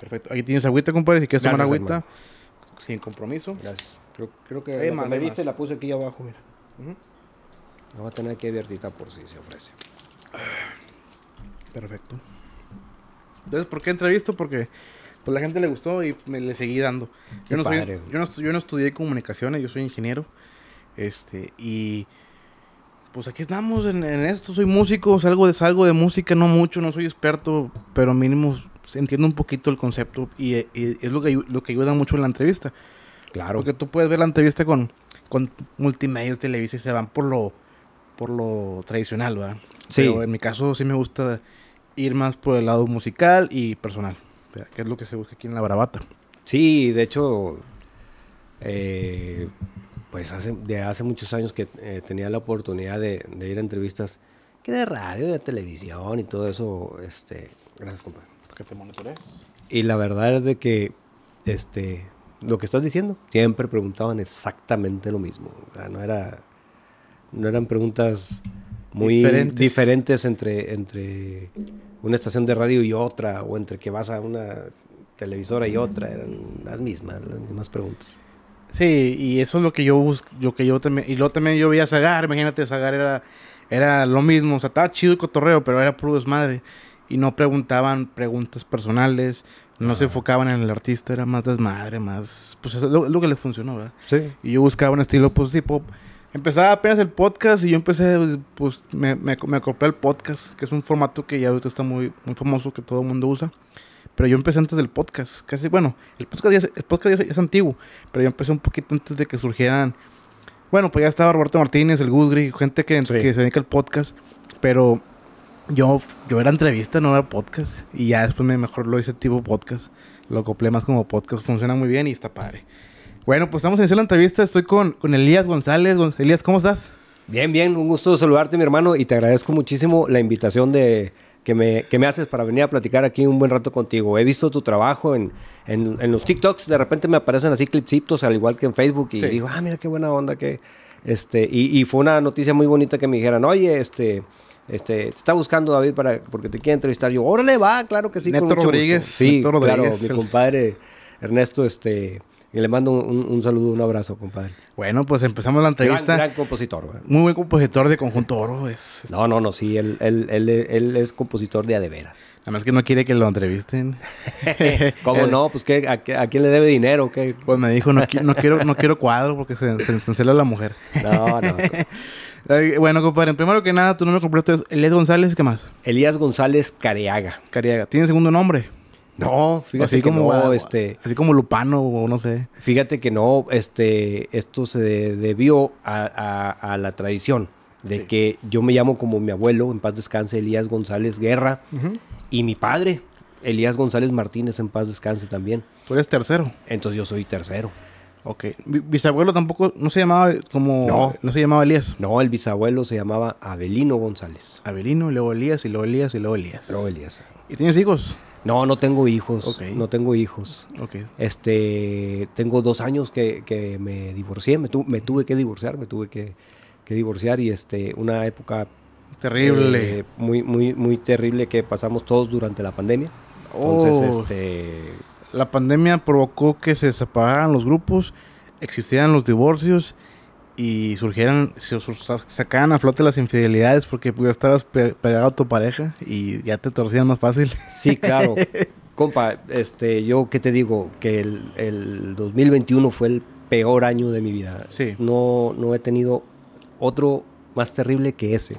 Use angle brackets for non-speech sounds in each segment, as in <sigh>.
Perfecto. Aquí tienes agüita, compadre. Si quieres tomar agüita, sin compromiso. Gracias. Creo, creo que me la que la puse aquí abajo, mira. La a tener que abiertita por si se ofrece. Perfecto. Entonces, ¿por qué entrevisto? Porque pues la gente le gustó y me le seguí dando. Yo no, yo, no, estudié comunicaciones, yo soy ingeniero. Este, y pues aquí estamos en, esto, soy músico, salgo de, salgo de música, no mucho, no soy experto, pero mínimo pues, entiendo un poquito el concepto y, es lo que, lo que ayuda mucho en la entrevista. Claro. Porque tú puedes ver la entrevista con, con multimedia televisa y se van por lo, por lo tradicional, ¿verdad? Sí. Pero en mi caso sí me gusta ir más por el lado musical y personal, ¿verdad? que es lo que se busca aquí en la Barabata. Sí, de hecho, eh, pues hace, de hace muchos años que eh, tenía la oportunidad de, ir a entrevistas que de radio, de televisión y todo eso. Este, gracias, compadre que te monitorees Y la verdad es de que este, lo que estás diciendo, siempre preguntaban exactamente lo mismo. O sea, no, era, no eran preguntas muy diferentes, entre, entre una estación de radio y otra, o entre que vas a una televisora y otra, eran las mismas, las mismas preguntas. Sí, y eso es lo que yo busco, lo que yo también, y luego también yo veía a Zagar, imagínate, Zagar era, era lo mismo, o sea, estaba chido y cotorreo, pero era puro desmadre y no preguntaban preguntas personales, no se ah. enfocaban en el artista, era más desmadre, más... Pues eso es lo, que les funcionó, ¿verdad? Sí. Y yo buscaba un estilo, pues tipo... Empezaba apenas el podcast y yo empecé, pues me, me, me acoplé al podcast, que es un formato que ya ahorita está muy, muy famoso, que todo el mundo usa. Pero yo empecé antes del podcast, casi, bueno, el podcast, ya es, el podcast es, antiguo, pero yo empecé un poquito antes de que surgieran. Bueno, pues ya estaba Roberto Martínez, el Guzgri, gente que, que se dedica al podcast, pero yo, yo era entrevista, no era podcast. Y ya después me mejor lo hice tipo podcast. Lo acoplé más como podcast. Funciona muy bien y está padre. Bueno, pues estamos en la entrevista. Estoy con, con Elías González. Elías, ¿cómo estás? Bien, bien. Un gusto saludarte, mi hermano. Y te agradezco muchísimo la invitación de, que me, me, haces para venir a platicar aquí un buen rato contigo. He visto tu trabajo en, los TikToks, de repente me aparecen así clipsitos, al igual que en Facebook, y digo, ah, mira qué buena onda que... Este, y, y, fue una noticia muy bonita que me dijeran, oye, este, este, te está buscando David para, porque te quiere entrevistar. Yo, órale, va, claro que sí. Neto Rodríguez. Sí, Claro, mi compadre Ernesto, este, le mando un, saludo, un abrazo, compadre. Bueno, pues empezamos la entrevista. Gran, gran compositor. Muy buen compositor de Conjunto Oro. No, no, no, sí, él, es compositor de adeveras. Además que no quiere que lo entrevisten. <laughs> ¿Cómo <laughs> no? Pues que a, quién le debe dinero? ¿Qué? Pues me dijo, no, quiero, no quiero cuadro porque se, se, la mujer. no, no. <laughs> Bueno, compadre, primero que nada, tu nombre completo es Elías González, ¿qué más? Elías González Cariaga. Cariaga, ¿Tiene segundo nombre? No, fíjate así como, este... Así como Lupano o no sé. Fíjate que no, este... Esto se debió a, la tradición de que yo me llamo como mi abuelo, en paz descanse, Elías González Guerra, y mi padre, Elías González Martínez, en paz descanse también. Tú eres tercero. Entonces yo soy tercero. Mi ¿Bisabuelo tampoco no se llamaba como. No. no se llamaba Elías? No, el bisabuelo se llamaba Abelino González. Abelino, luego Elías, y luego Elías, y luego Elías. Elías. ¿Y tienes hijos? No, no tengo hijos. No tengo hijos. Okay. Este, tengo dos años que, me divorcié, me, tuve que divorciar, me tuve que, divorciar y este, una época terrible, eh, muy, muy, muy terrible que pasamos todos durante la pandemia. Entonces, oh. este, la pandemia provocó que se separaran los grupos, existieran los divorcios y surgieran, se sacaran a flote las infidelidades porque pues, ya estabas pegado a tu pareja y ya te torcían más fácil. Sí, claro. <laughs> Compa, este, yo qué te digo, que el, 2021 fue el peor año de mi vida. Sí. No, no he tenido otro más terrible que ese.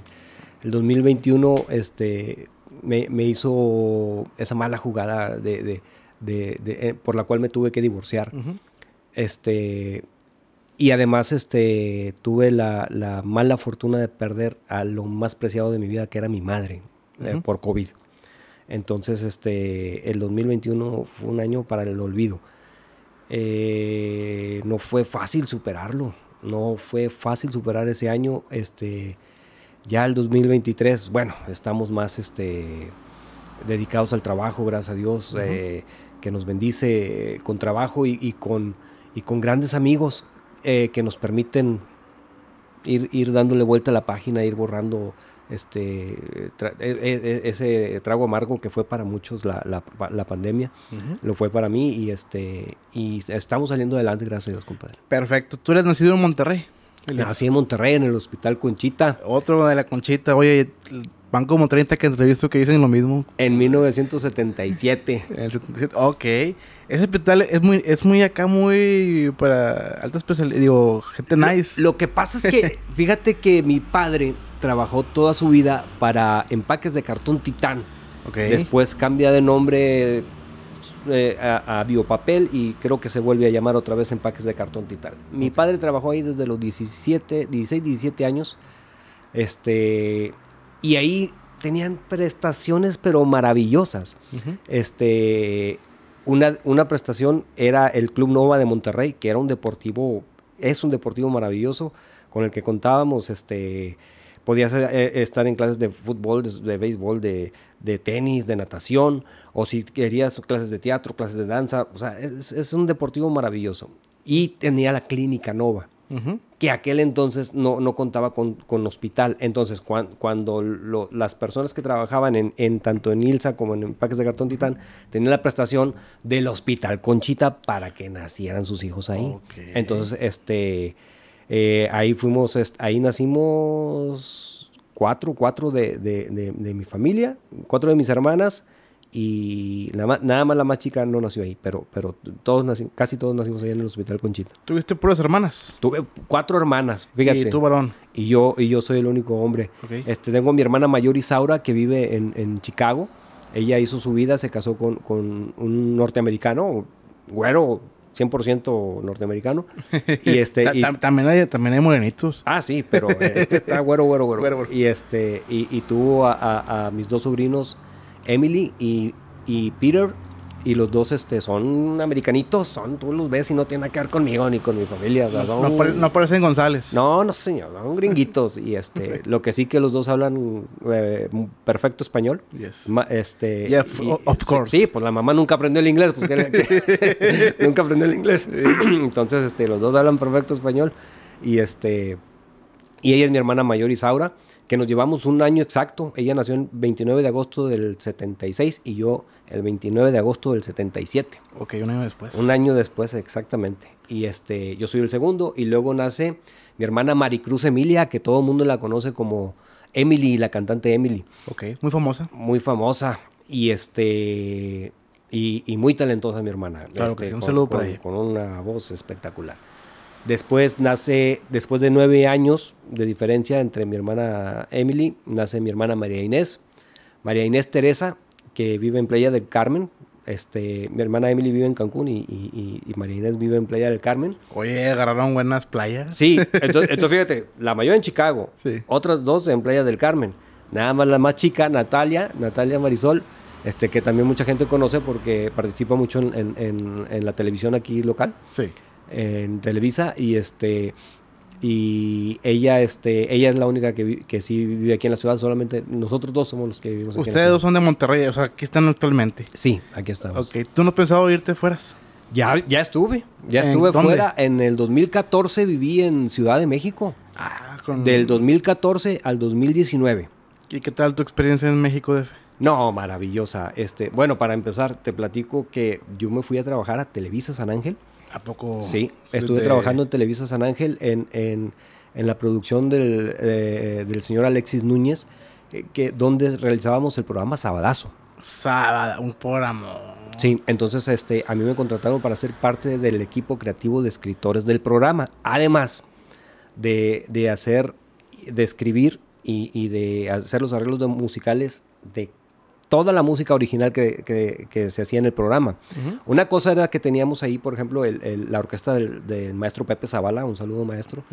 El 2021 este, me, me hizo esa mala jugada de eh, por la cual me tuve que divorciar. Este. Y además, este, tuve la, mala fortuna de perder a lo más preciado de mi vida, que era mi madre, eh, por COVID. Entonces, este, el 2021 fue un año para el olvido. Eh, no fue fácil superarlo. No fue fácil superar ese año. Este, ya el 2023, bueno, estamos más este, dedicados al trabajo, gracias a Dios que nos bendice eh, con trabajo y, con, y con grandes amigos eh, que nos permiten ir, dándole vuelta a la página, ir borrando este e, e, e, ese trago amargo que fue para muchos la, pandemia, lo fue para mí y este y estamos saliendo adelante gracias a Dios, compadre. Perfecto. ¿Tú eres nacido en Monterrey? Nací en Monterrey, en el Hospital Conchita. Otro de la Conchita. Oye, Van como 30 que entrevisto que dicen lo mismo. En 1977. ok. Ese hospital es muy, es muy acá, muy para alta especialidad, digo, gente nice. Lo, que pasa es que, <laughs> fíjate que mi padre trabajó toda su vida para empaques de cartón titán. Okay. Después cambia de nombre eh, a, biopapel y creo que se vuelve a llamar otra vez empaques de cartón titán. Mi padre trabajó ahí desde los 17, 16, 17 años. Este, y ahí tenían prestaciones, pero maravillosas. Este. Una, una, prestación era el Club Nova de Monterrey, que era un deportivo, es un deportivo maravilloso con el que contábamos, este, podías eh, eh, estar en clases de fútbol, de, béisbol, de, tenis, de natación, o si querías clases de teatro, clases de danza, o sea, es un deportivo maravilloso. Y tenía la clínica Nova, que aquel entonces no, contaba con, hospital. Entonces, cuando las personas que trabajaban en, tanto en ILSA como en Paques de cartón titán tenían la prestación del hospital Conchita para que nacieran sus hijos ahí. Entonces, este, eh, ahí fuimos, ahí nacimos cuatro, cuatro de mi familia, cuatro de mis hermanas y nada más la más chica no nació ahí, pero, pero todos casi todos nacimos allá en el hospital Conchita. ¿Tuviste puras hermanas? Tuve cuatro hermanas, fíjate. ¿Y tú, varón? Y yo, y yo soy el único hombre. Este, tengo a mi hermana mayor Isaura que vive en, en Chicago. Ella hizo su vida, se casó con, con un norteamericano, güero, 100% norteamericano. <laughs> Y este. También, hay, también hay morenitos. Ah, sí, pero este está güero, güero, güero. <laughs> Y este, y, y tuvo a, a mis dos sobrinos Emily y, Peter y los dos este, son americanitos, son, tú los ves y no tienen nada que ver conmigo ni con mi familia. no, parecen González. No, no señor, son gringuitos. y este, <laughs> lo que sí que los dos hablan eh, perfecto español. este, Sí, pues la mamá nunca aprendió el inglés, pues, <laughs> nunca aprendió el inglés. <clears throat> Entonces, este, los dos hablan perfecto español. Y este, y ella es mi hermana mayor Isaura que nos llevamos un año exacto. Ella nació el 29 de agosto del 76 y yo el 29 de agosto del 77. Ok, un año después. Un año después, exactamente. Y este, yo soy el segundo y luego nace mi hermana Maricruz Emilia, que todo el mundo la conoce como Emily, la cantante Emily. Ok, muy famosa. Muy famosa y este y, muy talentosa mi hermana. Claro este, un saludo para ella. Con una voz espectacular. Después nace, después de nueve años de diferencia entre mi hermana Emily, nace mi hermana María Inés. María Inés Teresa, que vive en Playa del Carmen. Este, mi hermana Emily vive en Cancún y, María Inés vive en Playa del Carmen. Oye, agarraron buenas playas. Sí, <laughs> entonces, fíjate, la mayor en Chicago, otras dos en Playa del Carmen. Nada más la más chica, Natalia, Natalia Marisol, este, que también mucha gente conoce porque participa mucho en, en la televisión aquí local. Sí en Televisa y este y ella este ella es la única que, sí vive aquí en la ciudad solamente nosotros dos somos los que vivimos ustedes aquí en dos son de Monterrey o sea aquí están actualmente sí aquí estamos tú no has pensado irte fuera ya ya estuve ya estuve fuera en el 2014 viví en Ciudad de México ah, del 2014 al 2019 y qué tal tu experiencia en México no, maravillosa. Este, bueno, para empezar, te platico que yo me fui a trabajar a Televisa San Ángel poco? Sí, estuve trabajando en Televisa San Ángel en, en, la producción eh, del, señor Alexis Núñez, eh, que, donde realizábamos el programa Sabadazo. Sábado, un programa. Sí, entonces este, a mí me contrataron para ser parte del equipo creativo de escritores del programa, además de, hacer, de escribir y, de hacer los arreglos musicales de toda la música original que, se hacía en el programa. Una cosa era que teníamos ahí, por ejemplo, la orquesta del, maestro Pepe Zavala, un saludo maestro,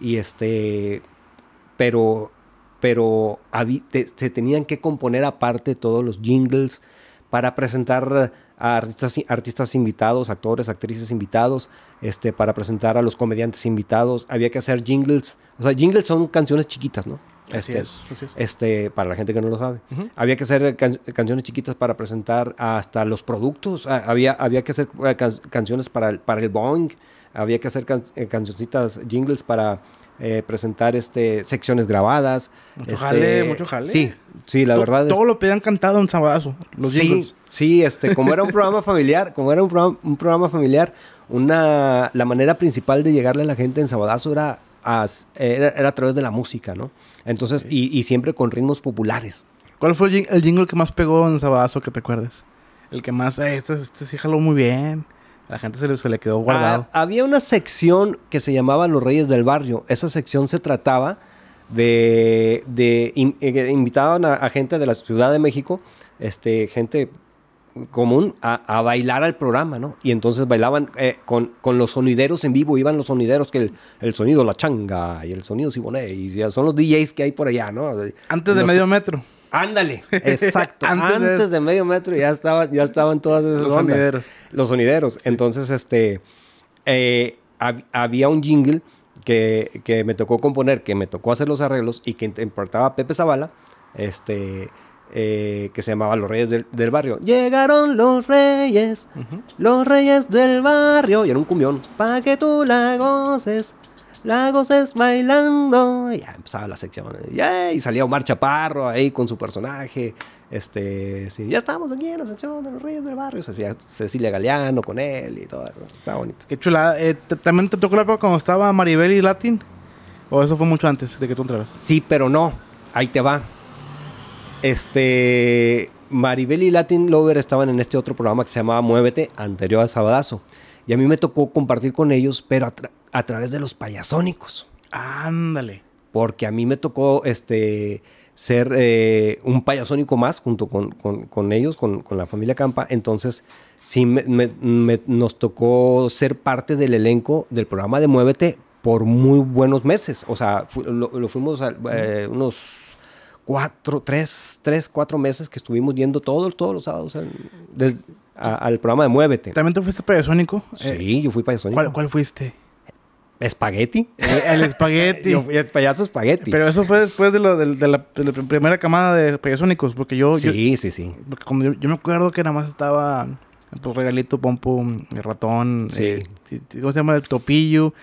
y este, pero, pero se tenían que componer aparte todos los jingles para presentar a artistas, artistas invitados, actores, actrices invitados, este, para presentar a los comediantes invitados. Había que hacer jingles. O sea, jingles son canciones chiquitas, ¿no? Este, este, para la gente que no lo sabe. Había que hacer canciones chiquitas para presentar hasta los productos. Ah, había, había que hacer eh, canciones para el, para el Boeing. Había que hacer eh, cancioncitas, jingles para eh, presentar este, secciones grabadas. Mucho este, jale, mucho jale. Sí, sí, la verdad. Todo lo pedían cantado en Sabadazo los sí, jingles. Sí, este, como era un programa familiar, como era un, programa familiar, una, la manera principal de llegarle a la gente en Sabadazo era a, era, a través de la música, ¿no? Entonces, y, siempre con ritmos populares. ¿Cuál fue el, jingle que más pegó en el Sabadazo que te acuerdes? El que más, este, este, sí jaló muy bien. la gente se le, quedó ah, guardado. había una sección que se llamaba Los Reyes del Barrio. Esa sección se trataba de, de eh, invitaban a, a, gente de la Ciudad de México, este, gente común a, bailar al programa, ¿no? Y entonces bailaban eh, con, los sonideros en vivo, iban los sonideros que el, sonido la changa y el sonido siboné, y son los DJs que hay por allá, ¿no? Antes de medio metro. Ándale, <laughs> exacto. antes, de, medio metro ya estaban ya estaban todas esas los sonideros. Los sonideros. Entonces, este eh, había un jingle que, me tocó componer, que me tocó hacer los arreglos y que interpretaba Pepe Zavala, este eh, que se llamaba Los Reyes del, Barrio. Llegaron los reyes, los reyes del barrio. Y era un cumbión, pa' que tú la goces, la goces bailando. Y ya empezaba la sección. Y salía Omar Chaparro ahí con su personaje. Este, sí, ya estamos aquí en la sección de los Reyes del Barrio. Se hacía Cecilia Galeano con él y todo. Eso. bonito. Qué chula eh, ¿También te tocó la época cuando estaba Maribel y Latin? ¿O eso fue mucho antes de que tú entraras? Sí, pero no. Ahí te va este, Maribel y Latin Lover estaban en este otro programa que se llamaba Muévete, anterior al Sabadazo. Y a mí me tocó compartir con ellos, pero a, través de los payasónicos. Ándale. Porque a mí me tocó este, ser eh, un payasónico más junto con, ellos, con, la familia Campa. Entonces, sí, nos tocó ser parte del elenco del programa de Muévete por muy buenos meses. O sea, lo, fuimos eh, unos cuatro, tres, tres, cuatro meses que estuvimos viendo todos, todos los sábados al, programa de Muévete. ¿También tú fuiste payasónico? Sí, yo fui payasónico. ¿Cuál, fuiste? Espagueti. Eh, el espagueti. <laughs> el payaso espagueti. Pero eso fue después de, la, primera camada de payasónicos, porque yo... Sí, sí, sí. Porque como yo, me acuerdo que nada más estaba... el regalito, pompo, el ratón, sí. el, eh, ¿cómo se llama? El topillo,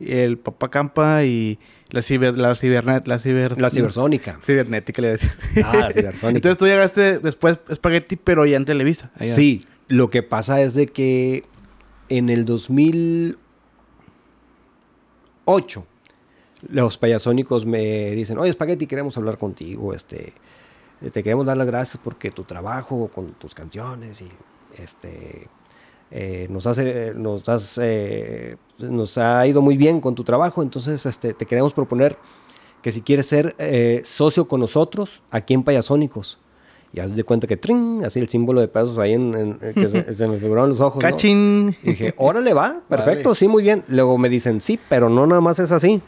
el papacampa y la, ciber, la, cibernet, la, ciber, la cibersónica. Cibernética, le voy Ah, la cibersónica. <laughs> Entonces tú llegaste después Spaghetti pero ya en Televisa. Sí, lo que pasa es de que en el 2008 los payasónicos me dicen, oye, Spaghetti queremos hablar contigo, este, te queremos dar las gracias porque tu trabajo, con tus canciones y este, eh, nos, hace, nos, eh, nos ha ido muy bien con tu trabajo, entonces este, te queremos proponer que si quieres ser eh, socio con nosotros aquí en Payasónicos. Y haz de cuenta que trin, así el símbolo de pesos ahí en, que se, se, me figuraron los ojos. ¡Cachín! Y dije, órale, va, <laughs> perfecto, sí, muy bien. Luego me dicen, sí, pero no nada más es así.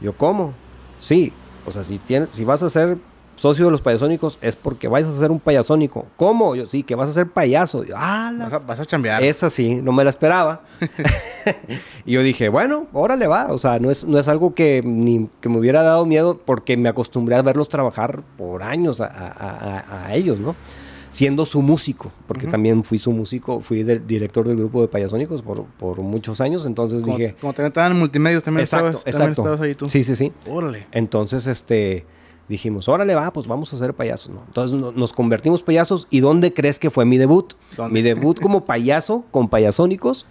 Yo, ¿cómo? Sí, o sea, si, tienes, si vas a ser socio de los payasónicos es porque vais a ser un payasónico. ¿Cómo? Yo, sí, que vas a ser payaso. vas, a, chambear. Es así, no me la esperaba. <laughs> <laughs> y yo dije, bueno, órale va. O sea, no es, no es algo que, ni, que me hubiera dado miedo porque me acostumbré a verlos trabajar por años a, ellos, ¿no? Siendo su músico, porque también fui su músico, fui del, director del grupo de payasónicos por, muchos años, entonces dije... Como te estaban en multimedios, también, exacto, estabas ahí tú. Sí, sí, sí. Órale. Entonces, este dijimos, órale va, pues vamos a ser payasos. Entonces nos convertimos payasos. ¿Y dónde crees que fue mi debut? Mi debut como <laughs> payaso con payasónicos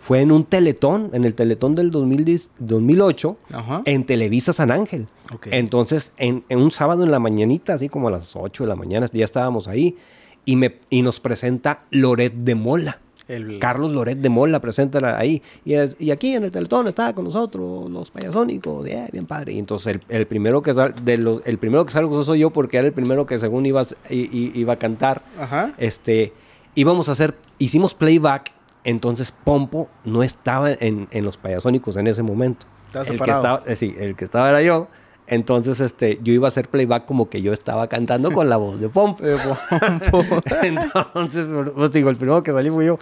fue en un teletón, en el teletón del 2008, en Televisa San Ángel. Entonces, en, un sábado en la mañanita, así como a las 8 de la mañana, ya estábamos ahí, y, me, y nos presenta Loret de Mola. Carlos Loret de Mola presenta ahí. Y, y, aquí en el Teletón estaba con nosotros los payasónicos. bien padre. Y entonces el, primero que de el primero que salgo soy yo porque era el primero que según iba, iba a cantar. Este, íbamos a hacer, hicimos playback. Entonces Pompo no estaba en, los payasónicos en ese momento. El que, estaba, eh, sí, el que estaba era yo. Entonces, este, yo iba a hacer playback como que yo estaba cantando con la voz de Pompe. <laughs> Entonces, pues, digo, el primero que salí fue yo.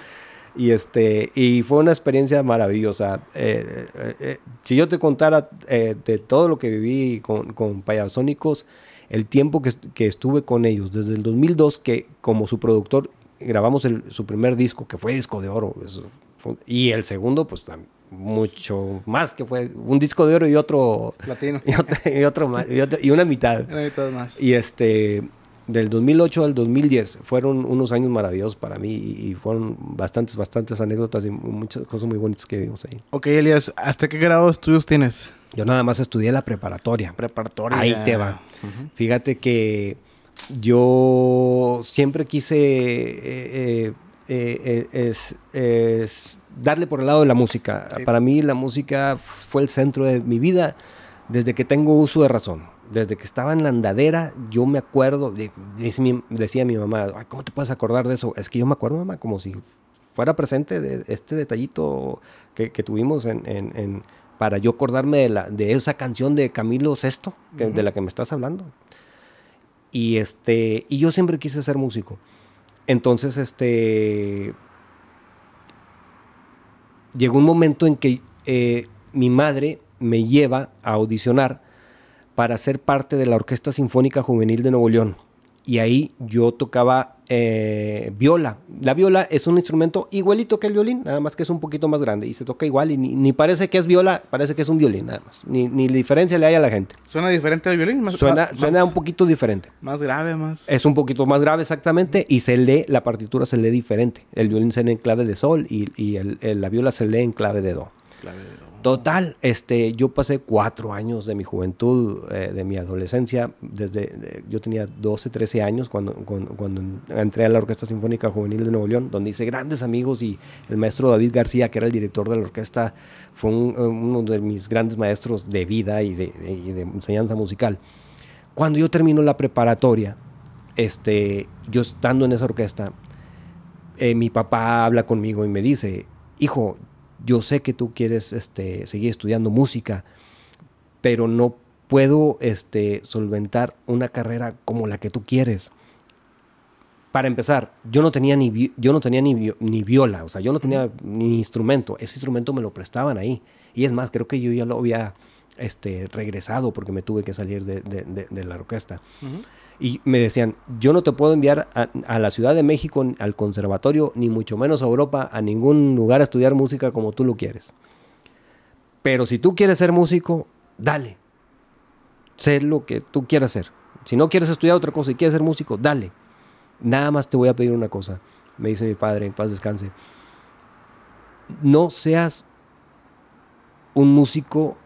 Y, este, y fue una experiencia maravillosa. Eh, eh, eh, si yo te contara de todo lo que viví con, con Payasónicos, el tiempo que, que, estuve con ellos, desde el 2002, que como su productor grabamos su primer disco, que fue disco de oro, y el segundo, pues también mucho más que fue un disco de oro y otro platino <laughs> y otro, y y, una mitad y este del 2008 al 2010 fueron unos años maravillosos para mí y, fueron bastantes bastantes anécdotas y muchas cosas muy bonitas que vimos ahí ok Elias ¿hasta qué grado de estudios tienes? yo nada más estudié la preparatoria preparatoria ahí te va fíjate que yo siempre quise eh, eh, eh, es darle por el lado de la música. Para mí la música fue el centro de mi vida desde que tengo uso de razón. Desde que estaba en la andadera, yo me acuerdo, decía mi mamá, Ay, ¿cómo te puedes acordar de eso? Es que yo me acuerdo, mamá, como si fuera presente de este detallito que, tuvimos en, para yo acordarme de, esa canción de Camilo VI, de la que me estás hablando. Y, este, y yo siempre quise ser músico. Entonces, este, llegó un momento en que eh, mi madre me lleva a audicionar para ser parte de la Orquesta Sinfónica Juvenil de Nuevo León y ahí yo tocaba eh, viola. La viola es un instrumento igualito que el violín, nada más que es un poquito más grande y se toca igual y ni, parece que es viola, parece que es un violín nada más. Ni, diferencia le hay a la gente. ¿Suena diferente al violín? suena, suena un poquito diferente. Más grave, más. Es un poquito más grave exactamente y se lee, la partitura se lee diferente. El violín se lee en clave de sol y, la viola se lee en clave de do. Clave de do. Total, este, yo pasé cuatro años de mi juventud, eh, de mi adolescencia, desde yo tenía 12, 13 años cuando, entré a la Orquesta Sinfónica Juvenil de Nuevo León, donde hice grandes amigos y el maestro David García, que era el director de la orquesta, fue eh, uno de mis grandes maestros de vida y de, enseñanza musical. Cuando yo termino la preparatoria, este, yo estando en esa orquesta, eh, mi papá habla conmigo y me dice, hijo, yo sé que tú quieres este, seguir estudiando música, pero no puedo este, solventar una carrera como la que tú quieres. Para empezar, yo no tenía ni, yo no tenía ni, ni viola, o sea, yo no tenía ni instrumento. Ese instrumento me lo prestaban ahí. Y es más, creo que yo ya lo había este, regresado porque me tuve que salir de, la orquesta. Y me decían, yo no te puedo enviar a, la Ciudad de México, al conservatorio, ni mucho menos a Europa, a ningún lugar a estudiar música como tú lo quieres. Pero si tú quieres ser músico, dale. Sé lo que tú quieras hacer. Si no quieres estudiar otra cosa y quieres ser músico, dale. Nada más te voy a pedir una cosa, me dice mi padre, en paz descanse. No seas un músico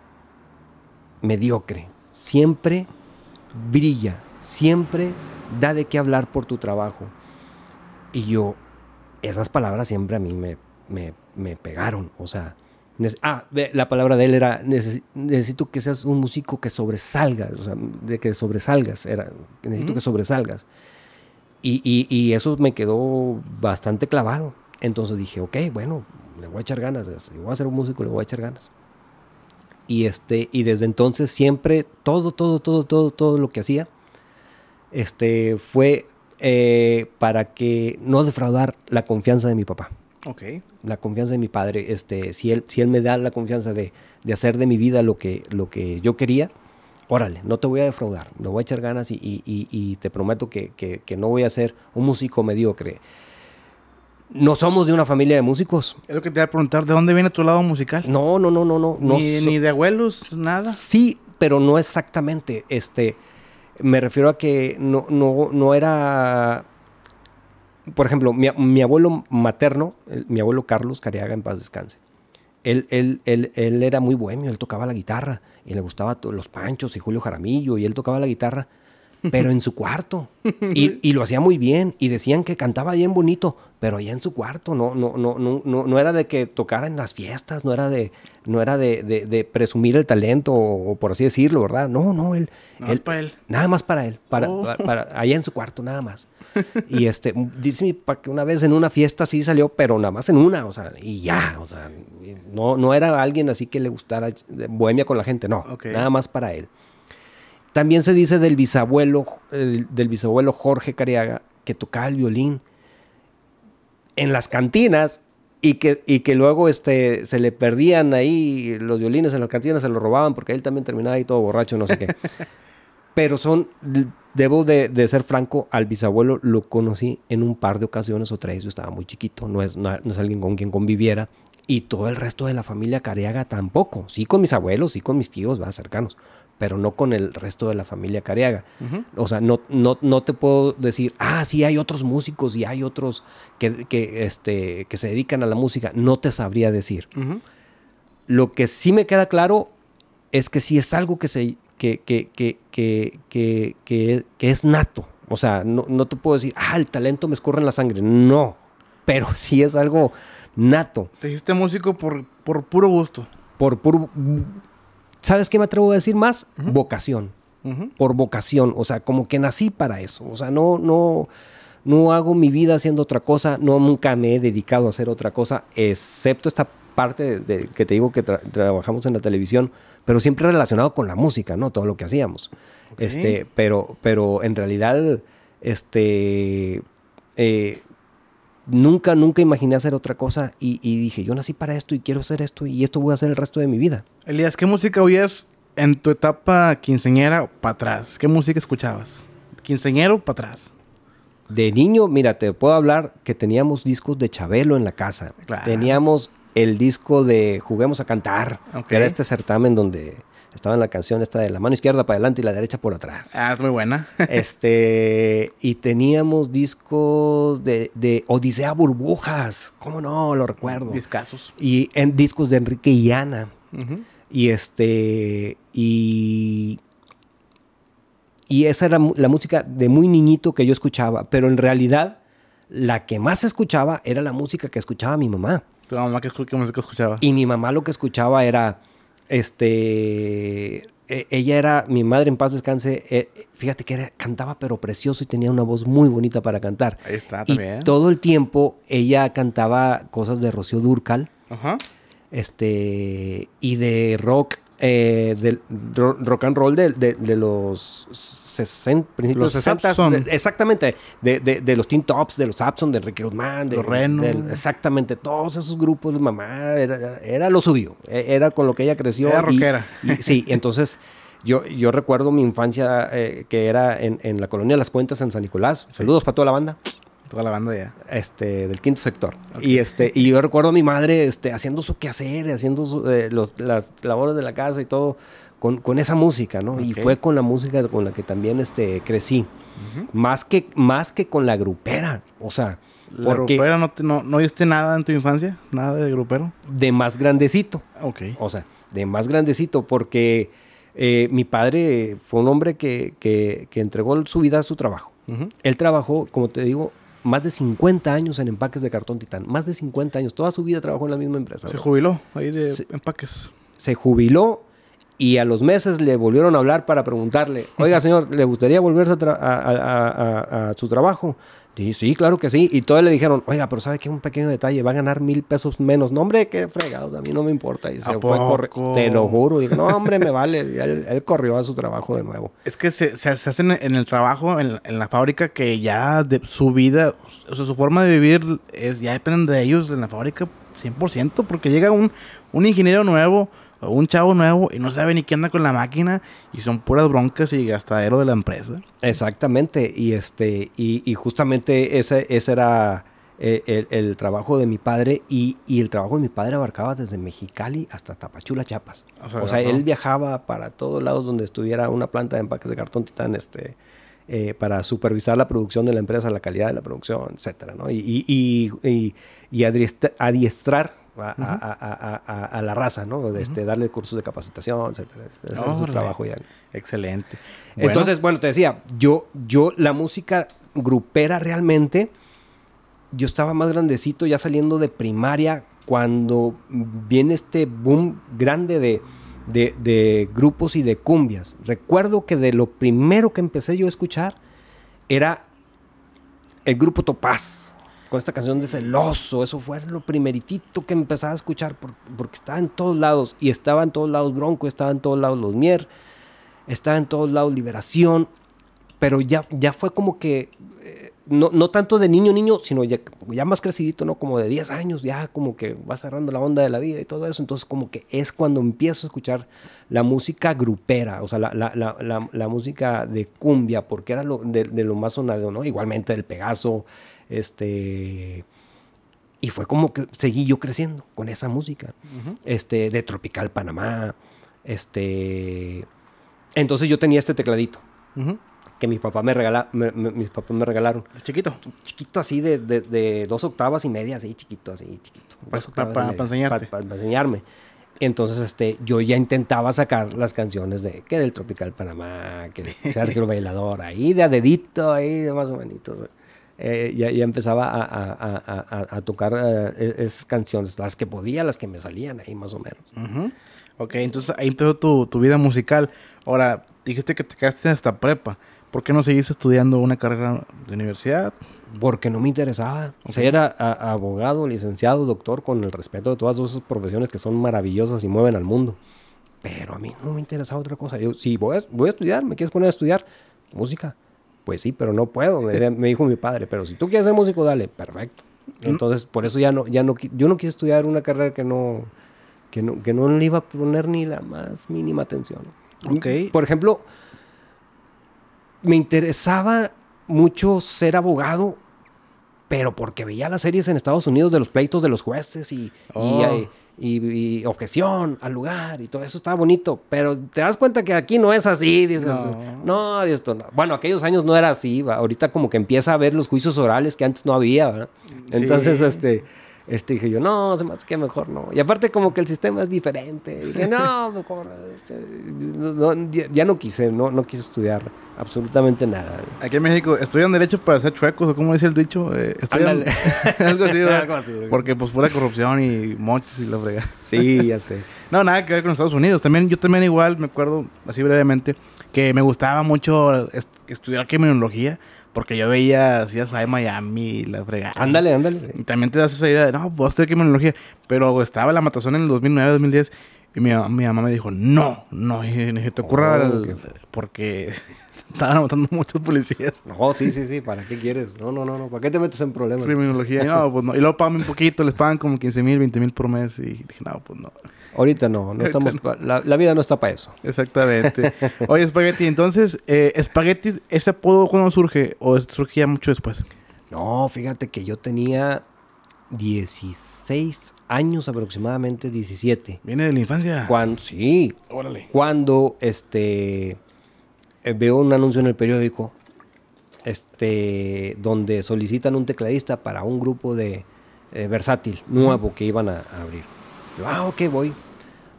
mediocre. Siempre brilla, siempre da de qué hablar por tu trabajo. Y yo, esas palabras siempre a mí me, me, me pegaron. O sea, ah, la palabra de él era, necesito que seas un músico que sobresalgas, o sea, de que sobresalgas, era, necesito que sobresalgas. Y, y, y, eso me quedó bastante clavado. Entonces dije, ok, bueno, le voy a echar ganas, si voy a ser un músico, le voy a echar ganas. Y, este, y desde entonces siempre, todo, todo, todo, todo, todo lo que hacía, este, fue eh, para que no defraudar la confianza de mi papá. Okay. La confianza de mi padre, este, si él, si él me da la confianza de, de hacer de mi vida lo que, lo que yo quería, órale, no te voy a defraudar, no voy a echar ganas y, te prometo que, no voy a ser un músico mediocre. No somos de una familia de músicos. Es lo que te voy a preguntar, ¿de dónde viene tu lado musical? No, no, no, no, no. ni de abuelos, nada. Sí, pero no exactamente. Este, me refiero a que no, no, no era por ejemplo, mi, abuelo materno, mi abuelo Carlos Cariaga, en paz descanse, él, él, él, él, era muy bohemio, él tocaba la guitarra y le gustaba los panchos y Julio Jaramillo y él tocaba la guitarra, pero en su cuarto. Y, lo hacía muy bien. Y decían que cantaba bien bonito, pero allá en su cuarto. No, no, no, no, no, era de que tocara en las fiestas, no era de, no era de, presumir el talento, o, por así decirlo, ¿verdad? No, no, él. Nada para él. Nada más para él. Oh. Para, allá en su cuarto, nada más. Y este, dice mi que una vez en una fiesta sí salió, pero nada más en una, o sea, y ya. O sea, no, no era alguien así que le gustara eh, bohemia con la gente, no. Nada más para él. También se dice del bisabuelo, eh, del bisabuelo Jorge Cariaga que tocaba el violín en las cantinas y que, y que luego este, se le perdían ahí los violines en las cantinas, se los robaban porque él también terminaba ahí todo borracho, no sé qué. <laughs> Pero son, debo de, ser franco, al bisabuelo lo conocí en un par de ocasiones o tres, yo estaba muy chiquito, no es, no, es alguien con quien conviviera. Y todo el resto de la familia Cariaga tampoco. Sí con mis abuelos, sí con mis tíos, va, cercanos pero no con el resto de la familia Cariaga. O sea, no, no, te puedo decir, ah, sí, hay otros músicos y hay otros que, este, que se dedican a la música. No te sabría decir. Lo que sí me queda claro es que sí es algo que, se, que, que, que, que es nato. O sea, no, te puedo decir, ah, el talento me escurre en la sangre. No, pero <laughs> sí es algo nato. Te hiciste músico por, por puro gusto. Por puro ¿Sabes qué me atrevo a decir más? Vocación. Por vocación. O sea, como que nací para eso. O sea, no, no, no hago mi vida haciendo otra cosa. No, nunca me he dedicado a hacer otra cosa, excepto esta parte de, que te digo que trabajamos en la televisión, pero siempre relacionado con la música, ¿no? Todo lo que hacíamos. Este, pero, pero en realidad, este, eh, nunca, nunca imaginé hacer otra cosa y, dije, yo nací para esto y quiero hacer esto y esto voy a hacer el resto de mi vida. Elías, ¿qué música oías en tu etapa quinceñera para atrás? ¿Qué música escuchabas? ¿Quinceñero para atrás? De niño, mira, te puedo hablar que teníamos discos de Chabelo en la casa. Teníamos el disco de Juguemos a Cantar, que era este certamen donde estaba en la canción esta de la mano izquierda para adelante y la derecha por atrás. Ah, es muy buena. <laughs> este, y teníamos discos de, Odisea Burbujas, ¿cómo no? Lo recuerdo. Discasos. Y en discos de Enrique Illana. Y este, y y esa era la música de muy niñito que yo escuchaba, pero en realidad la que más escuchaba era la música que escuchaba mi mamá. Tu mamá qué música escuchaba? Y mi mamá lo que escuchaba era este, e, ella era, mi madre en paz descanse, e, fíjate que cantaba pero precioso y tenía una voz muy bonita para cantar. Y todo el tiempo ella cantaba cosas de Rocío Durcal. Ajá. Este, y de rock, eh, del rock and roll de los 60, principios los 60. exactamente. De, los Teen Tops, de los Sapson, de Enrique Guzmán, de los exactamente. Todos esos grupos, mamá, era, lo suyo. E, era con lo que ella creció. Era sí, <laughs> entonces. Yo, yo recuerdo mi infancia eh, que era en, la colonia de Las Puentes en San Nicolás. Saludos para toda la banda toda la banda ya. Este, del quinto sector. Y este, y yo recuerdo a mi madre este, haciendo su quehacer, haciendo eh, las labores de la casa y todo, con, esa música, ¿no? Y fue con la música con la que también este, crecí. más, que, más que con la grupera, o sea... ¿La porque grupera no, te, no, nada en tu infancia? ¿Nada de grupero? De más grandecito. Ok. O sea, de más grandecito, porque eh, mi padre fue un hombre que, entregó su vida a su trabajo. Él trabajó, como te digo, más de 50 años en empaques de cartón titán. Más de 50 años. Toda su vida trabajó en la misma empresa. ¿Se jubiló ahí de empaques? Se jubiló y a los meses le volvieron a hablar para preguntarle, oiga <laughs> señor, ¿le gustaría volverse a, su trabajo? Y sí, claro que sí. Y todos le dijeron, oiga, pero ¿sabe qué? Un pequeño detalle, va a ganar mil pesos menos. No, hombre, qué fregados, a mí no me importa. Y se fue Te lo juro. no, hombre, me vale. Y él, corrió a su trabajo de nuevo. Es que se, hacen en el trabajo, en, la fábrica, que ya de, su vida, o sea, su forma de vivir es ya depende de ellos en la fábrica 100%, porque llega un, un ingeniero nuevo un chavo nuevo y no sabe ni qué anda con la máquina y son puras broncas y gastadero de la empresa. Exactamente, y este, y, justamente ese, ese era eh, el, trabajo de mi padre y, el trabajo de mi padre abarcaba desde Mexicali hasta Tapachula, Chiapas. O sea, él viajaba para todos lados donde estuviera una planta de empaques de cartón titán, este, eh, para supervisar la producción de la empresa, la calidad de la producción, etcétera, Y, adiestrar a, la raza, ¿no? De, este, darle cursos de capacitación, etcétera. Ese es su trabajo ya. Excelente. Entonces, bueno, te decía, yo, yo, la música grupera realmente, yo estaba más grandecito, ya saliendo de primaria, cuando viene este boom grande de grupos y de cumbias. Recuerdo que de lo primero que empecé yo a escuchar era el grupo Topaz con esta canción de Celoso. Eso fue lo primeritito que empezaba a escuchar porque estaba en todos lados. Y estaba en todos lados Bronco, estaba en todos lados Los Mier, estaba en todos lados Liberación. Pero ya, ya fue como que, eh, no, no, tanto de niño, niño, sino ya, ya más crecidito, ¿no? Como de 10 años, ya como que va cerrando la onda de la vida y todo eso. Entonces como que es cuando empiezo a escuchar la música grupera, o sea, la, la, la, la música de cumbia, porque era lo, de, lo más sonado, ¿no? Igualmente del Pegaso, este, y fue como que seguí yo creciendo con esa música. Este, de Tropical Panamá. Este, entonces yo tenía este tecladito. Que mi papá me regala, mis papás me regalaron. Chiquito. Chiquito así, de, de, dos octavas y media, así, chiquito, así, chiquito. Pues, para, para, enseñarte. para enseñarme. Entonces, este, yo ya intentaba sacar las canciones de, que del Tropical Panamá, que de Sergio Bailador, ahí de a dedito, ahí de más o menos. Eh, ya, ya, empezaba a, a, a, a tocar eh, e, esas canciones, las que podía, las que me salían ahí más o menos. Ok, entonces ahí empezó tu, tu, vida musical. Ahora, dijiste que te quedaste hasta prepa. ¿Por qué no seguiste estudiando una carrera de universidad? Porque no me interesaba. O sea, era abogado, licenciado, doctor, con el respeto de todas esas profesiones que son maravillosas y mueven al mundo. Pero a mí no me interesaba otra cosa. Yo, si voy voy a estudiar, me quieres poner a estudiar música. Pues sí, pero no puedo, me, dijo mi padre, pero si tú quieres ser músico, dale, perfecto. Entonces, por eso ya no, ya no, yo no quise estudiar una carrera que no, que no, le iba a poner ni la más mínima atención. Okay. Por ejemplo, me interesaba mucho ser abogado, pero porque veía las series en Estados Unidos de los pleitos de los jueces y, oh y, objeción al lugar y todo eso estaba bonito, pero te das cuenta que aquí no es así, dices, no, esto bueno, aquellos años no era así, ahorita como que empieza a ver los juicios orales que antes no había, entonces este este, dije yo, no, se me que mejor no. Y aparte como que el sistema es diferente. dije, no, <laughs> mejor, este, ya, no quise, no, no quise estudiar absolutamente nada. Aquí en México, ¿estudian derecho para ser chuecos o cómo dice el dicho? Eh, <laughs> <laughs> algo así, Porque pues fuera corrupción y moches y la frega Sí, ya sé. no, nada que ver con Estados Unidos. También, yo también igual me acuerdo, así brevemente, que me gustaba mucho estudiar criminología porque yo veía, si ya sabes, Miami, la fregada. Ándale, ándale. Y también te das esa idea de, no, voy pues, a hacer criminología. Pero estaba la matazón en el 2009, 2010. Y mi, mamá me dijo, no, no, te ocurra oh, porque <laughs> estaban matando muchos policías. No, sí, sí, sí, ¿para qué quieres? No, no, no, no, ¿para qué te metes en problemas? Criminología, no, pues no. Y luego pagan un poquito, les pagan como 15 mil, 20 mil por mes. Y dije, no, pues no. Ahorita no, no estamos La, vida no está para eso. Exactamente. <laughs> Oye, Spaghetti, entonces, eh, Spaghetti, ¿ese apodo cuando surge o surgía mucho después? No, fíjate que yo tenía 16 años aproximadamente, 17. ¿Viene de la infancia? Cuando, sí. Órale. Cuando, este, eh, veo un anuncio en el periódico, este, donde solicitan un tecladista para un grupo de eh, versátil nuevo que iban a abrir. Yo, ah, ok, voy.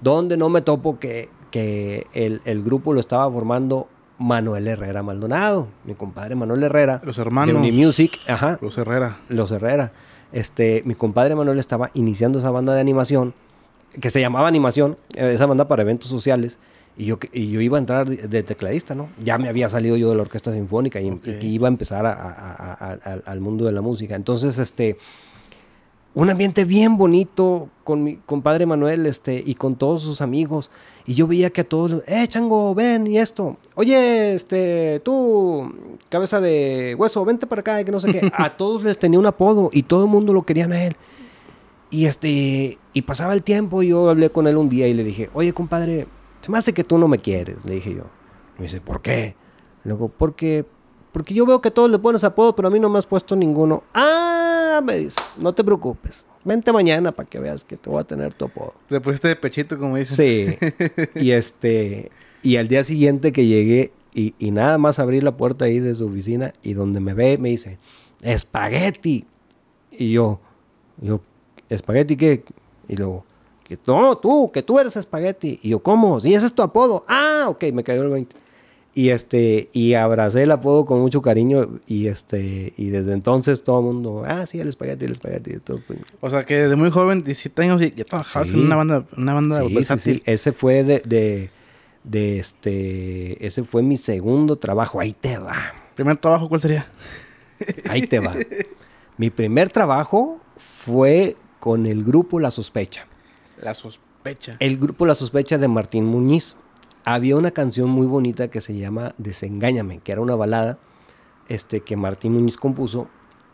Donde no me topo que, que el, grupo lo estaba formando Manuel Herrera Maldonado, mi compadre Manuel Herrera. Los hermanos. De Music, ajá. Los Herrera. Los Herrera. Este, mi compadre Manuel estaba iniciando esa banda de animación, que se llamaba Animación, eh, esa banda para eventos sociales. Y yo, y yo iba a entrar de tecladista, ¿no? Ya me había salido yo de la orquesta sinfónica y, iba a empezar al mundo de la música. Entonces, este, un ambiente bien bonito con mi compadre Manuel este, y con todos sus amigos. Y yo veía que a todos, eh, chango, ven y esto. Oye, este, tú, cabeza de hueso, vente para acá, que no sé qué. <laughs> a todos les tenía un apodo y todo el mundo lo quería a él. Y este, y pasaba el tiempo y yo hablé con él un día y le dije, oye, compadre, se me hace que tú no me quieres, le dije yo. Me dice, ¿por qué? Luego, porque, porque yo veo que todos le pones apodo, pero a mí no me has puesto ninguno. ¡Ah! me dice, no te preocupes. Vente mañana para que veas que te voy a tener tu apodo. Te pusiste de pechito, como dicen. Sí. <laughs> y este, y al día siguiente que llegué y, nada más abrí la puerta ahí de su oficina y donde me ve me dice, espagueti. Y yo, yo, espagueti qué? Y luego, que no, tú, que tú eres espagueti. Y yo, ¿cómo? Si ese es tu apodo. Ah, ok, me cayó el 20. Y este, y abracé el apodo con mucho cariño y este, y desde entonces todo el mundo, ah, sí, el espagueti, el espagueti. Todo. Pues. O sea, que desde muy joven, 17 años, ya trabajabas en una banda, una banda sí, Sí, ese fue de, de, de, este, ese fue mi segundo trabajo, ahí te va. ¿Primer trabajo cuál sería? Ahí te va. <laughs> mi primer trabajo fue con el grupo La Sospecha. La Sospecha. El grupo La Sospecha de Martín Muñiz había una canción muy bonita que se llama Desengáñame, que era una balada este, que Martín Muñiz compuso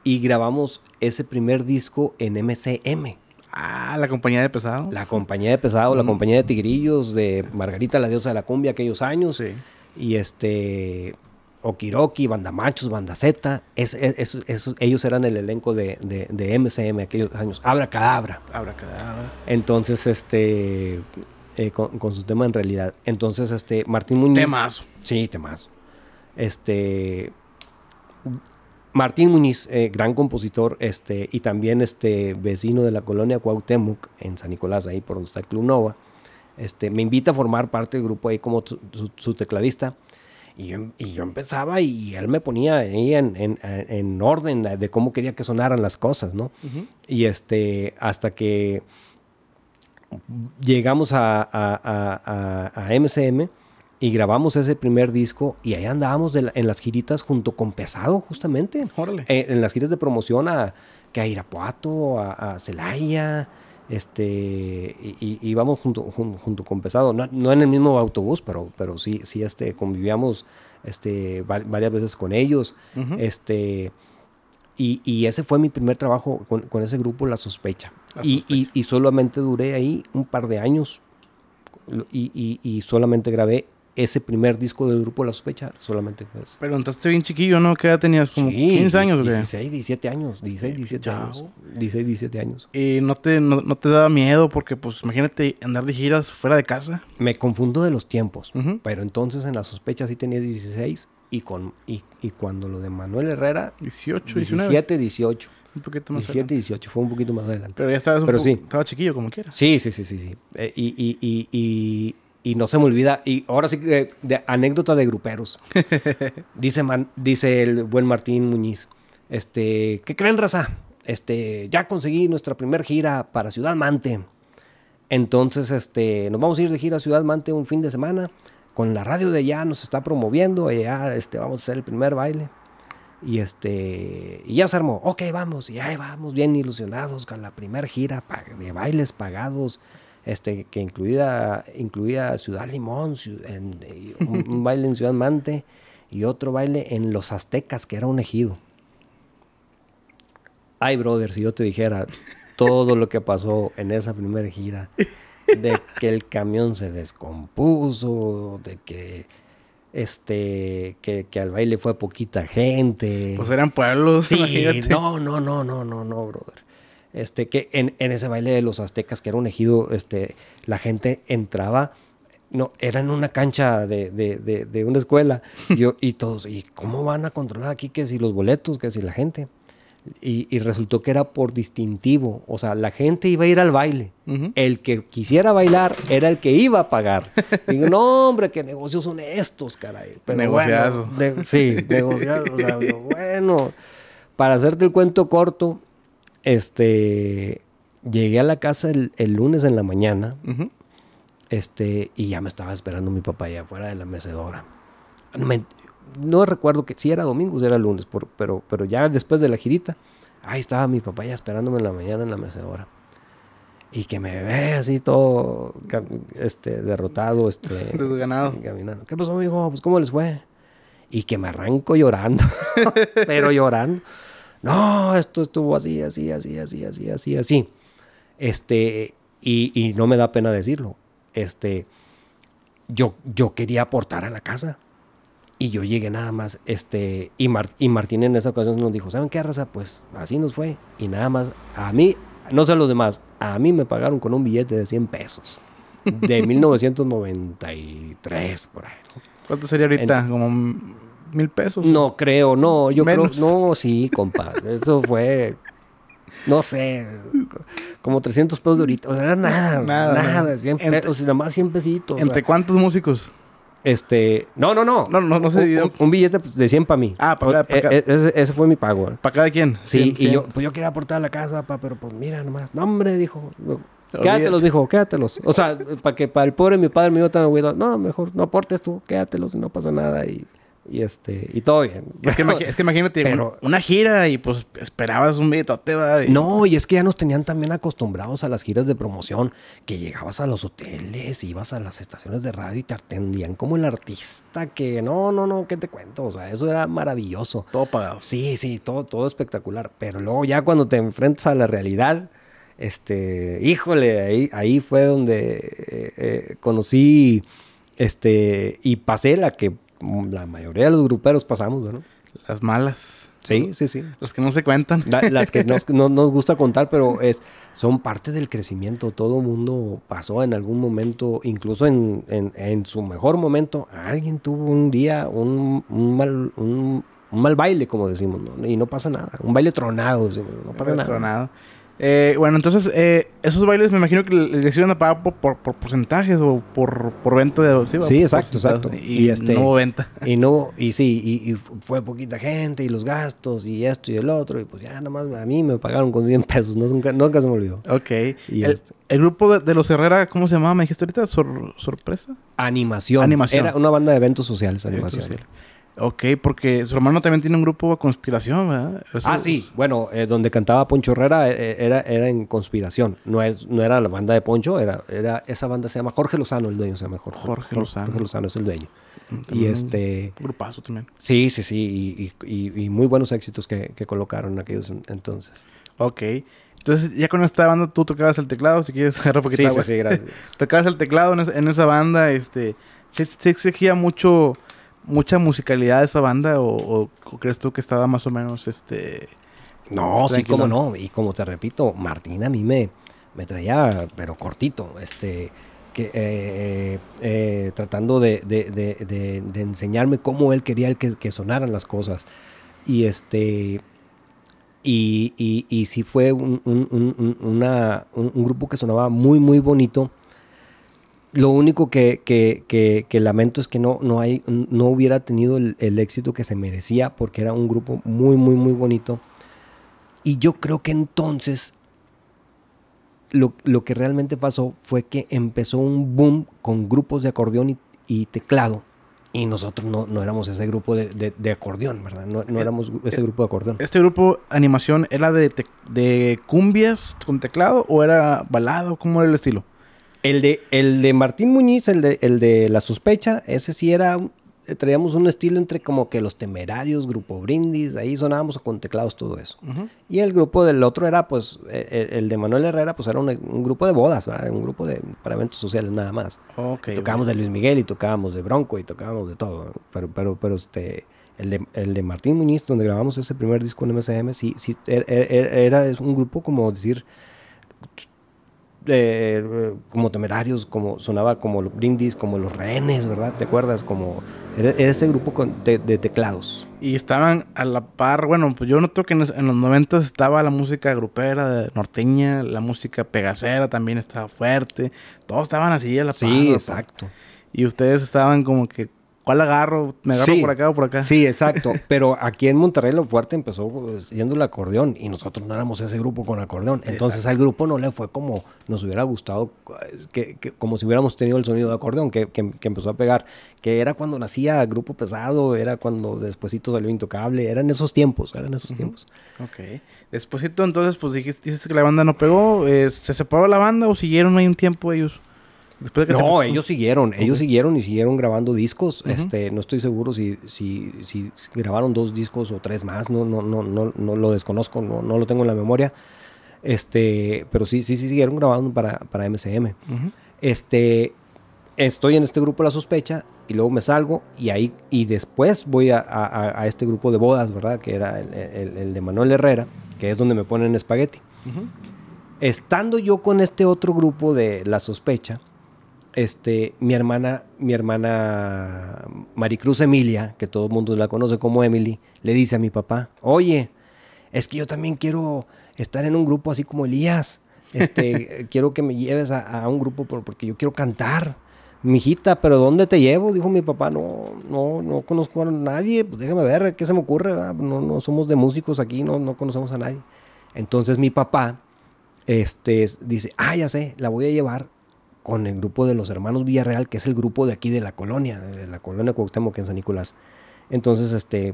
y grabamos ese primer disco en MCM. Ah, la compañía de pesado. La compañía de pesado, la mm. compañía de tigrillos, de Margarita la diosa de la cumbia aquellos años. Y este, Okiroki, Banda Machos, Banda ellos eran el elenco de, de, de, MCM aquellos años. Abra Cadabra. Abra Cadabra. Entonces, este, eh, con, su tema en realidad. Entonces, este, Martín Muñiz. Temazo. Sí, temazo. Este. Martín Muñiz, eh, gran compositor, este, y también este vecino de la colonia Cuauhtémoc, en San Nicolás, ahí por donde está el Club Nova, este, me invita a formar parte del grupo ahí como su, tecladista. Y yo, empezaba y él me ponía ahí en, orden de cómo quería que sonaran las cosas, ¿no? Y este, hasta que llegamos a, a, MCM y grabamos ese primer disco y ahí andábamos en las giritas junto con Pesado justamente. Eh, en las giras de promoción a, que a Irapuato, a, Celaya, este, y, vamos íbamos junto, junto con Pesado, no, en el mismo autobús, pero, pero sí, sí este, convivíamos este, varias veces con ellos. este, y, ese fue mi primer trabajo con ese grupo, La Sospecha. Y, solamente duré ahí un par de años y, solamente grabé ese primer disco del grupo La Sospecha, solamente eso. Pero entraste bien chiquillo, ¿no? ¿Qué edad tenías? ¿Como 15 años 16, 17 años, 16, 17 años. no te, no, te daba miedo? Porque pues imagínate andar de giras fuera de casa. Me confundo de los tiempos, pero entonces en La Sospecha sí tenía 16 y, con, y, cuando lo de Manuel Herrera... 18, 17, 19. 18 poquito 17 y 18, fue un poquito más adelante. Pero ya estaba chiquillo como quiera. Sí, sí, sí, sí. sí. Eh, y, no se me olvida, y ahora sí que de, anécdota de gruperos. <laughs> dice, dice el buen Martín Muñiz, este, ¿qué creen, raza? Este, ya conseguí nuestra primera gira para Ciudad Mante. Entonces, este, nos vamos a ir de gira a Ciudad Mante un fin de semana. Con la radio de allá nos está promoviendo, allá este, vamos a hacer el primer baile. Y este, y ya se armó, ok, vamos, y ahí vamos, bien ilusionados con la primera gira de bailes pagados, este, que incluida, incluía Ciudad Limón, un, baile en Ciudad Mante y otro baile en Los Aztecas, que era un ejido. Ay, brother, si yo te dijera todo lo que pasó en esa primera gira, de que el camión se descompuso, de que este, que, al baile fue poquita gente. Pues eran pueblos. Sí, no, no, no, no, no, no, brother. Este, que en, ese baile de los aztecas, que era un ejido, este, la gente entraba, no, era en una cancha de, de, de, una escuela, <laughs> yo, y todos, ¿y cómo van a controlar aquí que si los boletos, que si la gente? Y, resultó que era por distintivo. O sea, la gente iba a ir al baile. El que quisiera bailar era el que iba a pagar. <laughs> Digo, no, hombre, qué negocios son estos, caray. negociazo. sí, <laughs> negociazo. bueno, para hacerte el cuento corto, este, llegué a la casa el, lunes en la mañana. Este, y ya me estaba esperando mi papá allá afuera de la mecedora. Me, no recuerdo que si era domingo o si era lunes, pero, pero ya después de la girita, ahí estaba mi papá ya esperándome en la mañana en la mecedora. Y que me ve así todo este, derrotado, este, <laughs> desganado. ¿Qué pasó, hijo? Pues, ¿cómo les fue? Y que me arranco llorando, <laughs> pero llorando. No, esto estuvo así, así, así, así, así, así, así. Este, y, no me da pena decirlo. Este, yo, yo quería aportar a la casa. Y yo llegué nada más, este, y, y Martín en esa ocasión nos dijo, ¿saben qué raza? Pues así nos fue. Y nada más, a mí, no sé a los demás, a mí me pagaron con un billete de 100 pesos. De 1993, <laughs> por ahí. ¿Cuánto sería ahorita? ¿Como mil pesos? No creo, no, yo Menos. creo, no, sí, compa Eso fue no sé, como 300 pesos de ahorita. O sea, era nada, nada, nada 100 pesos, nada más 100 pesitos. ¿Entre cuántos músicos? Este, no, no, no. No, no, no se dividió. Un, billete de 100 para mí. Ah, para cada, e, e, Ese, fue mi pago. ¿Para cada quien? Sí, yo, pues yo quería aportar la casa, pa, pero pues mira nomás. No, hombre, dijo. Quédatelos, dijo, quédatelos. O sea, para que para el pobre mi padre me dio tan agüido No, mejor no aportes tú, quédatelos, y no pasa nada. Y y este, y todo bien. Es que, imagínate, una gira y pues esperabas un billetote, No, y es que ya nos tenían también acostumbrados a las giras de promoción, que llegabas a los hoteles, ibas a las estaciones de radio y te atendían como el artista, que no, no, no, ¿qué te cuento? O sea, eso era maravilloso. Todo pagado. Sí, sí, todo, todo espectacular. Pero luego ya cuando te enfrentas a la realidad, este, híjole, ahí, ahí fue donde eh, eh, conocí, este, y pasé la que la mayoría de los gruperos pasamos, ¿no? Las malas. Sí, sí, sí. Las que no se cuentan. las que no, nos gusta contar, pero es, son parte del crecimiento. Todo mundo pasó en algún momento, incluso en, en, su mejor momento, alguien tuvo un día un, mal... Un, mal baile, como decimos, ¿no? y no pasa nada. Un baile tronado, decimos, no pasa nada. Tronado. Eh, bueno, entonces, eh, esos bailes me imagino que les iban a pagar por, por, porcentajes o por, por venta de... Sí, sí exacto, exacto. Y, este, no hubo venta. Y no, y sí, y, fue poquita gente y los gastos y esto y el otro. Y pues ya nomás a mí me pagaron con 100 pesos, nunca, nunca, se me olvidó. Ok. Y el, este. el grupo de, los Herrera, ¿cómo se llamaba? Me dijiste ahorita, ¿sorpresa? Animación. Animación. Era una banda de eventos sociales, animación. Eventos sociales. Ok, porque su hermano también tiene un grupo de conspiración, ¿verdad? ah, sí. Bueno, eh, donde cantaba Poncho Herrera eh, eh, era, era en conspiración. No, es, no era la banda de Poncho, era, era esa banda se llama Jorge Lozano, el dueño se llama Jorge, Jorge Lozano. Jorge Lozano es el dueño. Mm, y este... Un grupazo también. Sí, sí, sí. Y, muy buenos éxitos que, que colocaron aquellos entonces. Ok. Entonces, ya con esta banda tú tocabas el teclado, si quieres agarrar un poquito. Sí, sí, gracias. <laughs> tocabas el teclado en, esa banda, este... se exigía mucho mucha musicalidad de esa banda o, crees tú que estaba más o menos este... No, sí, como no. Y como te repito, Martín a mí me, me traía, pero cortito, este... Que, eh, eh, eh, tratando de, enseñarme cómo él quería que, que sonaran las cosas. Y este, y, y, y, sí fue un, grupo que sonaba muy, muy bonito. Lo único que, lamento es que no, no, hay, no hubiera tenido el, éxito que se merecía porque era un grupo muy, muy, muy bonito. Y yo creo que entonces lo, que realmente pasó fue que empezó un boom con grupos de acordeón y, teclado. Y nosotros no, no, éramos ese grupo de, acordeón, ¿verdad? No, eh, éramos ese eh, grupo de acordeón. ¿Este grupo animación era de, de cumbias con teclado o era balado? ¿Cómo era el estilo? El de, el de Martín Muñiz, el de, el de La Sospecha, ese sí era. Eh, traíamos un estilo entre como que los temerarios, grupo brindis, ahí sonábamos con teclados, todo eso. Y el grupo del otro era, pues, eh, eh, el, de Manuel Herrera, pues era un, grupo de bodas, ¿verdad? un grupo de, para eventos sociales nada más. tocábamos de Luis Miguel y tocábamos de Bronco y tocábamos de todo. Pero, pero, pero este. El de, el de, Martín Muñiz, donde grabamos ese primer disco en MSM, sí, sí era, er, er, era un grupo como decir como temerarios, como sonaba como los brindis, como los rehenes, ¿verdad? ¿Te acuerdas? Como era, ese grupo de, teclados. Y estaban a la par, bueno, pues yo noto que en los, noventas estaba la música grupera norteña, la música pegacera también estaba fuerte, todos estaban así a la par. Sí, exacto. Y ustedes estaban como que ¿cuál agarro? ¿Me agarro por acá o por acá? Sí, exacto. <laughs> Pero aquí en Monterrey lo fuerte empezó pues, yendo el acordeón y nosotros no éramos ese grupo con acordeón. Entonces al grupo no le fue como nos hubiera gustado, que, como si hubiéramos tenido el sonido de acordeón que, empezó a pegar, que era cuando nacía Grupo Pesado, era cuando Despuésito salió Intocable, eran esos tiempos, eran esos tiempos. Ok. Despuésito entonces pues dijiste, dices que la banda no pegó, eh, ¿se separó la banda o siguieron ahí un tiempo ellos? no, ellos siguieron, ellos siguieron y siguieron grabando discos. Este, no estoy seguro si, si, si grabaron dos discos o tres más, no, no, no, no, no lo desconozco, no, lo tengo en la memoria. Este, pero sí, sí, sí siguieron grabando para, para MCM. Este, estoy en este grupo La Sospecha y luego me salgo y ahí, y después voy a, este grupo de bodas, ¿verdad? Que era el, de Manuel Herrera, que es donde me ponen espagueti. Estando yo con este otro grupo de La Sospecha, este, mi hermana, mi hermana Maricruz Emilia, que todo el mundo la conoce como Emily, le dice a mi papá, oye, es que yo también quiero estar en un grupo así como Elías. Este, <laughs> quiero que me lleves a, un grupo porque yo quiero cantar. mi hijita, pero ¿dónde te llevo? Dijo mi papá, no, no, no conozco a nadie, pues déjame ver, ¿qué se me ocurre? Ah, no, no somos de músicos aquí, no, no conocemos a nadie. Entonces mi papá este, dice, ah, ya sé, la voy a llevar con el grupo de los hermanos Villarreal, que es el grupo de aquí de la colonia, de la colonia Cuauhtémoc en San Nicolás. Entonces, este,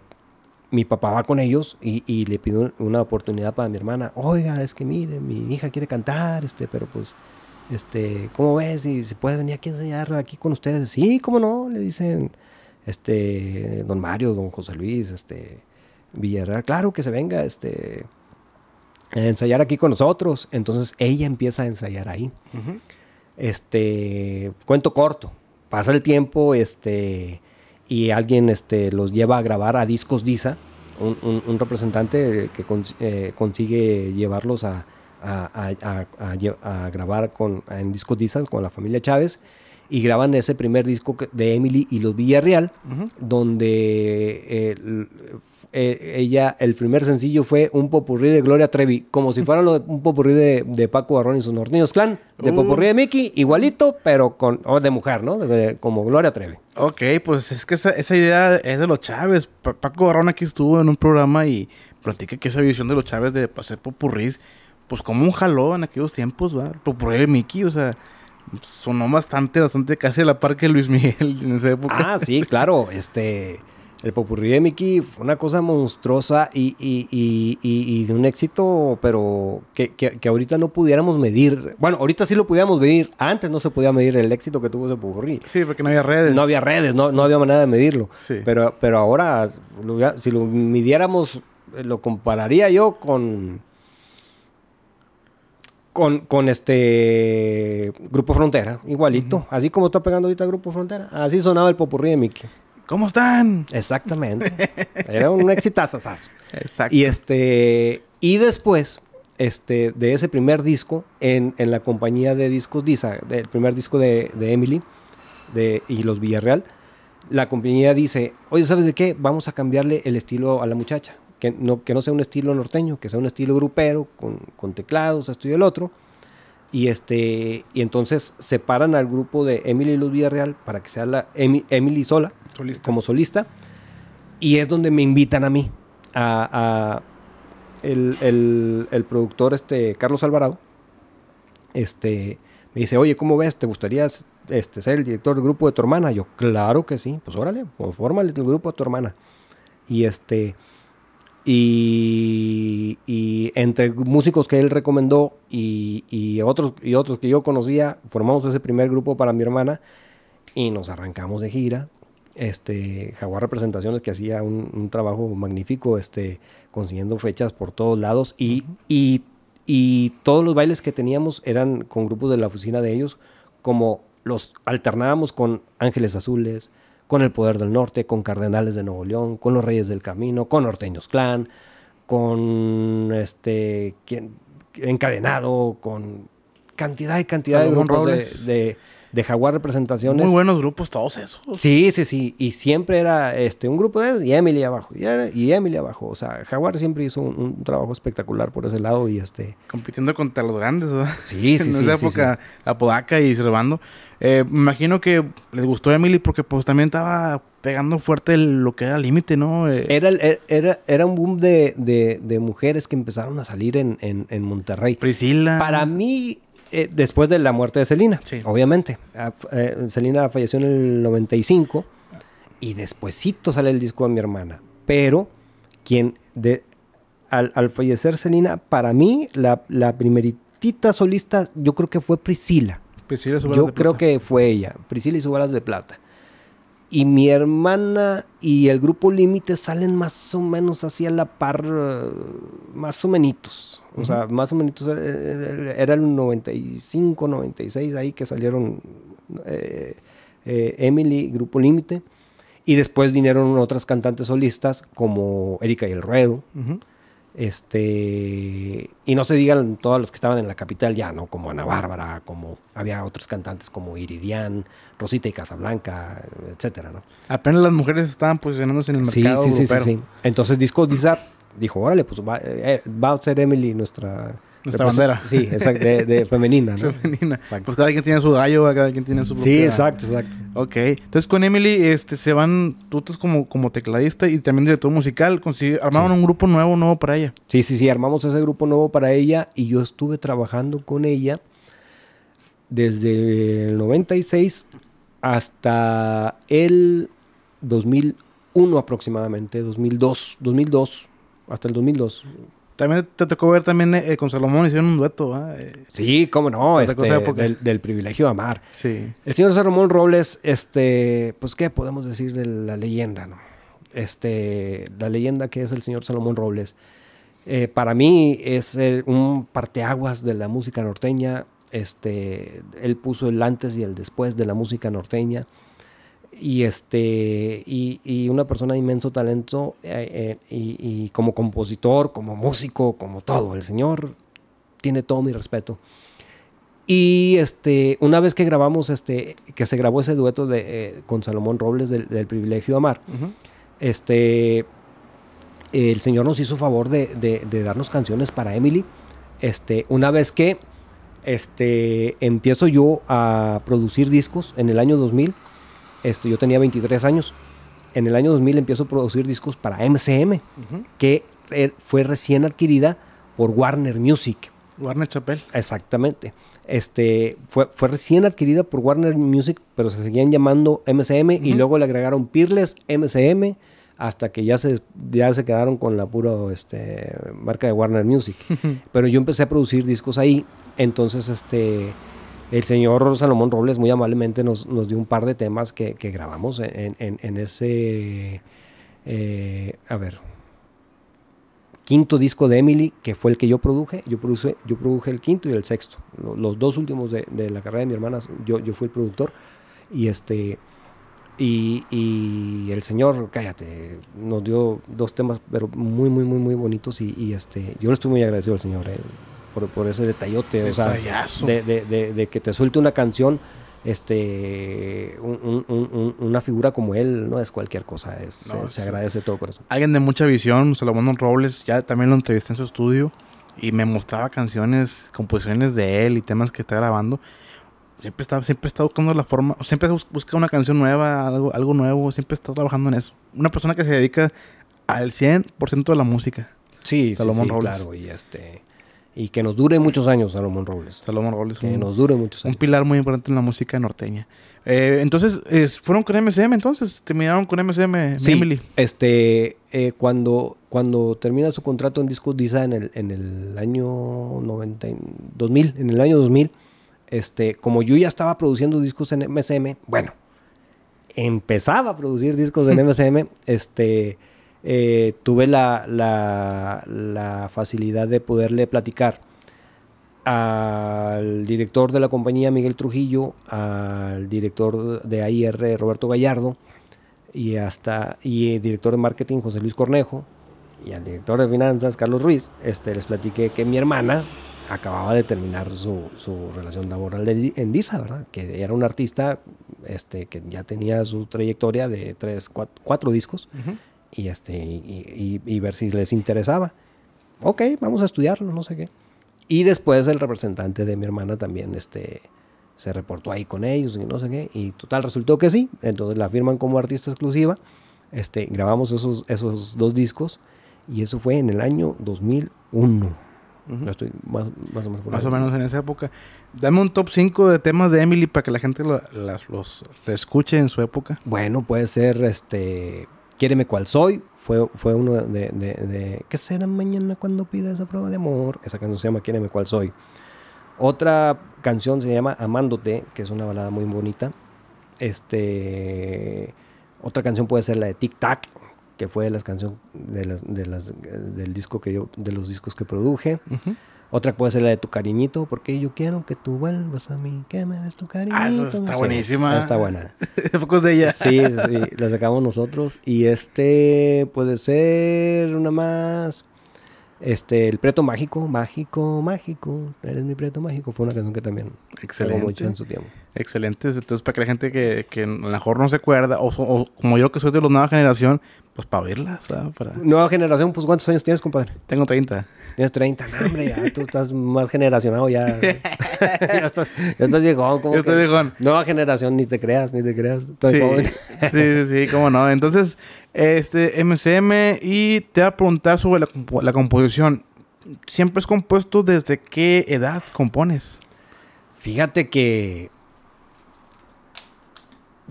mi papá va con ellos y, le pido una oportunidad para mi hermana. Oiga, es que mire, mi hija quiere cantar, este, pero pues, este, ¿cómo ves? Si se puede venir aquí a ensayar... aquí con ustedes. Sí, cómo no, le dicen, este, don Mario, don José Luis, este, Villarreal, claro que se venga, este, a ensayar aquí con nosotros. Entonces ella empieza a ensayar ahí. Este, cuento corto, pasa el tiempo este, y alguien este, los lleva a grabar a Discos Disa, un, representante que eh, consigue llevarlos a, a, grabar con, en Discos Disa con la familia Chávez y graban ese primer disco de Emily y los Villarreal, donde eh, eh, ella, el primer sencillo fue un popurrí de Gloria Trevi, como si fuera un popurrí de, Paco Barrón y sus norteños clan, de uh. popurrí de Mickey, igualito, pero con, de mujer, ¿no? como Gloria Trevi. Ok, pues es que esa, esa idea es de los Chávez. Paco Barrón aquí estuvo en un programa y platica que esa visión de los Chávez de hacer popurrís, pues como un jaló en aquellos tiempos, ¿va? Popurrí de Mickey, o sea sonó bastante, bastante casi a la par que Luis Miguel <laughs> en esa época. Ah, sí, claro. Este, el popurrí de Mickey fue una cosa monstruosa y, de un éxito, pero que, ahorita no pudiéramos medir. Bueno, ahorita sí lo pudiéramos medir. Antes no se podía medir el éxito que tuvo ese popurrí. Sí, porque no había redes. No había redes, no, no había manera de medirlo. Pero, pero ahora, si lo midiéramos, eh, lo compararía yo con. Con, con, este Grupo Frontera, igualito. Así como está pegando ahorita Grupo Frontera, así sonaba el popurrí de Mickey. ¿Cómo están? Exactamente. Era un exitazazazo. Exacto. Y este. Y después, este, de ese primer disco, en, la compañía de discos Disa, del primer disco de, Emily de, y los Villarreal, la compañía dice: Oye, ¿sabes de qué? Vamos a cambiarle el estilo a la muchacha. Que no, que no sea un estilo norteño, que sea un estilo grupero, con, teclados, esto y el otro. Y, este, y entonces separan al grupo de Emily y los Villarreal para que sea la Emily sola como solista. Y es donde me invitan a mí, a, el, productor este, Carlos Alvarado. Este, me dice, oye, ¿cómo ves? ¿Te gustaría este, ser el director del grupo de tu hermana? Yo, claro que sí. Pues órale, pues fórmale el grupo de tu hermana. Y este... Y, entre músicos que él recomendó y, otros, y otros que yo conocía, formamos ese primer grupo para mi hermana y nos arrancamos de gira este, Jaguar Representaciones, que hacía un, trabajo magnífico, este, consiguiendo fechas por todos lados. Y, todos los bailes que teníamos eran con grupos de la oficina de ellos, como los alternábamos con Ángeles Azules, con El Poder del Norte, con Cardenales de Nuevo León, con Los Reyes del Camino, con Norteños Clan, con este, Encadenado, con cantidad y cantidad de grupos de de Jaguar Representaciones. Muy buenos grupos todos esos. Sí, sí, sí. Y siempre era este, un grupo de y Emily abajo. Y, Emily abajo. O sea, Jaguar siempre hizo un, trabajo espectacular por ese lado y este... Compitiendo contra los grandes, ¿verdad? Sí, sí, <laughs> sí. En esa época, la Podaca y Cervando. Eh, me imagino que les gustó Emily porque pues también estaba pegando fuerte lo que era límite, ¿no? Eh, era, er, era, era un boom de, de, mujeres que empezaron a salir en, en, en Monterrey. Priscila. Para mí, eh, después de la muerte de Celina, obviamente. Celina ah, eh, falleció en el 95 y despuesito sale el disco de mi hermana. Pero quien de, al, fallecer Celina, para mí la, la primeritita solista yo creo que fue Priscila. Priscila yo creo que fue ella, Priscila y su balas de plata y mi hermana y el grupo Límite salen más o menos así a la par, eh, más o menos. O sea, más o menos eh, eh, era el 95, 96 ahí que salieron Emily, Grupo Límite. Y después vinieron otras cantantes solistas como Erika y el Ruedo. Este, y no se digan todos los que estaban en la capital ya, ¿no? Como Ana Bárbara, como había otros cantantes como Iridian, Rosita y Casablanca, etcétera, ¿no? Apenas las mujeres estaban posicionándose en el mercado. sí, sí, sí, Entonces Disco Dizar dijo, órale, pues va, eh, eh, va a ser Emily nuestra nuestra bandera. Sí, exacto, de, <laughs> femenina, ¿no? Femenina. Pues cada quien tiene su gallo, cada quien tiene su Sí, exacto, exacto. Ok. Entonces con Emily este, se van, tú estás como, como tecladista y también director musical, armaron un grupo nuevo, nuevo para ella. Sí, sí, sí, armamos ese grupo nuevo para ella y yo estuve trabajando con ella desde el 96 hasta el 2001 aproximadamente, 2002, 2002, hasta el 2002. También te tocó ver también eh, con Salomón, hicieron un dueto. Eh, sí, cómo no, este, del, privilegio de amar. Sí. El señor Salomón Robles, este, pues qué podemos decir de la leyenda, ¿no? Este, la leyenda que es el señor Salomón Robles, eh, para mí es un parteaguas de la música norteña. Este, él puso el antes y el después de la música norteña y este y, una persona de inmenso talento eh, eh, y, como compositor, como músico, como todo. El señor tiene todo mi respeto. Y este, una vez que grabamos, este, que se grabó ese dueto de, eh, con Salomón Robles del, privilegio de amar, este, el señor nos hizo favor de, darnos canciones para Emily. Este, una vez que este, empiezo yo a producir discos en el año 2000, yo tenía 23 años. En el año 2000 empiezo a producir discos para MCM, que eh, fue recién adquirida por Warner Music. Warner Chappell. Exactamente. Este, fue, fue recién adquirida por Warner Music, pero se seguían llamando MCM y luego le agregaron Peerless MCM hasta que ya se, ya se quedaron con la pura este, marca de Warner Music. <laughs> Pero yo empecé a producir discos ahí, entonces este, el señor Salomón Robles muy amablemente nos, dio un par de temas que, grabamos en, ese, eh, a ver, quinto disco de Emily, que fue el que yo produje. Yo produje, yo produje el quinto y el sexto. Los dos últimos de, la carrera de mi hermana, yo, yo fui el productor. Y este... Y, el señor, cállate, nos dio dos temas, pero muy, muy, muy, muy bonitos. Y, este, yo le estoy muy agradecido al señor. Eh por, ese detallote, o sea, de, de, que te suelte una canción, este, una figura como él no es cualquier cosa, es, se, agradece todo por eso... Alguien de mucha visión, Salomón Robles, ya también lo entrevisté en su estudio y me mostraba canciones, composiciones de él y temas que está grabando. Siempre está, siempre está buscando la forma, siempre busca una canción nueva, algo, algo nuevo, siempre está trabajando en eso. Una persona que se dedica al 100% de la música. Sí, Salomón sí, Robles. claro, y este y que nos dure muchos años, Salomón Robles. Salomón Robles. Que nos dure muchos años. Un pilar muy importante en la música norteña. Eh, entonces, ¿fueron con MCM entonces? ¿Terminaron con MCM, sí, este, eh, cuando, cuando termina su contrato en Discos Disa en el, año 90, 2000, en el año 2000, este, como yo ya estaba produciendo discos en MSM, bueno, empezaba a producir discos en MSM. este eh, tuve la, facilidad de poderle platicar al director de la compañía Miguel Trujillo, al director de AIR Roberto Gallardo y hasta y el director de marketing José Luis Cornejo y al director de finanzas Carlos Ruiz, este les platiqué que mi hermana acababa de terminar su, relación laboral en Disa, Que era un artista este, que ya tenía su trayectoria de tres, cuatro, discos y, este, y, ver si les interesaba. Ok, vamos a estudiarlo, no sé qué. Y después el representante de mi hermana también este, se reportó ahí con ellos y no sé qué. Y total, resultó que sí. Entonces la firman como artista exclusiva. Este, grabamos esos, esos dos discos y eso fue en el año 2001. más, o menos en esa época. Dame un top 5 de temas de Emily para que la gente los escuche en su época. Bueno, puede ser este Quiéreme cual soy. Fue, fue uno de, ¿Qué será mañana cuando pida esa prueba de amor? Esa canción se llama Quiéreme cual soy. Otra canción se llama Amándote, que es una balada muy bonita. Este, otra canción puede ser la de Tic Tac, que fue de las canciones de las, del disco que yo, de los discos que produje. Otra puede ser la de tu cariñito, porque yo quiero que tú vuelvas a mí, que me des tu cariñito. Ah, eso está buenísima. está buena. <laughs> Pocos de ella. Sí, sí, la sacamos nosotros. Y este puede ser una más. Este, el preto mágico, mágico, mágico. Eres mi preto mágico. Fue una canción que también. Excelente. mucho en su tiempo. Excelentes. Entonces, para que la gente que, a lo mejor no se acuerda, o, como yo que soy de la nueva generación, pues para verlas. Nueva generación, pues ¿cuántos años tienes, compadre? Tengo 30. Tienes 30, hombre, ya tú estás más generacionado, ya. <laughs> ya, estás, ya viejón. Nueva generación, ni te creas, ni te creas. <laughs> Sí. sí, sí, cómo no. Entonces, este, MCM, y te voy a preguntar sobre la composición. ¿Siempre es compuesto desde qué edad compones? Fíjate que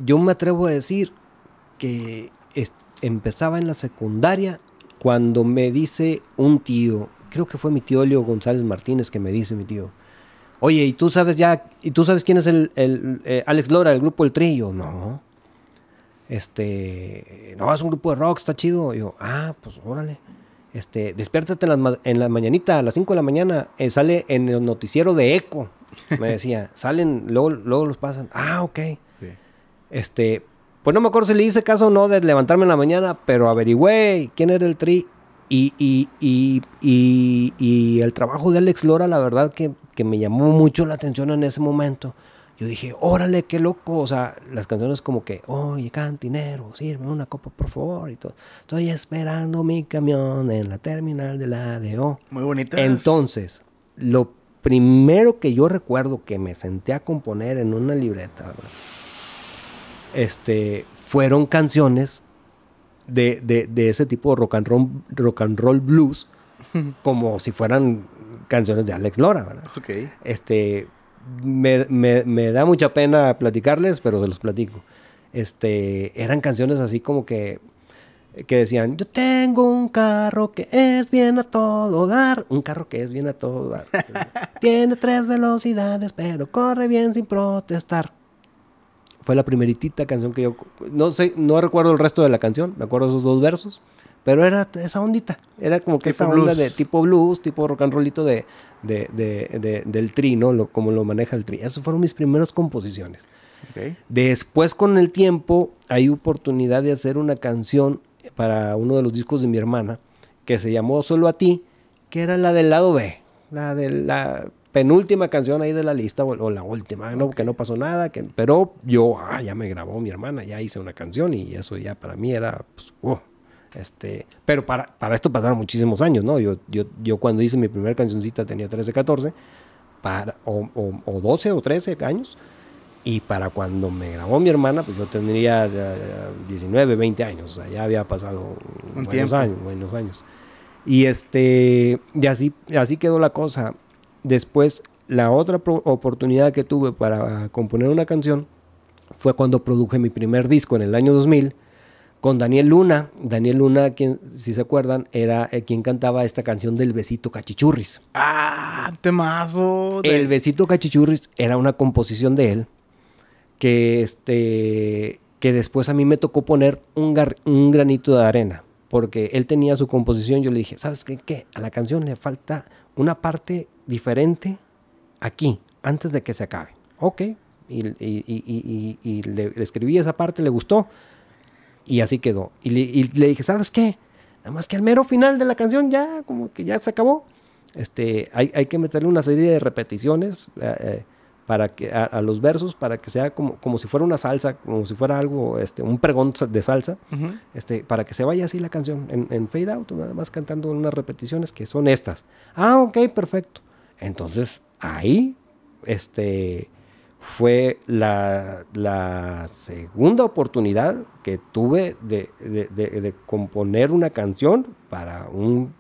yo me atrevo a decir que empezaba en la secundaria cuando me dice un tío, creo que fue mi tío Leo González Martínez que me dice mi tío, oye, ¿y tú sabes ya, y tú sabes quién es el, el eh, Alex Lora, el grupo El Trillo? No. Este, no, es un grupo de rock, está chido. Y yo, ah, pues órale. Este, despiértate en la, en la mañanita, a las 5 de la mañana, eh, sale en el noticiero de Eco. Me decía, <laughs> salen, luego, luego los pasan. Ah, ok. Este, pues no me acuerdo si le hice caso o no de levantarme en la mañana, pero averigüé quién era el tri. Y, el trabajo de Alex Lora, la verdad que, que me llamó mucho la atención en ese momento yo dije, órale, qué loco. O sea, las canciones como que, oye, cantinero, sirven una copa, por favor. Y todo. Estoy esperando mi camión en la terminal de la ADO. Muy bonita. Entonces, lo primero que yo recuerdo que me senté a componer en una libreta, ¿verdad? este, fueron canciones de, ese tipo de rock and roll, blues, <laughs> como si fueran canciones de Alex Lora, ¿verdad? Este, me, da mucha pena platicarles, pero se los platico. Este, eran canciones así como que, que decían, yo tengo un carro que es bien a todo dar, un carro que es bien a todo dar. <laughs> Tiene tres velocidades, pero corre bien sin protestar. Fue la primeritita canción que yo... No sé, no recuerdo el resto de la canción, me acuerdo esos dos versos, pero era esa ondita, era como que esa onda de tipo blues, tipo rock and rollito de, de, de, del tri, ¿no? como lo maneja el tri. Esas fueron mis primeras composiciones. Después con el tiempo hay oportunidad de hacer una canción para uno de los discos de mi hermana que se llamó Solo a ti, que era la del lado B, la de la penúltima canción ahí de la lista, o, la última, no, que no pasó nada, que, pero yo, ah, ya me grabó mi hermana, ya hice una canción y eso ya para mí era, pues, Este, pero para, para esto pasaron muchísimos años, ¿no? Yo, yo, yo cuando hice mi primera cancioncita tenía 13, 14, para, o, 12 o 13 años. Y para cuando me grabó mi hermana, pues yo tendría 19, eh, 20 años. O sea, ya había pasado Un buenos años, buenos años. Y este, y así, así quedó la cosa. Después, la otra oportunidad que tuve para componer una canción fue cuando produje mi primer disco en el año 2000 con Daniel Luna. Daniel Luna, quien, si se acuerdan, era eh, quien cantaba esta canción del besito cachichurris. ¡Ah! ¡Temazo! El besito cachichurris era una composición de él que, este, que después a mí me tocó poner un, granito de arena porque él tenía su composición. Yo le dije, ¿sabes qué, qué? A la canción le falta una parte diferente aquí, antes de que se acabe. Ok, y, le, escribí esa parte, le gustó, y así quedó. Y le, dije, ¿sabes qué? Nada más que al mero final de la canción ya, como que ya se acabó. Este, hay, que meterle una serie de repeticiones eh, eh, para que, a, los versos para que sea como, como si fuera una salsa, como si fuera algo, este, un pregón de salsa, este, para que se vaya así la canción en, en fade out, nada más cantando unas repeticiones que son estas. Ah, ok, perfecto. Entonces ahí este, fue la, segunda oportunidad que tuve de, componer una canción para un,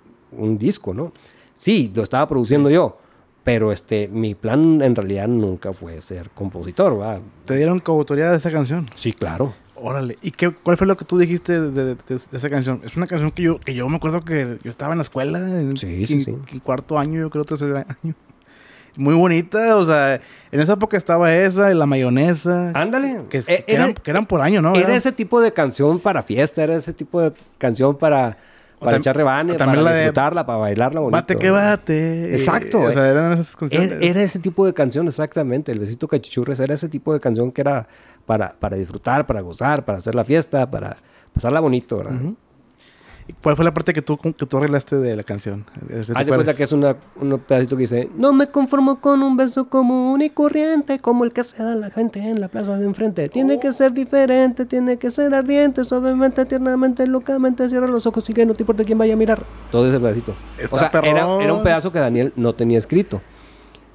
disco, ¿no? Sí, lo estaba produciendo yo, pero este, mi plan en realidad nunca fue ser compositor, ¿Te dieron coautoría de esa canción? Sí, claro. Órale. ¿Y qué, cuál fue lo que tú dijiste de, esa canción? Es una canción que yo, me acuerdo que yo estaba en la escuela. En, sí, sí, cuarto año, yo creo, tercer año. Muy bonita, o sea, en esa época estaba esa y la mayonesa. Ándale. Que, e, eran, eran, por año, ¿no? Era, ese tipo de canción para fiesta, era ese tipo de canción para, echar rebanes, para disfrutarla, para bailarla bonito. Bate que bate. Exacto. o eh. sea, eran esas canciones. Era, era, ese tipo de canción, exactamente. El besito cachichurres era ese tipo de canción que era para, para disfrutar, para gozar, para hacer la fiesta, para pasarla bonito, ¿verdad? ¿Cuál fue la parte que tú, tú arreglaste de la canción? Haz de cuenta que es una, un pedacito que dice: No me conformo con un beso común y corriente, como el que se da la gente en la plaza de enfrente. Tiene que oh. ser diferente, tiene que ser ardiente, suavemente, tiernamente, locamente. Cierra los ojos y que no te importa quién vaya a mirar. Todo ese pedacito. o sea, era, era, un pedazo que Daniel no tenía escrito.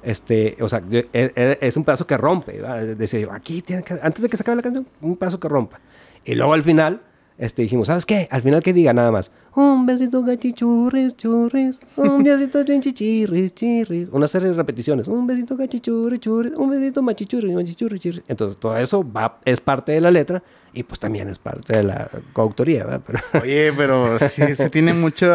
Este, o sea, e, e, es un pedazo que rompe. Decía aquí tiene que, antes de que se acabe la canción, un pedazo que rompa. Y luego al final, este, dijimos, ¿sabes qué? Al final que diga nada más. Un besito gachichurris, churris. Un <laughs> besito chichirris, chirris. Una serie de repeticiones. Un besito gachichurris, churris. Un besito machichurris, machichurris, churris. Entonces, todo eso va, es parte de la letra y pues también es parte de la coautoría, ¿verdad? Pero... <laughs> Oye, pero sí, tiene mucho,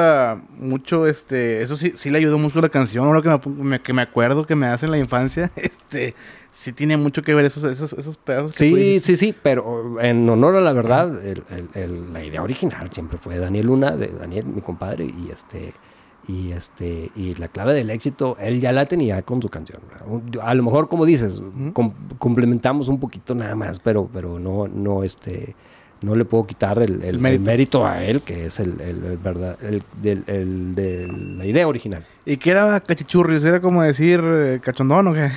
mucho, este, eso sí, sí le ayudó mucho la canción, ahora que me, que me acuerdo que me hace en la infancia, <laughs> este, sí tiene mucho que ver esos, esos, esos pedazos. Sí, sí, sí, pero en honor a la verdad, la idea original siempre fue Daniel Luna, de Daniel, mi compadre, y este... Y, este, y la clave del éxito, él ya la tenía con su canción. A lo mejor, como dices, complementamos un poquito nada más, pero, pero no, no, este, no le puedo quitar el, mérito. a él, que es el, verdad, el, de la idea original. ¿Y qué era cachichurris? ¿Era como decir eh, cachondón o qué?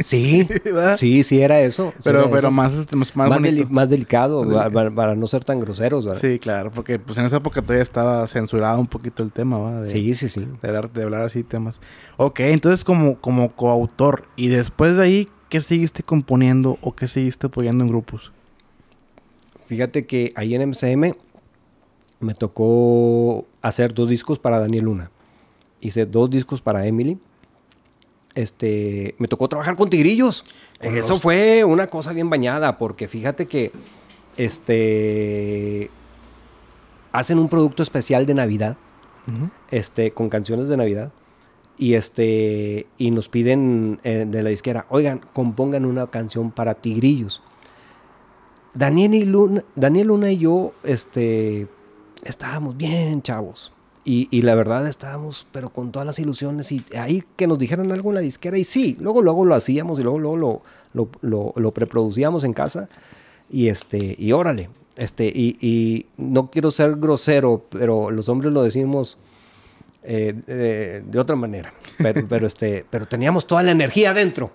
sí, <laughs> sí, sí era eso. pero pero este, Más, más, delicado, para, no ser tan groseros. ¿verdad? Sí, claro, porque pues en esa época todavía estaba censurado un poquito el tema, ¿va? sí, sí, sí. De hablar, hablar así temas. Ok, entonces como, como coautor y después de ahí, ¿qué seguiste componiendo o qué seguiste apoyando en grupos? Fíjate que ahí en MCM me tocó hacer dos discos para Daniel Luna. Hice dos discos para Emily. Este, me tocó trabajar con tigrillos. Eso fue una cosa bien bañada, porque fíjate que este, hacen un producto especial de Navidad, este, con canciones de Navidad. Y, este, y nos piden eh, de la disquera, oigan, compongan una canción para tigrillos. Daniel, y Luna, Daniel Luna y yo este, estábamos bien chavos. Y, y, la verdad estábamos, pero con todas las ilusiones. Y ahí que nos dijeran algo en la disquera. Y sí, luego, luego lo hacíamos y luego, luego lo, lo, lo, preproducíamos en casa. Y este, y órale. Este, y, y no quiero ser grosero, pero los hombres lo decimos. Eh, de otra manera, pero, pero, este, pero teníamos toda la energía adentro.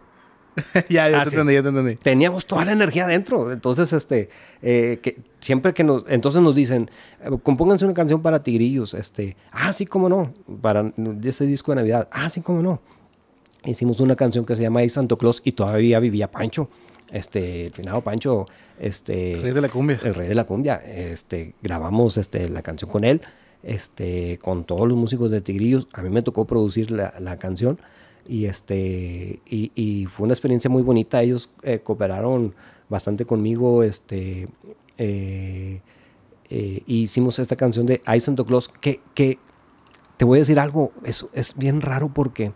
<laughs> ya, te ah, entendí, ya entendí. Teníamos toda la energía adentro. Entonces, este, eh, que siempre que nos, entonces nos dicen, eh, compónganse una canción para tigrillos, este, ah, sí, cómo no, para ese disco de Navidad, ah, sí, cómo no. Hicimos una canción que se llama Y Santo Claus y todavía vivía Pancho este, el finado Pancho, este... El rey de la cumbia. El rey de la cumbia. Este, grabamos este, la canción con él, este, con todos los músicos de Tigrillos. A mí me tocó producir la canción y, este, y, fue una experiencia muy bonita. Ellos eh, cooperaron bastante conmigo este, eh, eh, hicimos esta canción de I, Santa Claus que, te voy a decir algo, es, es bien raro porque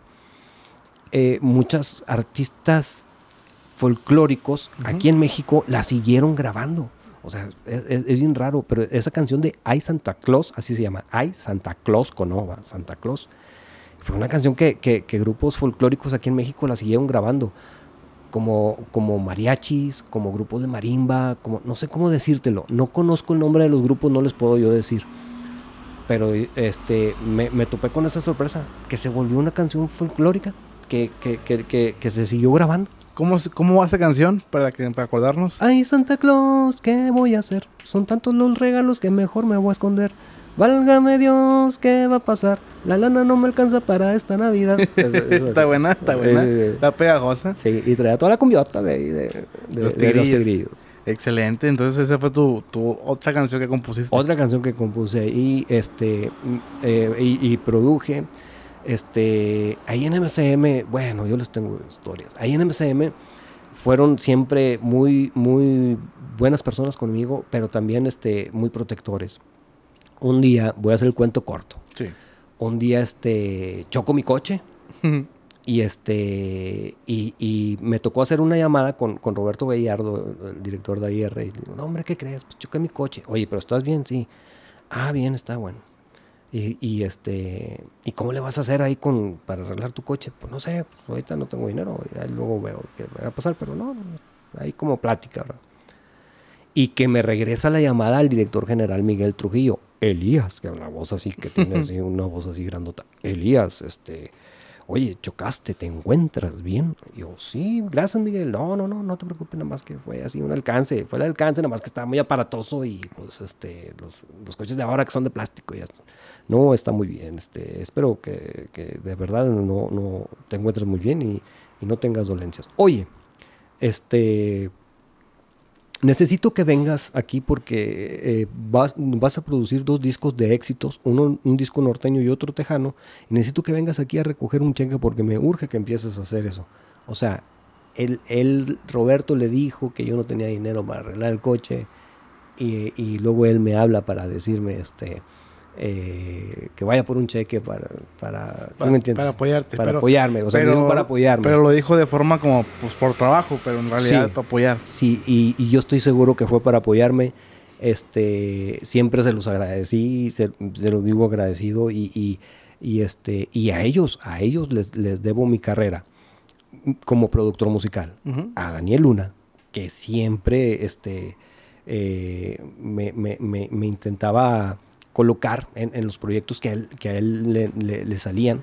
muchas artistas folclóricos aquí en México la siguieron grabando. O sea, es, bien raro, pero esa canción de Ay Santa Claus, así se llama, Ay Santa Claus conova Santa Claus, fue una canción que, que, grupos folclóricos aquí en México la siguieron grabando, como, como mariachis, como grupos de marimba, como, no sé cómo decírtelo. No conozco el nombre de los grupos, no les puedo yo decir. Pero este, me, topé con esa sorpresa, que se volvió una canción folclórica que, que se siguió grabando. ¿Cómo, ¿Cómo, va esa canción para, que, para acordarnos? Ay, Santa Claus, ¿qué voy a hacer? Son tantos los regalos que mejor me voy a esconder. Válgame Dios, ¿qué va a pasar? La lana no me alcanza para esta Navidad. <laughs> está buena, está buena. está pegajosa. Sí, y traía toda la cumbiota de, de, los, tigrillos. Excelente, entonces esa fue tu, otra canción que compusiste. Otra canción que compuse este, mm, eh, y este produje. Este, ahí en MCM, bueno, yo les tengo historias. Ahí en MCM fueron siempre muy, muy buenas personas conmigo, pero también este, muy protectores un día, voy a hacer el cuento corto. Sí. Un día, este, choco mi coche. y este, y, me tocó hacer una llamada con, Roberto Bellardo, el director de IR. Y digo, no, hombre, ¿qué crees? Pues choqué mi coche. Oye, pero ¿estás bien? Sí. Ah, bien, está bueno. Y, este, ¿y cómo le vas a hacer ahí con, para arreglar tu coche? Pues no sé, pues ahorita no tengo dinero, luego veo qué va a pasar, pero no, ahí como plática, ¿verdad? Y que me regresa la llamada al director general Miguel Trujillo. Elías, que una voz así, que tiene <laughs> una voz así grandota, Elías, este, oye, chocaste, ¿te encuentras bien? Y yo, sí, gracias Miguel, no, no, no, no te preocupes, nada más que fue así un alcance, fue el alcance, nada más que estaba muy aparatoso y pues este, los, coches de ahora que son de plástico y No, está muy bien, este, espero que, de verdad no, no te encuentres muy bien y, y no tengas dolencias. Oye, este, necesito que vengas aquí porque eh, vas, vas, a producir dos discos de éxitos, uno, un disco norteño y otro tejano, y necesito que vengas aquí a recoger un cheque porque me urge que empieces a hacer eso. O sea, él, Roberto le dijo que yo no tenía dinero para arreglar el coche y, y luego él me habla para decirme, este, eh, que vaya por un cheque para, para, apoyarte. Para apoyarme, para apoyarme. Pero lo dijo de forma como pues, por trabajo, pero en realidad para apoyar. Sí, y, yo estoy seguro que fue para apoyarme. Este, siempre se los agradecí, se, los vivo agradecido y, este, y a ellos, a ellos les, debo mi carrera como productor musical. A Daniel Luna, que siempre este, eh, me, me intentaba colocar en, los proyectos que, a él le, salían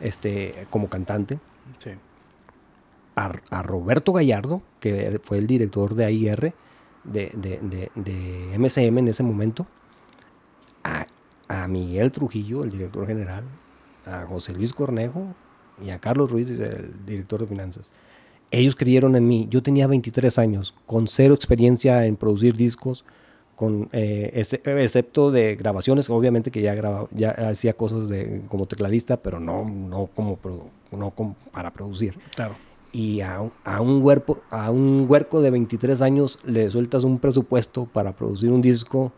este, como cantante. A, Roberto Gallardo, que fue el director de AIR, de, de, MCM en ese momento, a, a, Miguel Trujillo, el director general, a José Luis Cornejo y a Carlos Ruiz, el director de finanzas. Ellos creyeron en mí. Yo tenía 23 años, con cero experiencia en producir discos, con eh, este, excepto de grabaciones, obviamente que ya grababa, ya hacía cosas de, como tecladista, pero no, no como, para producir. Claro. Y a, un a un huerco de 23 años le sueltas un presupuesto para producir un disco.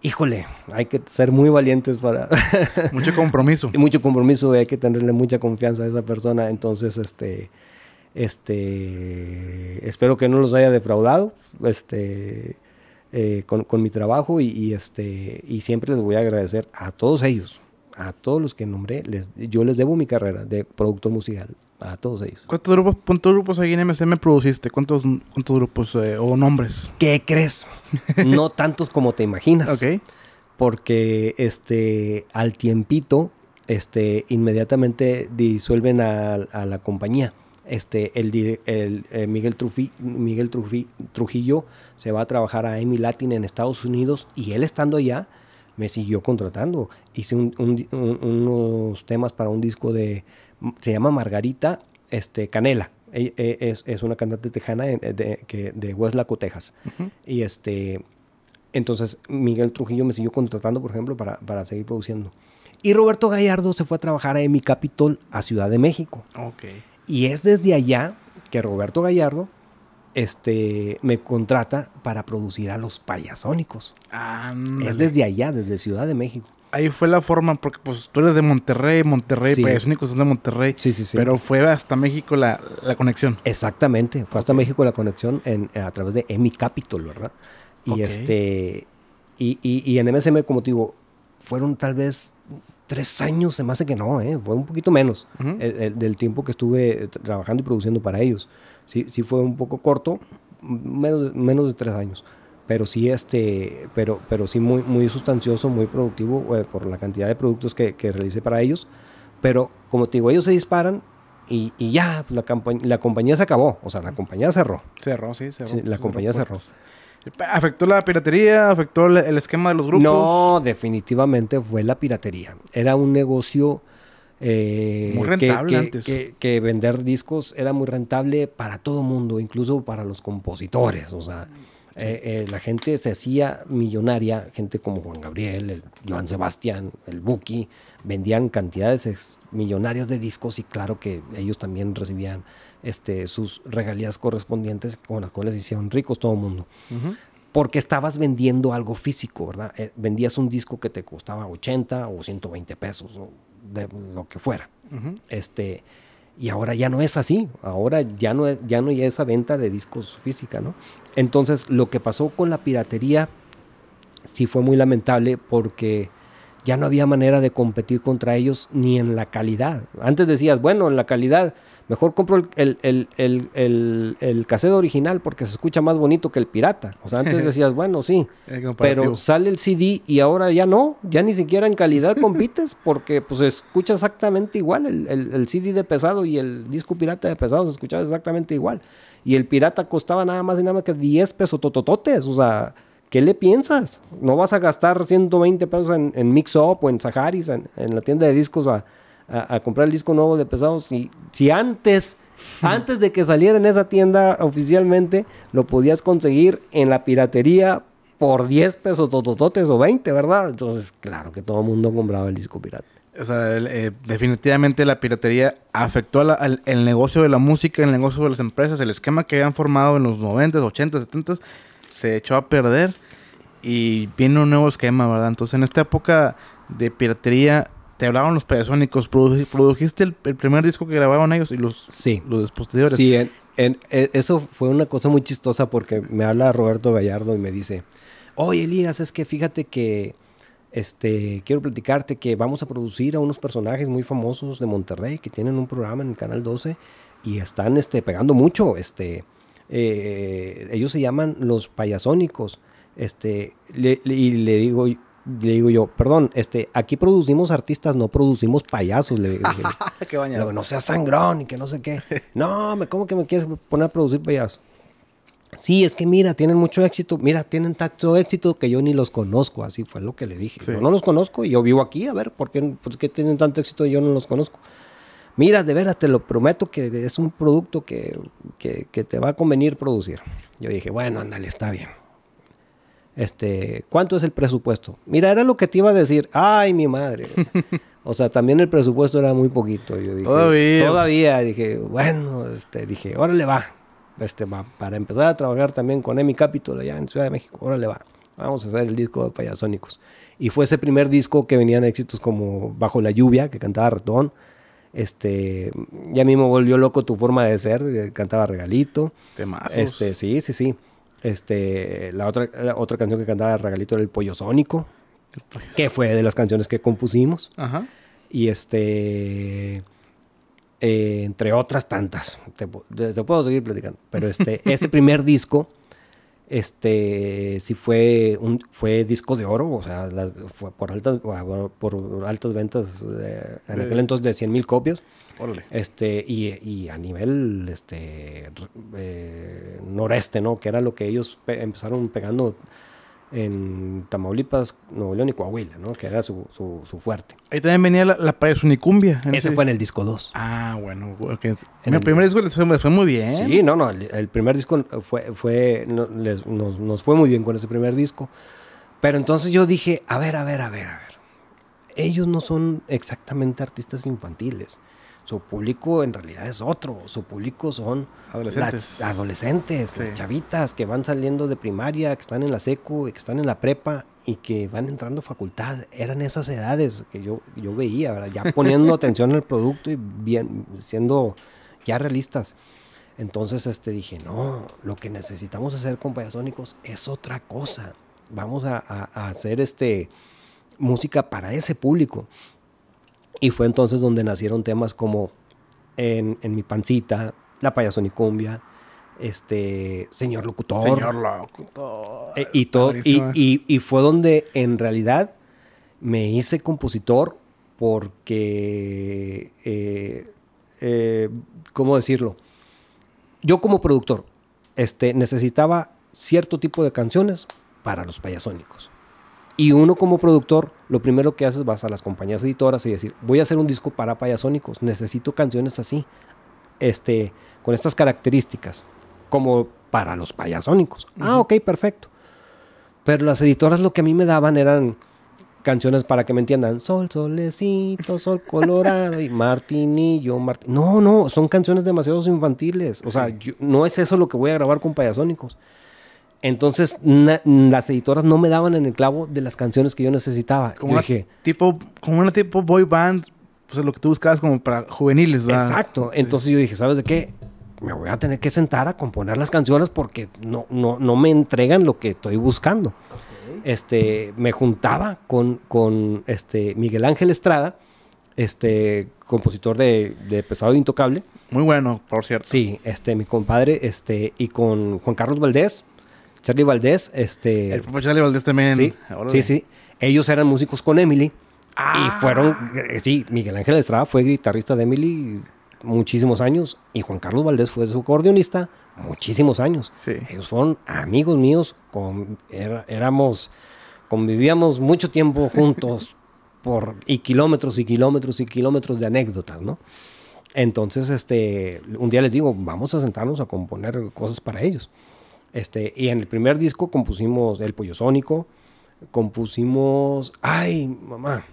Híjole, hay que ser muy valientes para... <laughs> mucho compromiso. Y mucho compromiso, hay que tenerle mucha confianza a esa persona. Entonces, este, este, espero que no los haya defraudado. Este, eh, con, mi trabajo y, este, y siempre les voy a agradecer a todos ellos, a todos los que nombré. Les, yo les debo mi carrera de producto musical, a todos ellos. ¿Cuántos grupos, grupos ahí en MCM produciste? ¿Cuántos, grupos eh, o nombres? ¿Qué crees? <laughs> no tantos como te imaginas. Porque este, al tiempito, este, inmediatamente disuelven a la compañía. Este, el, eh, Miguel, Trujillo se va a trabajar a Emi Latin en Estados Unidos y él estando allá me siguió contratando. Hice unos temas para un disco de, se llama Margarita este, Canela. E, e, es, una cantante tejana de, de, de Westlaco, Texas. Y este, entonces Miguel Trujillo me siguió contratando, por ejemplo, para, para, seguir produciendo. Y Roberto Gallardo se fue a trabajar a Emi Capitol a Ciudad de México. Okay. Y es desde allá que Roberto Gallardo este, me contrata para producir a los payasónicos. Es desde allá, desde Ciudad de México. Ahí fue la forma, porque pues tú eres de Monterrey, Monterrey, payasónicos son de Monterrey. Sí, sí, sí. Pero fue hasta México la, conexión. Exactamente, fue hasta México la conexión en, a través de Emi Capital, ¿verdad? Y este. Y, y, y en MSM, como te digo, fueron tal vez tres años, se me hace que no, ¿eh? fue un poquito menos del tiempo que estuve eh, trabajando y produciendo para ellos. Sí, sí fue un poco corto, menos, menos de tres años, pero sí, este, pero, pero sí muy, muy sustancioso, muy productivo eh, por la cantidad de productos que, que realicé para ellos. Pero como te digo, ellos se disparan y, y, ya, pues, la, la compañía se acabó. O sea, la compañía cerró. Cerró, sí, cerró. la compañía cerró. ¿Afectó la piratería? ¿Afectó el esquema de los grupos? No, definitivamente fue la piratería. Era un negocio... Eh, muy rentable antes. Que, vender discos era muy rentable para todo mundo, incluso para los compositores. O sea, eh, eh, la gente se hacía millonaria, gente como Juan Gabriel, el Joan Sebastián, el Buki, vendían cantidades millonarias de discos y claro que ellos también recibían este, sus regalías correspondientes con las cuales hicieron ricos todo el mundo. Porque estabas vendiendo algo físico, ¿verdad? Eh, vendías un disco que te costaba 80 o 120 pesos, de lo que fuera. este, y ahora ya no es así, ahora ya no, ya no hay esa venta de discos física, ¿no? Entonces, lo que pasó con la piratería sí fue muy lamentable porque ya no había manera de competir contra ellos ni en la calidad. Antes decías, bueno, en la calidad Mejor compro el, el, cassette original porque se escucha más bonito que el pirata. O sea, antes <laughs> decías, bueno, sí, pero sale el CD y ahora ya no, ya ni siquiera en calidad compites <laughs> porque pues se escucha exactamente igual. El, CD de pesado y el disco pirata de pesado se escuchaba exactamente igual. Y el pirata costaba nada más y nada más que 10 pesos totototes, o sea... ¿qué le piensas? No vas a gastar 120 pesos en, en Mix Up o en Saharis, en, en la tienda de discos a, a, comprar el disco nuevo de pesados. Si, si antes, <laughs> antes de que saliera en esa tienda oficialmente, lo podías conseguir en la piratería por 10 pesos totototes o 20, ¿verdad? Entonces, claro que todo el mundo compraba el disco pirata. O sea, eh, definitivamente la piratería afectó al, el negocio de la música, el negocio de las empresas, el esquema que habían formado en los 90, 80, 70 se echó a perder y viene un nuevo esquema, ¿verdad? Entonces, en esta época de piratería, te hablaban los payasónicos. produjiste el, primer disco que grababan ellos y los, sí. los posteriores. Sí, e, eso fue una cosa muy chistosa porque me habla Roberto Gallardo y me dice, oye Elías, es que fíjate que este, quiero platicarte que vamos a producir a unos personajes muy famosos de Monterrey que tienen un programa en el Canal 12 y están este, pegando mucho. Este, eh, ellos se llaman los payasónicos. Este, y le digo, le digo yo, perdón, este, aquí producimos artistas, no producimos payasos. Le dije, <laughs> no sea sangrón y que no sé qué. <laughs> no, me, ¿cómo que me quieres poner a producir payasos? Sí, es que mira, tienen mucho éxito. Mira, tienen tanto éxito que yo ni los conozco. Así fue lo que le dije. Yo no los conozco y yo vivo aquí. A ver, ¿por qué, qué tienen tanto éxito y yo no los conozco? Mira, de veras, te lo prometo que es un producto que, que, que te va a convenir producir. Yo dije, bueno, ándale, está bien. Este, ¿cuánto es el presupuesto? Mira, era lo que te iba a decir. Ay, mi madre. <laughs> o sea, también el presupuesto era muy poquito. Yo dije, todavía. Todavía. Dije, bueno, este, dije, órale va. Este, Para empezar a trabajar también con Emi Capítulo allá en Ciudad de México, órale va. Vamos a hacer el disco de Payasónicos. Y fue ese primer disco que venían éxitos como Bajo la Lluvia, que cantaba Ratón. Este, ya mismo volvió loco tu forma de ser, cantaba Regalito. Temazos. Este, sí, sí, sí. Este, la otra, otra canción que cantaba Regalito era El Pollo Sónico, que fue de las canciones que compusimos. Y este, eh, entre otras tantas, te, puedo seguir platicando, pero este, <laughs> ese primer disco, este, sí fue, un, fue disco de oro, o sea, por altas, por, altas ventas eh, en aquel entonces de 100 mil copias. Este, y, a nivel este, eh, noreste, ¿no? Que era lo que ellos empezaron pegando en Tamaulipas, Nuevo León y Coahuila, ¿no? Que era su, fuerte. Ahí también venía la, la Unicumbia. Ese, fue en el disco 2. Ah, bueno. En el, primer disco les fue, muy bien. Sí, no, no. El, primer disco eh, fue, nos, nos, fue muy bien con ese primer disco. Pero entonces yo dije, a ver, a ver, a ver, a ver. Ellos no son exactamente artistas infantiles su público en realidad es otro, su público son adolescentes, las adolescentes, las chavitas que van saliendo de primaria, que están en la secu, que están en la prepa y que van entrando a facultad. Eran esas edades que yo, yo veía, ya poniendo <laughs> atención al producto y bien, siendo ya realistas. Entonces este, dije, no, lo que necesitamos hacer con Payasónicos es otra cosa. Vamos a, a hacer este, música para ese público. Y fue entonces donde nacieron temas como En, mi pancita, La cumbia este, Señor Locutor. Señor Locutor. E, y, todo, y, fue donde en realidad me hice compositor porque, eh, eh, ¿cómo decirlo? Yo como productor este, necesitaba cierto tipo de canciones para los payasónicos. Y uno como productor, lo primero que haces vas a las compañías editoras y decir, voy a hacer un disco para payasónicos, necesito canciones así, este, con estas características, como para los payasónicos. Ah, ok, perfecto. Pero las editoras lo que a mí me daban eran canciones para que me entiendan. Sol, solecito, sol colorado y Martinillo, No, no, son canciones demasiado infantiles. O sea, no es eso lo que voy a grabar con payasónicos. Entonces las editoras no me daban en el clavo de las canciones que yo necesitaba. Como, una, tipo, como una tipo boy band, pues lo que tú buscabas como para juveniles, Exacto. Entonces yo dije, ¿sabes de qué? Me voy a tener que sentar a componer las canciones porque no, no, no me entregan lo que estoy buscando. Este, me juntaba con, con este, Miguel Ángel Estrada, este, compositor de, Pesado e Intocable. Muy bueno, por cierto. Sí, este, mi compadre, este, y con Juan Carlos Valdés, Charlie Valdés, este... El propio Charlie Valdés también. Sí, sí, Ellos eran músicos con Emily. Y ah. fueron, eh, sí, Miguel Ángel Estrada fue guitarrista de Emily muchísimos años y Juan Carlos Valdés fue su acordeonista muchísimos años. Sí. Ellos fueron amigos míos, con, éramos, convivíamos mucho tiempo <laughs> juntos por, y kilómetros y kilómetros y kilómetros de anécdotas, ¿no? Entonces, este, un día les digo, vamos a sentarnos a componer cosas para ellos. Este, y en el primer disco compusimos El Pollo Sónico, compusimos... ¡Ay, mamá!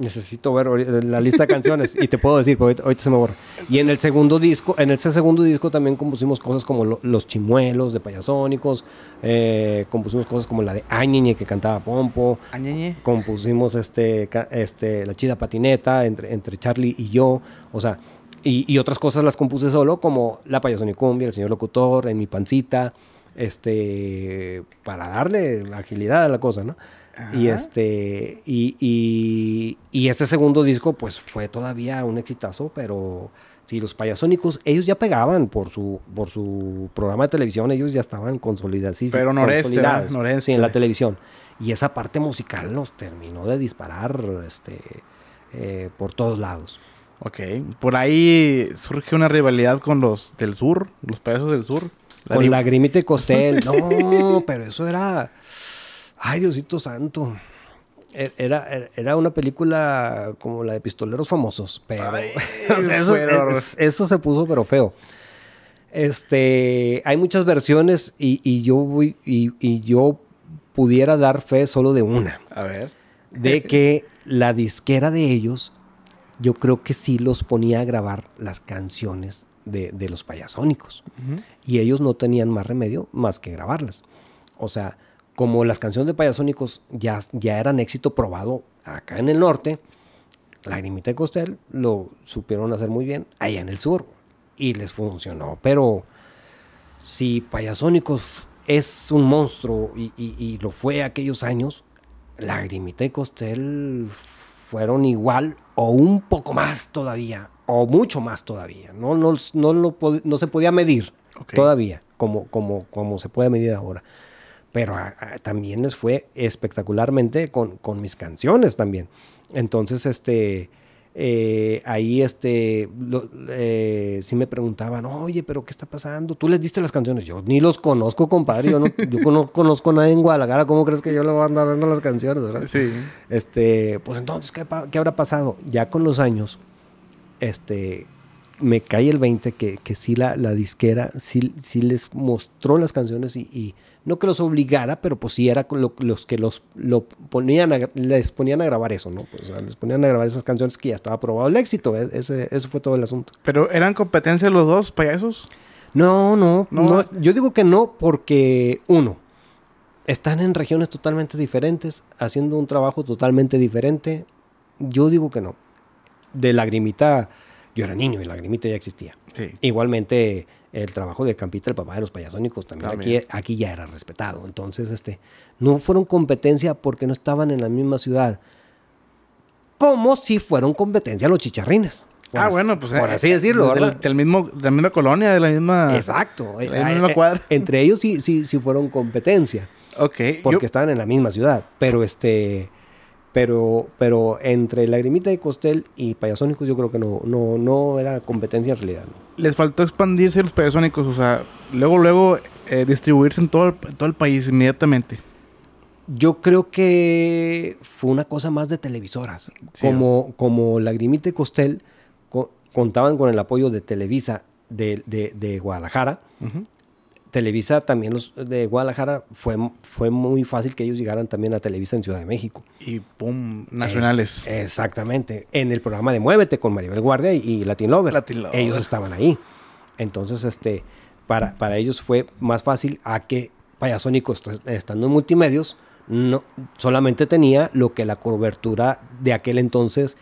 Necesito ver la lista de canciones y te puedo decir, pero ahorita, se me borra. Y en el segundo disco, en ese segundo disco también compusimos cosas como Los Chimuelos de Payasónicos, eh, compusimos cosas como la de Añeñe que cantaba Pompo, Añeñe. compusimos este, este, La Chida Patineta entre, entre Charlie y yo, o sea, y, otras cosas las compuse solo, como La Payasonicumbia, El Señor Locutor, En Mi Pancita, este, para darle agilidad a la cosa, ¿no? Y este, y, este segundo disco, pues fue todavía un exitazo, pero si los payasónicos, ellos ya pegaban por su, por su programa de televisión, ellos ya estaban consolidados. pero noreste, Sí, en la televisión. Y esa parte musical nos terminó de disparar, este, eh, por todos lados. Ok. Por ahí surge una rivalidad con los del sur, los payasos del sur. con Lagrimita y Costel. <laughs> No, pero eso era. Ay, Diosito Santo. E-, era, e-, era una película como la de pistoleros famosos, pero, <laughs> eso, se puso pero feo. Este, hay muchas versiones y, yo voy, y yo pudiera dar fe solo de una. A ver. De que la disquera de ellos yo creo que sí los ponía a grabar las canciones de, los payasónicos. Y ellos no tenían más remedio más que grabarlas. O sea, como las canciones de payasónicos ya, ya eran éxito probado acá en el norte, Lagrimita de Costel lo supieron hacer muy bien allá en el sur. Y les funcionó. Pero si Payasónicos es un monstruo y, y lo fue aquellos años, Lagrimita y Costel fueron igual o un poco más todavía, o mucho más todavía. No, no, se podía medir todavía, como, como, como se puede medir ahora. Pero ah, ah, también les fue espectacularmente con, con, mis canciones también. Entonces, este, eh, ahí este, eh, sí me preguntaban, oye, pero ¿qué está pasando? ¿Tú les diste las canciones? Yo ni los conozco, compadre. Yo no <laughs> conozco, conozco nadie en Guadalajara. ¿Cómo crees que yo le voy a andar dando las canciones? Sí. Este, pues entonces, ¿qué, habrá pasado? Ya con los años, este, me cae el 20 que, que sí la, la disquera sí, sí les mostró las canciones y no que los obligara, pero pues sí era los que los lo ponían les ponían a grabar eso, ¿no? o sea, les ponían a grabar esas canciones que ya estaba probado el éxito, e, ese, fue todo el asunto. ¿Pero eran competencia los dos payasos? No, no, no, no, yo digo que no porque uno, están en regiones totalmente diferentes, haciendo un trabajo totalmente diferente, yo digo que no. De lagrimita, yo era niño y lagrimita ya existía. Sí. Igualmente el trabajo de Campita, el papá de los payasónicos, también, Aquí, aquí ya era respetado. Entonces, este, no fueron competencia porque no estaban en la misma ciudad. Como si fueron competencia los chicharrines. ah, bueno, pues. Por eh, así decirlo, del, mismo, de la misma colonia, de la misma. Exacto. De la eh, misma eh, cuadra. Entre ellos sí, sí, sí fueron competencia. Ok. Porque estaban en la misma ciudad. Pero este. Pero, pero entre Lagrimita de Costel y Payasónicos yo creo que no, no, no era competencia en realidad. Les faltó expandirse los Payasónicos, o sea, luego, luego eh, distribuirse en todo el, todo el país inmediatamente. Yo creo que fue una cosa más de televisoras. como, como Lagrimita y Costel contaban con el apoyo de Televisa de, Guadalajara, Televisa también los de Guadalajara fue, fue muy fácil que ellos llegaran también a Televisa en Ciudad de México. Y pum, nacionales. exactamente. En el programa de Muévete con Maribel Guardia y, Latin, Lover, Ellos estaban ahí. Entonces, este, para, para ellos fue más fácil a que Payasónico estando en multimedios, no, solamente tenía lo que la cobertura de aquel entonces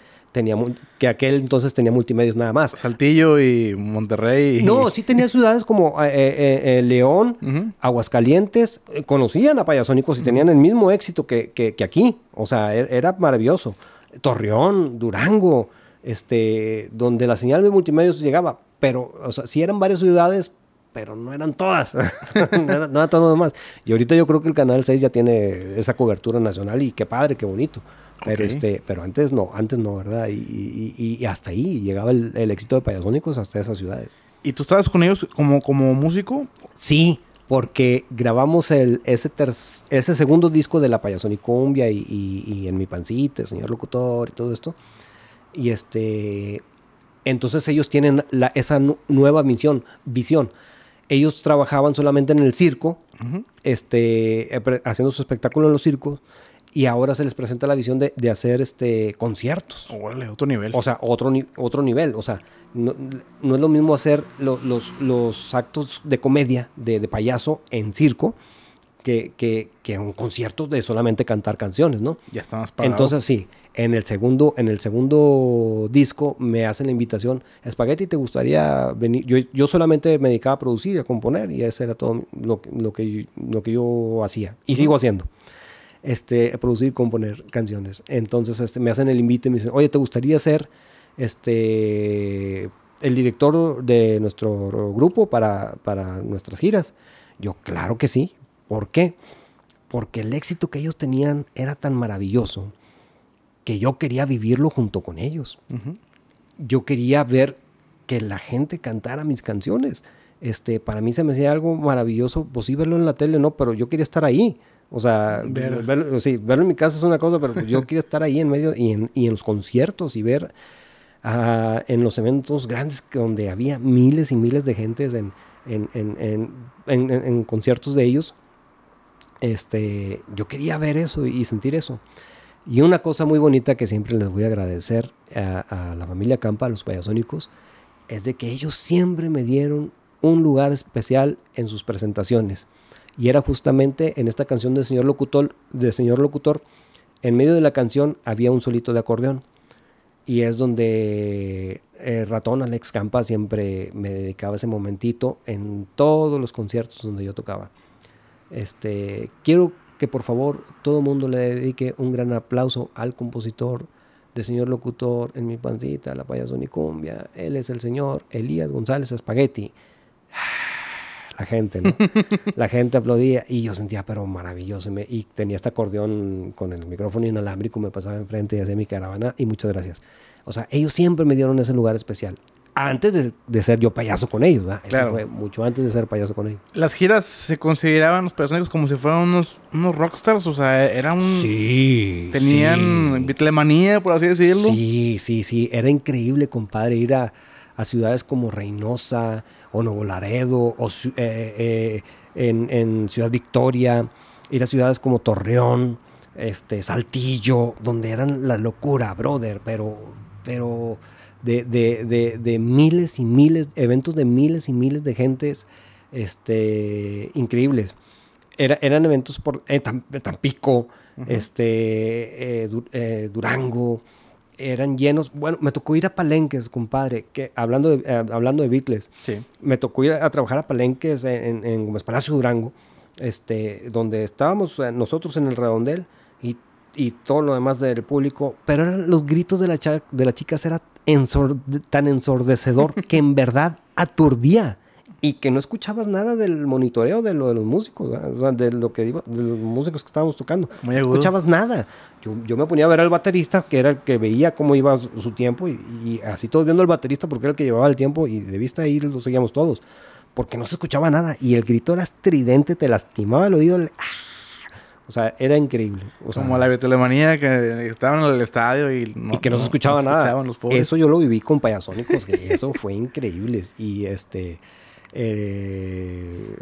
que aquel entonces tenía multimedios nada más. Saltillo y Monterrey. No, sí tenía ciudades como eh, eh, eh, León, Aguascalientes, conocían a Payasónicos y tenían el mismo éxito que, que, aquí. O sea, e, era maravilloso. Torreón, Durango, este, donde la señal de multimedios llegaba. Pero, o sea, sí eran varias ciudades, pero no eran todas. <laughs> no, no todas más. Y ahorita yo creo que el Canal 6 ya tiene esa cobertura nacional y qué padre, qué bonito. Pero, este, pero antes no, antes no, ¿verdad? Y, hasta ahí llegaba el, éxito de Payasónicos hasta esas ciudades. ¿Y tú estabas con ellos como, como músico? Sí, porque grabamos el, ese, ese segundo disco de la Payasonicumbia y, y, y En mi pancita, señor locutor y todo esto. Y este, entonces ellos tienen la, esa nueva misión, visión. Ellos trabajaban solamente en el circo, este, eh, haciendo su espectáculo en los circos y ahora se les presenta la visión de, hacer este, conciertos. Órale, otro nivel. O sea, otro, otro nivel. O sea, no, es lo mismo hacer los, los, actos de comedia, de, payaso en circo, que, que, que, un concierto de solamente cantar canciones, ¿no? Ya está más Entonces, sí. En el, segundo, en el segundo disco me hacen la invitación, Espagueti, ¿te gustaría venir? Yo, yo solamente me dedicaba a producir y a componer y eso era todo lo, que, lo que yo hacía y sigo haciendo este, producir y componer canciones. Entonces este, me hacen el invite y me dicen, oye, ¿te gustaría ser este, el director de nuestro grupo para, nuestras giras? Yo, claro que sí. ¿Por qué? Porque el éxito que ellos tenían era tan maravilloso que yo quería vivirlo junto con ellos. Yo quería ver que la gente cantara mis canciones. Este, para mí se me hacía algo maravilloso, pues sí verlo en la tele, no, pero yo quería estar ahí. O sea, ver. verlo, sí, verlo en mi casa es una cosa, pero yo quiero estar ahí en medio y en, los conciertos y ver ah, en los eventos grandes donde había miles y miles de gentes en, conciertos de ellos. Este, yo quería ver eso y sentir eso. Y una cosa muy bonita que siempre les voy a agradecer a, a la familia Campa, a los payasónicos, es de que ellos siempre me dieron un lugar especial en sus presentaciones y era justamente en esta canción del señor locutor, del señor locutor en medio de la canción había un solito de acordeón. Y es donde el eh, ratón Alex Campa siempre me dedicaba ese momentito en todos los conciertos donde yo tocaba. Este, quiero que por favor todo el mundo le dedique un gran aplauso al compositor de señor locutor en mi pancita, la cumbia Él es el señor Elías González ¡ah! la gente, <laughs> la gente aplaudía y yo sentía, pero maravilloso. y tenía este acordeón con el micrófono inalámbrico, me pasaba enfrente y hacía mi caravana y muchas gracias. O sea, ellos siempre me dieron ese lugar especial. Antes de, ser yo payaso con ellos, ¿verdad? Claro. Eso fue mucho antes de ser payaso con ellos. Las giras se consideraban los personajes como si fueran unos, unos rockstars, o sea, era un. Sí. Tenían vitlemanía, bitlemanía, por así decirlo. Sí, sí, sí. Era increíble, compadre, ir a, a ciudades como Reynosa o Nuevo Laredo, o eh, eh, en, Ciudad Victoria, ir a ciudades como Torreón, este, Saltillo, donde eran la locura, brother, pero, pero de, miles y miles, eventos de miles y miles de gentes este, increíbles. Era, eran eventos por eh, Tampico, este, Durango, eran llenos. Bueno, me tocó ir a Palenques, compadre, que hablando de, eh, hablando de Beatles. Me tocó ir a, trabajar a Palenques en, en, Gómez Palacio Durango, este, donde estábamos eh, nosotros en el redondel y, y todo lo demás del público, pero los gritos de, la de las chicas era tan ensordecedor <laughs> que en verdad aturdía y que no escuchabas nada del monitoreo de lo de los músicos, de lo que de los músicos que estábamos tocando. no escuchabas nada. Yo, yo, me ponía a ver al baterista, que era el que veía cómo iba su, tiempo, y, así todos viendo al baterista porque era el que llevaba el tiempo, y de vista ahí lo seguíamos todos, porque no se escuchaba nada, y el grito era estridente, te lastimaba el oído. ¡ah! O sea, era increíble. Como la biotelomanía que estaban en el estadio y, no, que no, se escuchaba nada. eso yo lo viví con payasónicos, que eso fue increíble. Y este, eh,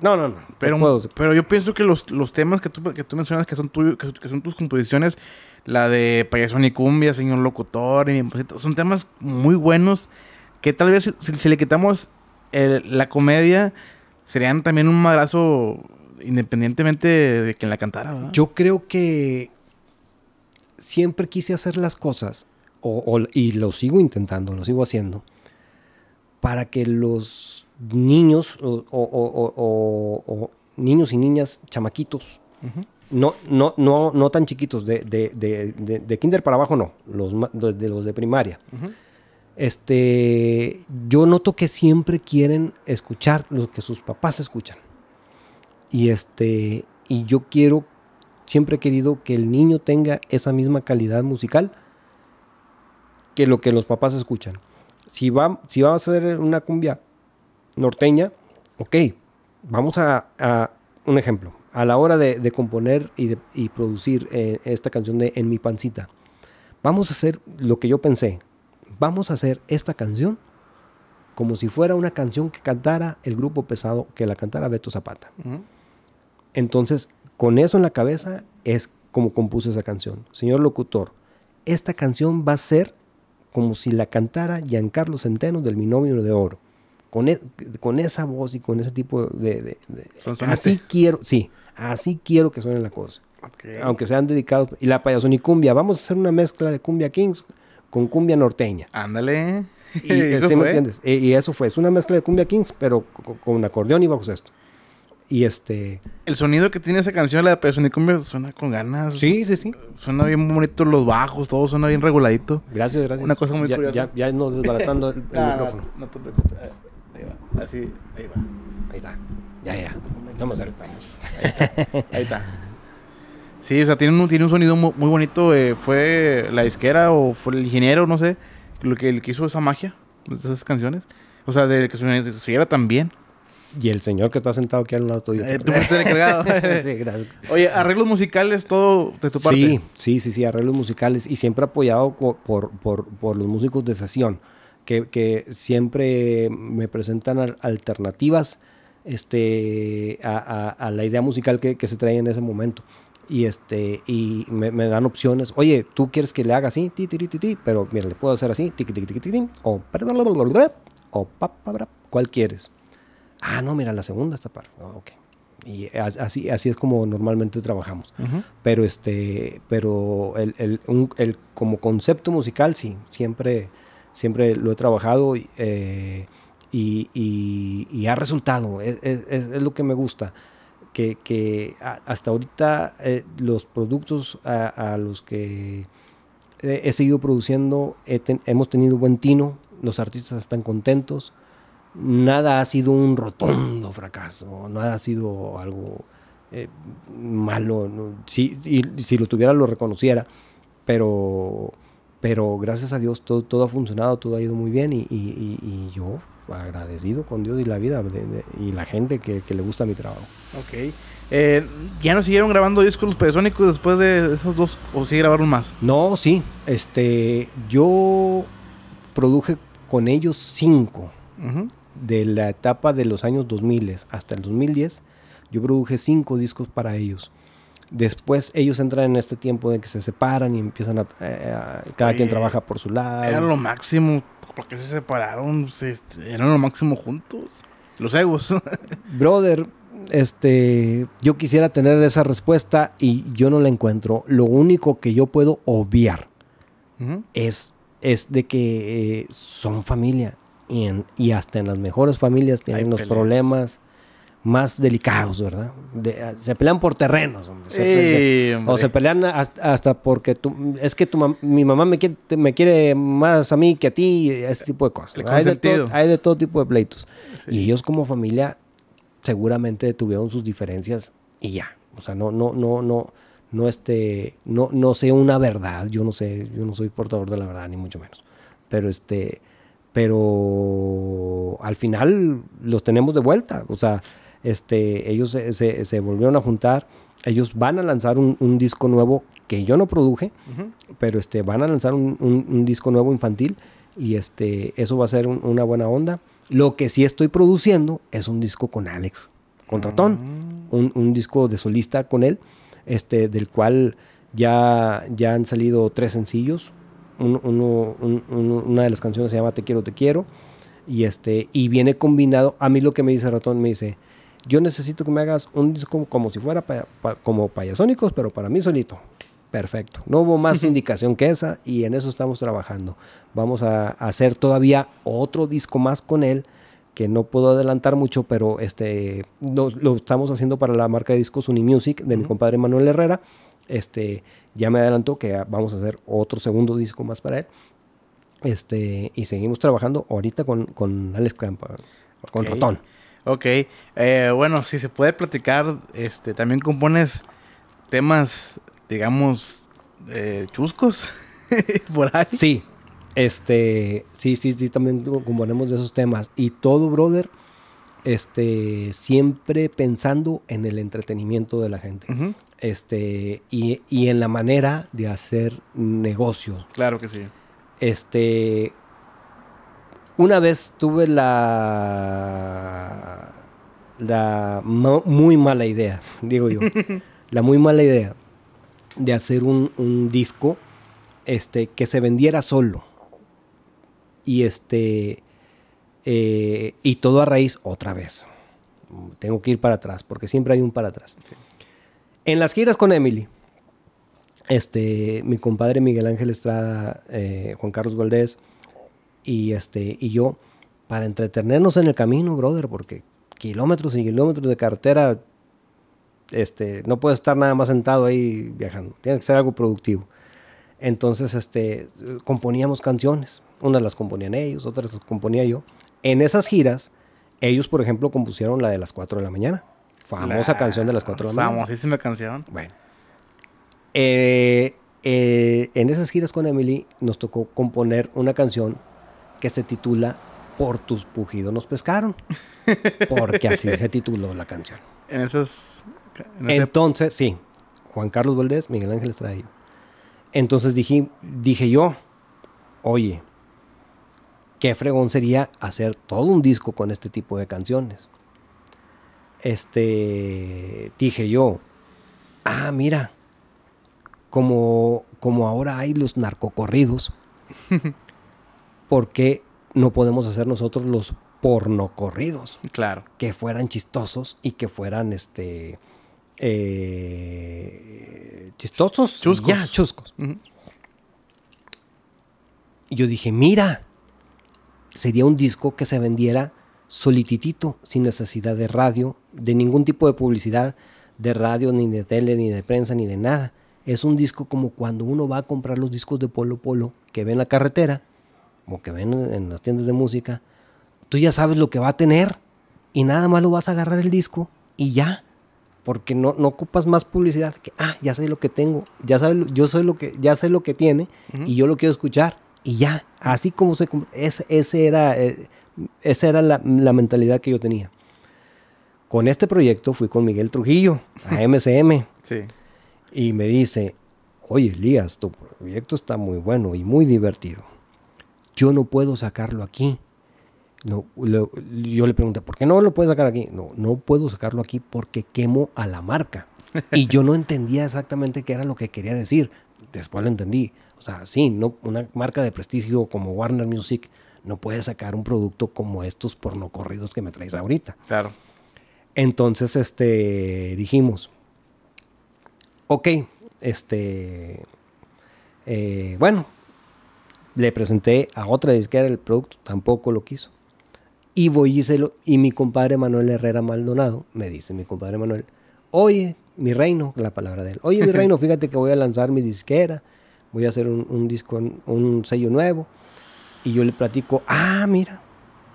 no, no, no. Pero, pero yo pienso que los, temas que tú, que mencionas que son, que, son tus composiciones, la de Payasón y Cumbia, Señor Locutor, y son temas muy buenos que tal vez si, le quitamos la comedia, serían también un madrazo independientemente de quien la cantara. Yo creo que siempre quise hacer las cosas, y lo sigo intentando, lo sigo haciendo, para que los niños o, niños y niñas chamaquitos. No, no, no, no tan chiquitos, de, kinder para abajo no, los, de, los de primaria. Este, yo noto que siempre quieren escuchar lo que sus papás escuchan. Y este, y yo quiero, siempre he querido que el niño tenga esa misma calidad musical que lo que los papás escuchan. Si va, si va a ser una cumbia norteña, ok, vamos a, un ejemplo, a la hora de, componer y, producir eh, esta canción de En mi pancita, vamos a hacer lo que yo pensé, vamos a hacer esta canción como si fuera una canción que cantara el grupo pesado, que la cantara Beto Zapata. Entonces, con eso en la cabeza es como compuse esa canción. Señor locutor, esta canción va a ser como si la cantara Giancarlo Centeno del Minómino de Oro. Con, e, con esa voz y con ese tipo de... así quiero, sí, así quiero que suene la cosa. Aunque sean dedicados. Y la y cumbia Vamos a hacer una mezcla de cumbia kings con cumbia norteña. Ándale. Y, <laughs> ¿Eso este, fue? Me entiendes? Y, eso fue. Es una mezcla de cumbia kings, pero con, acordeón y bajos esto Y este. El sonido que tiene esa canción, la de cumbia suena con ganas. Sí, sí, sí. Suena bien bonito los bajos, todo suena bien reguladito. Gracias, gracias. Una cosa muy curiosa. Ya, no desbaratando el, <laughs> ah, micrófono. no te preocupes. Ahí va. Así, ahí va. Ahí está. Ya, ya. Vamos a ver. Ahí Ahí está. Sí, o sea, tiene un, tiene un sonido muy, bonito. Eh, fue la disquera o fue el ingeniero, no sé, lo que, el que hizo esa magia de esas canciones. O sea, de que suena tan bien. Y el señor que está sentado aquí al lado tuyo. Eh, tú encargado. <laughs> sí, gracias. Oye, arreglos musicales, todo de tu parte. Sí, sí, sí, arreglos musicales. Y siempre apoyado por, por los músicos de sesión que, siempre me presentan alternativas este, a, la idea musical que, se trae en ese momento. Y, este, y me, dan opciones. Oye, tú quieres que le haga así, ti, pero mira, le puedo hacer así, ti, ti, ti, o <laughs> papá ¿cuál quieres? Ah, no, mira, la segunda está par. Ah, ok. Y así, así es como normalmente trabajamos. Pero, este, pero el, el, un, el, como concepto musical, sí, siempre siempre lo he trabajado y, eh, ha resultado, es, lo que me gusta. Que, hasta ahorita eh, los productos a, los que he, seguido produciendo hemos tenido buen tino, los artistas están contentos, nada ha sido un rotundo fracaso, nada ha sido algo eh, malo. si, si, lo tuviera, lo reconociera, pero pero gracias a Dios todo, todo ha funcionado, todo ha ido muy bien y, y, y yo agradecido con Dios y la vida y la gente que, que, le gusta mi trabajo. Ok. Eh, ¿Ya no siguieron grabando discos los pedesónicos después de esos dos o sí grabaron más? No, sí. Este, yo produje con ellos cinco. De la etapa de los años 2000 hasta el 2010, yo produje cinco discos para ellos. Después ellos entran en este tiempo de que se separan y empiezan a... Eh, cada quien trabaja por su lado. Era lo máximo, porque se separaron, eran lo máximo juntos. Los egos. <laughs> Brother, este, yo quisiera tener esa respuesta y yo no la encuentro. Lo único que yo puedo obviar es, es de que eh, son familia. Y, hasta en las mejores familias tienen unos los problemas más delicados, ¿verdad? Ah, se pelean por terrenos, O se pelean hasta, porque tú, es que tu mi mamá me quiere, me quiere más a mí que a ti, ese tipo de cosas. Hay de, todo, tipo de pleitos. Y ellos como familia seguramente tuvieron sus diferencias y ya. O sea, no, no, no, no, no, este, no, no sé una verdad. Yo no sé, yo no soy portador de la verdad, ni mucho menos. Pero este, pero al final los tenemos de vuelta. O sea, este, ellos se, volvieron a juntar. Ellos van a lanzar un, disco nuevo que yo no produje, pero este, van a lanzar un, disco nuevo infantil y este, eso va a ser una buena onda. Lo que sí estoy produciendo es un disco con Alex, con ah. Ratón, un, disco de solista con él, este, del cual ya, ya han salido tres sencillos. una de las canciones se llama Te quiero, te quiero y este y viene combinado a mí lo que me dice ratón me dice yo necesito que me hagas un disco como, si fuera como payasónicos, pero para mí solito. Perfecto. No hubo más indicación que esa y en eso estamos trabajando. Vamos a, hacer todavía otro disco más con él que no puedo adelantar mucho, pero este lo, estamos haciendo para la marca de discos Unimusic de mi compadre Manuel Herrera. Este ya me adelantó que vamos a hacer otro segundo disco más para él. Este y seguimos trabajando ahorita con, Alex Crampa, con Rotón. Ok, eh, bueno, si se puede platicar, este, también compones temas, digamos, eh, chuscos, <laughs> por Sí, este, sí, sí, sí, también componemos de esos temas. Y todo, brother, este, siempre pensando en el entretenimiento de la gente. Este, y, y en la manera de hacer negocio. Claro que sí. Este, una vez tuve la, la muy mala idea, digo yo, <laughs> la muy mala idea de hacer un, disco este, que se vendiera solo. Y este. Eh, y todo a raíz otra vez. Tengo que ir para atrás, porque siempre hay un para atrás. En las giras con Emily, este, mi compadre Miguel Ángel Estrada, eh, Juan Carlos Valdés, y, este, y yo, para entretenernos en el camino, brother, porque kilómetros y kilómetros de carretera, este, no puedes estar nada más sentado ahí viajando, Tiene que ser algo productivo. Entonces, este, componíamos canciones, unas las componían ellos, otras las componía yo. En esas giras, ellos, por ejemplo, compusieron la de las 4 de la mañana, famosa canción de las 4 de la mañana. Famosísima canción. Bueno. Eh, eh, en esas giras con Emily nos tocó componer una canción que se titula Por tus pujidos nos pescaron. Porque así se tituló la canción. En Entonces, sí, Juan Carlos Valdés, Miguel Ángel Estrada Entonces dije, dije yo, oye, qué fregón sería hacer todo un disco con este tipo de canciones. Este, dije yo, ah, mira, como, como ahora hay los narcocorridos, <laughs> Porque no podemos hacer nosotros los porno corridos? Claro. Que fueran chistosos y que fueran este. Eh, chistosos. Chuscos. Ya, chuscos. Yo dije, mira, sería un disco que se vendiera solititito, sin necesidad de radio, de ningún tipo de publicidad, de radio, ni de tele, ni de prensa, ni de nada. Es un disco como cuando uno va a comprar los discos de Polo Polo que ve en la carretera como que ven en las tiendas de música, tú ya sabes lo que va a tener y nada más lo vas a agarrar el disco y ya. Porque no, ocupas más publicidad que, ah, ya sé lo que tengo, ya sabes, yo sé lo que, ya sé lo que tiene y yo lo quiero escuchar y ya. Así como se ese, era, eh, esa era la, mentalidad que yo tenía. Con este proyecto fui con Miguel Trujillo a MCM. <laughs> Y me dice, oye Elías, tu proyecto está muy bueno y muy divertido yo no puedo sacarlo aquí. No, yo le pregunté, ¿por qué no lo puedo sacar aquí? No, no puedo sacarlo aquí porque quemo a la marca. <laughs> Y yo no entendía exactamente qué era lo que quería decir. Después lo entendí. O sea, sí, no, una marca de prestigio como Warner Music no puede sacar un producto como estos porno corridos que me traes ahorita. Claro. Entonces, este, dijimos, ok, este, eh, bueno, le presenté a otra disquera el producto, tampoco lo quiso. Y voy y, se lo, y mi compadre Manuel Herrera Maldonado me dice, mi compadre Manuel, oye, mi reino, la palabra de él, oye, mi <laughs> reino, fíjate que voy a lanzar mi disquera, voy a hacer un, disco, un sello nuevo. Y yo le platico, ah, mira,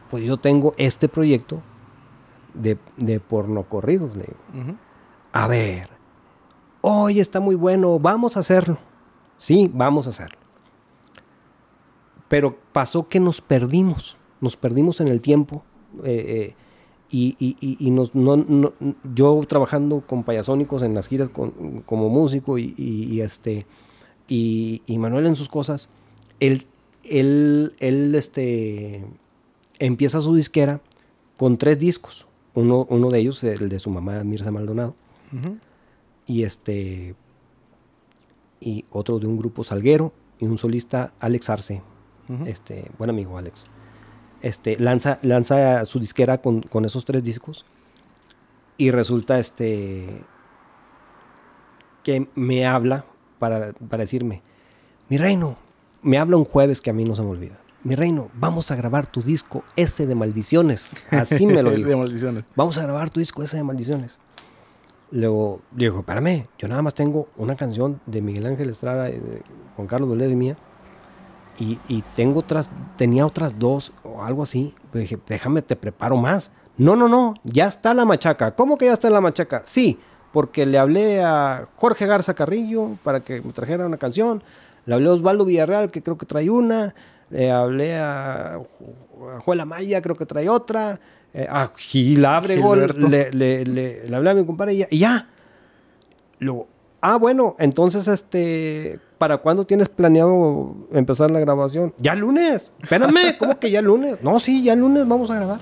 pues yo tengo este proyecto de, porno corridos, le digo. A ver, oye, está muy bueno, vamos a hacerlo. Sí, vamos a hacerlo. Pero pasó que nos perdimos, nos perdimos en el tiempo. Eh, eh, y, nos, no, yo trabajando con payasónicos en las giras como músico y, este y, Manuel en sus cosas, él, este, empieza su disquera con tres discos. Uno, uno de ellos, el de su mamá Mirza Maldonado. Y este y otro de un grupo salguero y un solista Alex Arce este, buen amigo Alex, este, lanza, su disquera con, esos tres discos y resulta este, que me habla para, decirme, mi reino, me habla un jueves que a mí no se me olvida. Mi reino, vamos a grabar tu disco ese de maldiciones. Así me lo <laughs> dijo. Vamos a grabar tu disco ese de maldiciones. Luego digo, espérame, yo nada más tengo una canción de Miguel Ángel Estrada, y Juan Carlos Valdés y mía, y, tengo otras, tenía otras dos o algo así. Pues déjame, te preparo más. No, no, no, ya está la machaca. ¿Cómo que ya está la machaca? Sí, porque le hablé a Jorge Garza Carrillo para que me trajera una canción. Le hablé a Osvaldo Villarreal, que creo que trae una. Le hablé a, Juela Maya, creo que trae otra. Eh, a Gil le, le, hablé a mi compadre y ya. Y ya. Luego, ah, bueno, entonces, este, ¿Para cuándo tienes planeado empezar la grabación? Ya lunes. Espérame, <laughs> ¿cómo que ya lunes? No, sí, ya lunes vamos a grabar.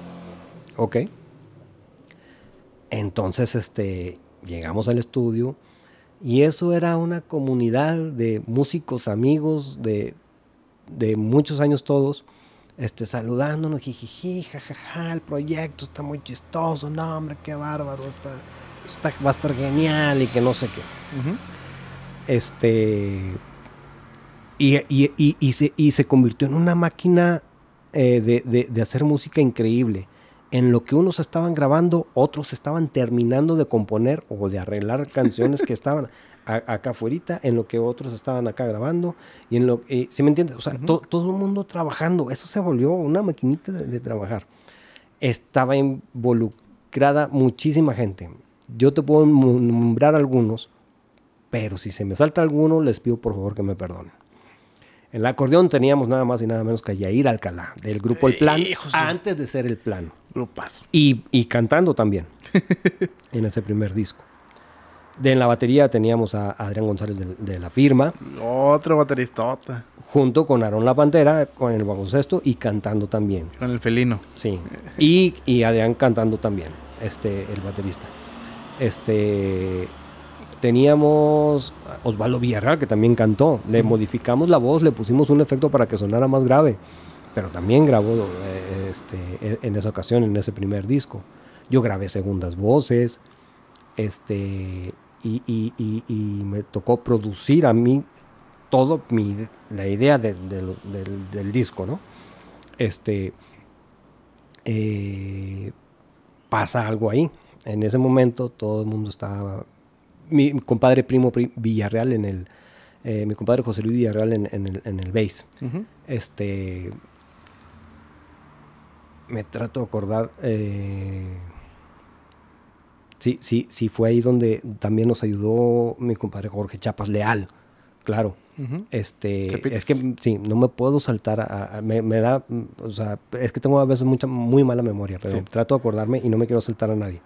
Ok. Entonces, este, llegamos al estudio y eso era una comunidad de músicos, amigos, de, de muchos años todos, este, saludándonos, jijiji, jajaja, el proyecto está muy chistoso, no, hombre, qué bárbaro, está, está va a estar genial y que no sé qué. Este. Y, se, convirtió en una máquina eh, de, hacer música increíble. En lo que unos estaban grabando, otros estaban terminando de componer o de arreglar <laughs> canciones que estaban acá afuera, en lo que otros estaban acá grabando. Y en lo que, eh, ¿Sí me entiendes? todo el mundo trabajando. Eso se volvió una maquinita de trabajar. Estaba involucrada muchísima gente. Yo te puedo nombrar algunos, pero si se me salta alguno, les pido por favor que me perdonen. En el acordeón teníamos nada más y nada menos que a Yair Alcalá, del grupo El Plan, antes de ser El Plan. paso. Y, y cantando también, <laughs> en ese primer disco. De, en la batería teníamos a Adrián González de, la firma. Otro baterista Junto con Aarón La Pantera, con el Sexto y cantando también. Con el felino. Sí. y, y, Adrián cantando también, este, el baterista. Este, Teníamos Osvaldo Villarreal, que también cantó. Le modificamos la voz, le pusimos un efecto para que sonara más grave. Pero también grabó eh, este, e-, en esa ocasión, en ese primer disco. Yo grabé segundas voces. Este, y, me tocó producir a mí todo mi, la idea del, disco, ¿no? Este. Eh, pasa algo ahí. En ese momento todo el mundo estaba mi, compadre primo Villarreal en el, eh, mi compadre José Luis Villarreal en, el, en el Este, me trato de acordar, eh, sí, sí, sí, fue ahí donde también nos ayudó mi compadre Jorge Chapas Leal, claro. Este, es que sí, no me puedo saltar a, me, da, o sea, es que tengo a veces mucha muy mala memoria, pero trato de acordarme y no me quiero saltar a nadie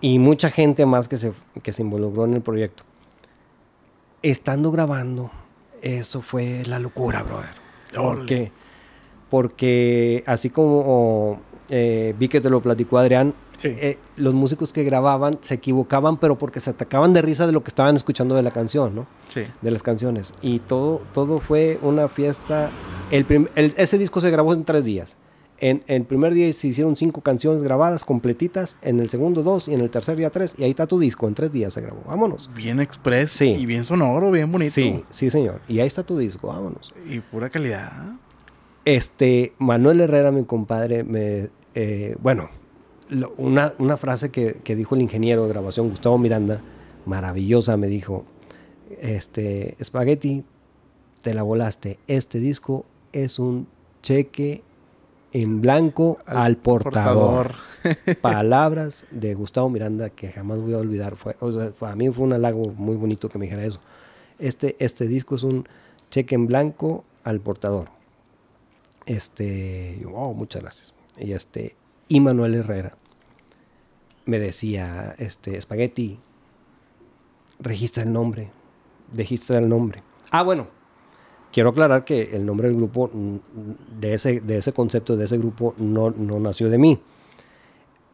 y mucha gente más que se, que se involucró en el proyecto. Estando grabando, eso fue la locura, brother. Porque, porque así como eh, vi que te lo platicó Adrián, eh, los músicos que grababan se equivocaban, pero porque se atacaban de risa de lo que estaban escuchando de la canción, ¿no? Sí. De las canciones. Y todo, todo fue una fiesta. ese disco se grabó en tres días. En el primer día se hicieron cinco canciones grabadas completitas, en el segundo dos y en el tercer día tres. Y ahí está tu disco, en tres días se grabó. Vámonos. Bien express sí. y bien sonoro, bien bonito. Sí, sí, señor. Y ahí está tu disco, vámonos. Y pura calidad. Este, Manuel Herrera, mi compadre, me, eh, bueno, una, frase que, que, dijo el ingeniero de grabación, Gustavo Miranda, maravillosa, me dijo, este, Spaghetti, te la volaste, este disco es un cheque en blanco al, portador. <laughs> Palabras de Gustavo Miranda que jamás voy a olvidar. Fue, para mí fue un halago muy bonito que me dijera eso. Este, este disco es un cheque en blanco al portador. Este, oh, muchas gracias. Y este, y Manuel Herrera me decía, este, Spaghetti, registra el nombre, registra el nombre. Ah, bueno, Quiero aclarar que el nombre del grupo, mm, mm, de ese, de ese concepto, de ese grupo, no, no nació de mí.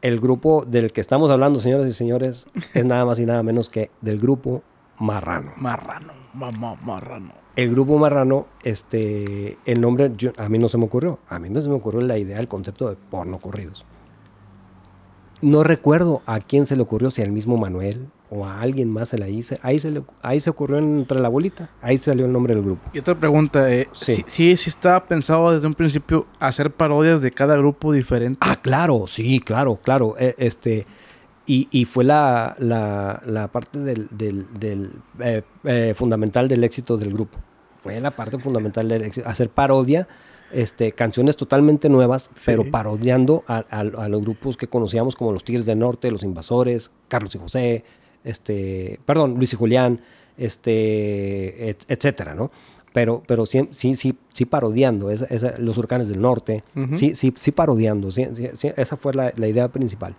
El grupo del que estamos hablando, señoras y señores, es nada más y nada menos que del grupo Marrano. Marrano, mamá, marrano. El grupo Marrano, este, el nombre a mí no se me ocurrió. A mí no se me ocurrió la idea, el concepto de porno corridos no recuerdo a quién se le ocurrió, si al mismo Manuel o a alguien más se la hice. Ahí se, ahí se ocurrió entre la bolita, ahí salió el nombre del grupo. Y otra pregunta, eh, sí. si, si, estaba pensado desde un principio hacer parodias de cada grupo diferente. Ah, claro, sí, claro, claro. E, este, y, y, fue la, la, la parte del, del, eh, eh, fundamental del éxito del grupo. Fue la parte fundamental del éxito, hacer parodia este, canciones totalmente nuevas, pero parodiando a, los grupos que conocíamos como los Tigres del Norte, los Invasores, Carlos y José, este, perdón, Luis y Julián, este, etcétera, ¿no? Pero, pero sí, sí, sí, parodiando, los huracanes del norte, sí, sí, sí parodiando, esa fue la, idea principal.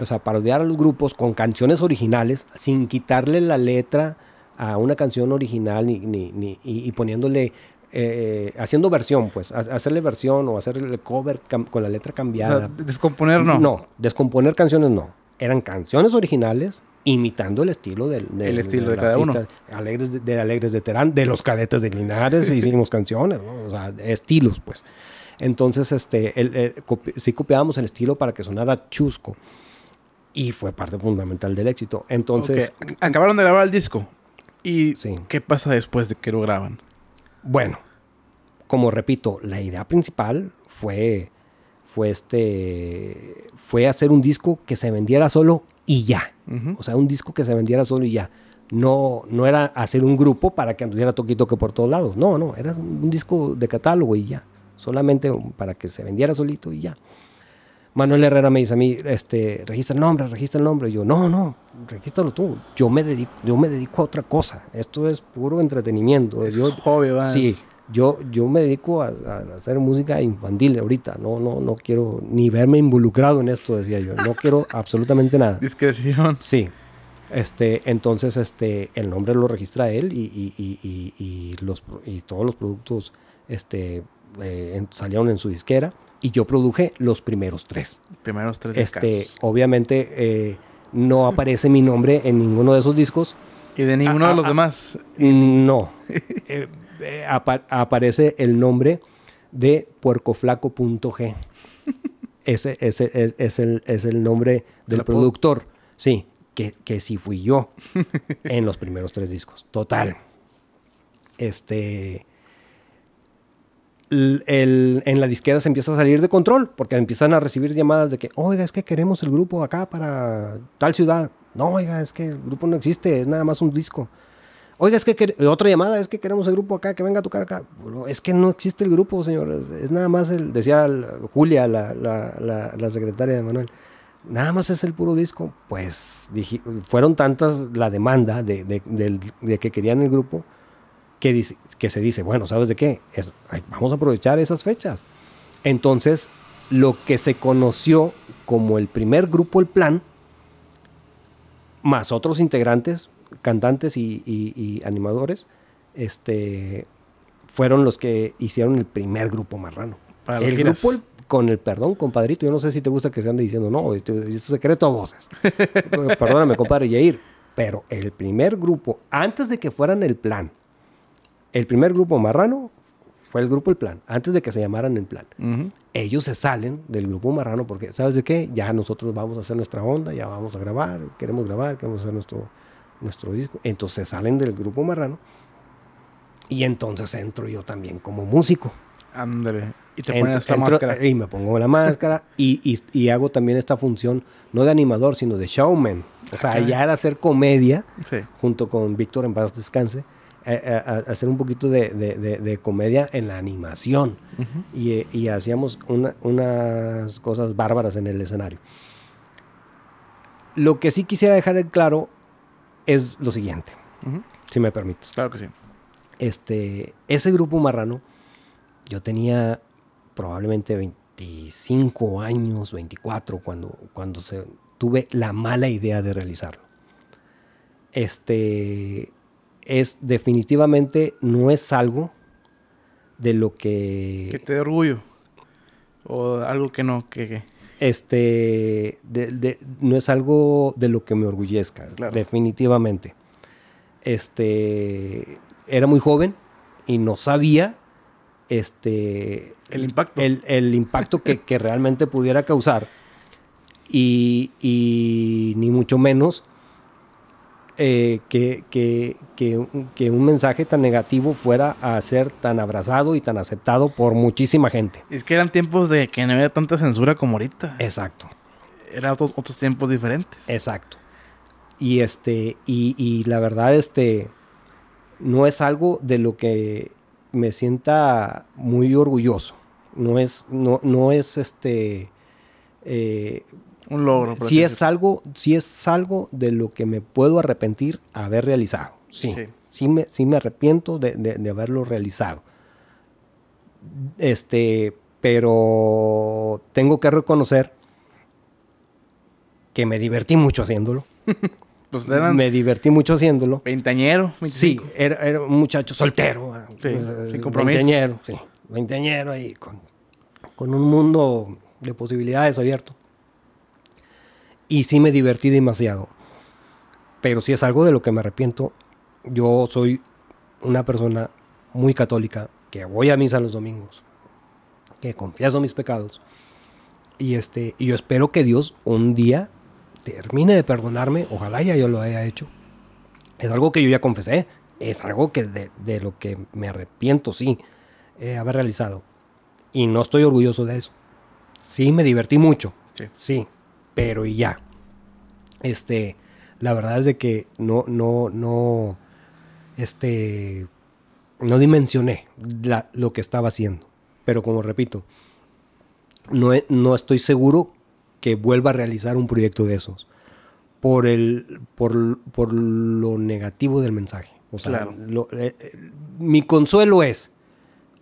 O sea, parodiar a los grupos con canciones originales, sin quitarle la letra, a una canción original y, poniéndole eh, eh, haciendo versión, pues, hacerle versión o hacerle cover con la letra cambiada. descomponer no. No, descomponer canciones no. Eran canciones originales imitando el estilo del, el estilo de, cada uno. Alegres de, Alegres de Terán, de los cadetes de Linares <laughs> hicimos canciones, o sea, estilos, pues. Entonces, este, sí copiábamos el estilo para que sonara chusco. Y fue parte fundamental del éxito. Entonces. Acabaron de grabar el disco. ¿Y qué pasa después de que lo graban? Bueno, como repito, la idea principal fue, fue, este, fue hacer un disco que se vendiera solo y ya. O sea, un disco que se vendiera solo y ya. No, no era hacer un grupo para que anduviera toquito que por todos lados. No, no, era un disco de catálogo y ya. Solamente para que se vendiera solito y ya. Manuel Herrera me dice a mí, este, registra el nombre, registra el nombre. Y yo, no, no, regístralo tú. Yo me dedico, yo me dedico a otra cosa. Esto es puro entretenimiento. Es yo, hobby, Sí, yo, yo me dedico a, hacer música infantil ahorita. No, no, no quiero ni verme involucrado en esto, decía yo. No quiero <laughs> absolutamente nada. Discreción. Sí. Este, entonces, este, el nombre lo registra él y, y, y, y los, todos los productos este, eh, salieron en su disquera y yo produje los primeros tres. Primeros tres este, Obviamente eh, no aparece mi nombre en ninguno de esos discos. ¿Y de ninguno ah, de los ah, ah, demás? No. <laughs> Eh, aparece el nombre de puercoflaco.g. Ese, ese es, el, nombre del productor. Sí, que, que sí fui yo en los primeros tres discos. Total. Este en la disquera se empieza a salir de control, porque empiezan a recibir llamadas de que, oiga, es que queremos el grupo acá para tal ciudad. No, oiga, es que el grupo no existe, es nada más un disco. Oiga, es que otra llamada, es que queremos el grupo acá, que venga a tocar acá. es que no existe el grupo, señores Es, nada más decía Julia, la, secretaria de Manuel. Nada más es el puro disco. Pues fueron tantas la demanda de que querían el grupo que, dice, que se dice, bueno, ¿sabes de qué? vamos a aprovechar esas fechas. Entonces, lo que se conoció como el primer grupo El Plan, más otros integrantes, cantantes y, animadores, este, fueron los que hicieron el primer grupo marrano. el grupo, con el perdón, compadrito, yo no sé si te gusta que se ande diciendo, no, es secreto a voces. <laughs> Perdóname, compadre Yair, pero el primer grupo, antes de que fueran el plan, el primer grupo marrano fue el grupo El Plan, antes de que se llamaran El Plan. Ellos se salen del grupo marrano porque, ¿sabes de qué? Ya nosotros vamos a hacer nuestra onda, ya vamos a grabar, queremos grabar, queremos hacer nuestro, nuestro disco. Entonces salen del grupo marrano y entonces entro yo también como músico. André. Y te pones esta máscara. Y me pongo la máscara y, hago también esta función, no de animador, sino de showman. O sea, ya era hacer comedia junto con Víctor en paz descanse eh, eh, a, hacer un poquito de, comedia en la animación. y, hacíamos unas cosas bárbaras en el escenario. Lo que sí quisiera dejar claro es lo siguiente, si me permites. Claro que sí. Este, ese grupo marrano, yo tenía probablemente 25 años, 24, cuando, cuando tuve la mala idea de realizarlo. Este, es definitivamente no es algo de lo que... Que te dé orgullo. O algo que no, que... Este, no es algo de lo que me orgullezca, definitivamente. Este, era muy joven y no sabía este el impacto el, impacto que, <laughs> que, realmente pudiera causar y, y, ni mucho menos eh, que, un mensaje tan negativo fuera a ser tan abrazado y tan aceptado por muchísima gente. Es que eran tiempos de que no había tanta censura como ahorita. Exacto. Eran otros, tiempos diferentes. Exacto. Y este, y, la verdad, este, no es algo de lo que me sienta muy orgulloso. No es, no, no es este. Eh, un logro. Si es, algo, si es algo de lo que me puedo arrepentir haber realizado. Sí. Sí, me, sí me arrepiento de, de, haberlo realizado. Este, pero tengo que reconocer que me divertí mucho haciéndolo. <laughs> Pues me divertí mucho haciéndolo. Veintañero. Sí, era, un muchacho soltero. Sí, pues, sin eh, compromiso. sí. Veinteñero ahí con, con un mundo de posibilidades abierto y sí me divertí demasiado. Pero si es algo de lo que me arrepiento, yo soy una persona muy católica, que voy a misa los domingos, que confieso mis pecados. Y, este, y yo espero que Dios un día termine de perdonarme, ojalá ya yo lo haya hecho. Es algo que yo ya confesé, es algo que de, lo que me arrepiento, sí, eh, haber realizado. Y no estoy orgulloso de eso. Sí, me divertí mucho. Sí. sí, pero y ya. Este, la verdad es de que no, no, no, este, no dimensioné lo que estaba haciendo. Pero como repito, no, no estoy seguro que vuelva a realizar un proyecto de esos por el por, por lo negativo del mensaje. O sea, eh, eh, mi consuelo es,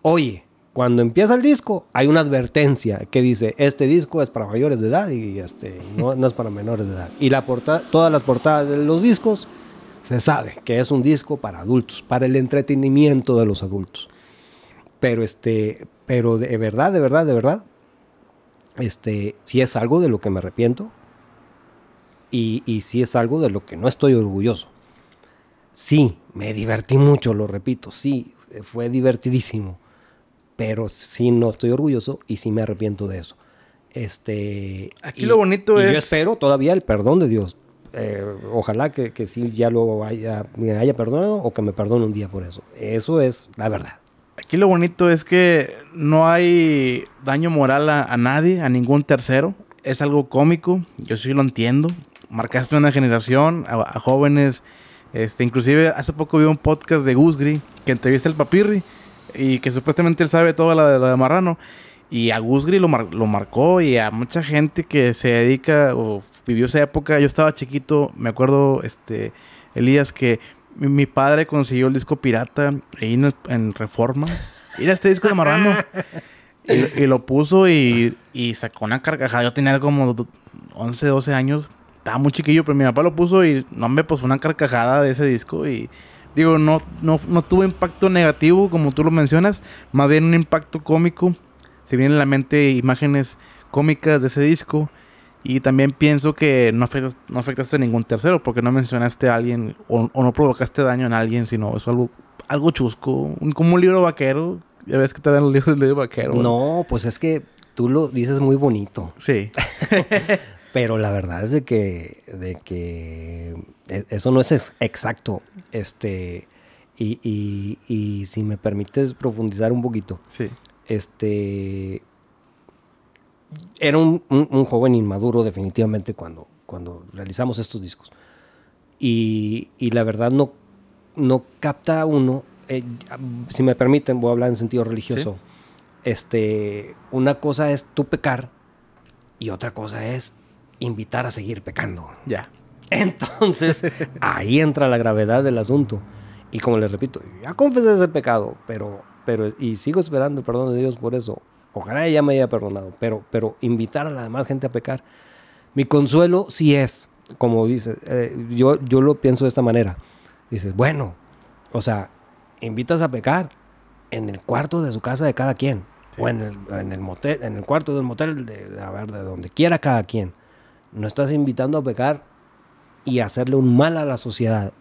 oye, cuando empieza el disco, hay una advertencia que dice, este disco es para mayores de edad y este, no, es para menores de edad. Y la portada, todas las portadas de los discos se sabe que es un disco para adultos, para el entretenimiento de los adultos. Pero este, pero de verdad, de verdad, de verdad, este, si es algo de lo que me arrepiento y, y si es algo de lo que no estoy orgulloso. Sí, me divertí mucho, lo repito, sí, fue divertidísimo pero sí no estoy orgulloso y sí me arrepiento de eso. Este, Aquí lo bonito y es... Yo espero todavía el perdón de Dios. Eh, ojalá que, que, sí ya lo haya, haya perdonado o que me perdone un día por eso. Eso es la verdad. Aquí lo bonito es que no hay daño moral a, nadie, a ningún tercero. Es algo cómico, yo sí lo entiendo. Marcaste una generación, a, jóvenes. Este, inclusive hace poco vi un podcast de Gusgri que entrevista al Papirri y que supuestamente él sabe toda la, de Marrano. Y a Gusgri lo, lo, marcó y a mucha gente que se dedica o vivió esa época. Yo estaba chiquito, me acuerdo, este, Elías, que mi, padre consiguió el disco pirata ahí en, en Reforma. Era este disco de Marrano. <laughs> y, lo puso y, y, sacó una carcajada. Yo tenía como 11, 12 años. Estaba muy chiquillo, pero mi papá lo puso y no me puso una carcajada de ese disco y digo, no, no, no tuvo impacto negativo, como tú lo mencionas, más bien un impacto cómico. Se vienen en la mente imágenes cómicas de ese disco. Y también pienso que no, afecta no afectaste a ningún tercero porque no mencionaste a alguien o, no provocaste daño en alguien, sino es algo, algo chusco, como un libro vaquero. Ya ves que te ven los libros del libro vaquero. No, pues es que tú lo dices muy bonito. Sí. <laughs> <laughs> Pero la verdad es de que, de que e, eso no es exacto. Este, y, si me permites profundizar un poquito. Sí. Este, era un, joven inmaduro definitivamente cuando, cuando realizamos estos discos. Y, la verdad no, no capta a uno, eh, si me permiten, voy a hablar en sentido religioso. Este, una cosa es tu pecar y otra cosa es invitar a seguir pecando. Ya. Entonces, <laughs> ahí entra la gravedad del asunto. Y como les repito, ya confesé ese pecado, pero, pero, y sigo esperando el perdón de Dios por eso. Ojalá ella me haya perdonado, pero, pero invitar a la demás gente a pecar. Mi consuelo sí es, como dices, eh, yo, yo lo pienso de esta manera. Dices, bueno, o sea, invitas a pecar en el cuarto de su casa de cada quien. O en el, motel, en el cuarto del motel, de, a ver, de donde quiera cada quien no estás invitando a pecar y hacerle un mal a la sociedad.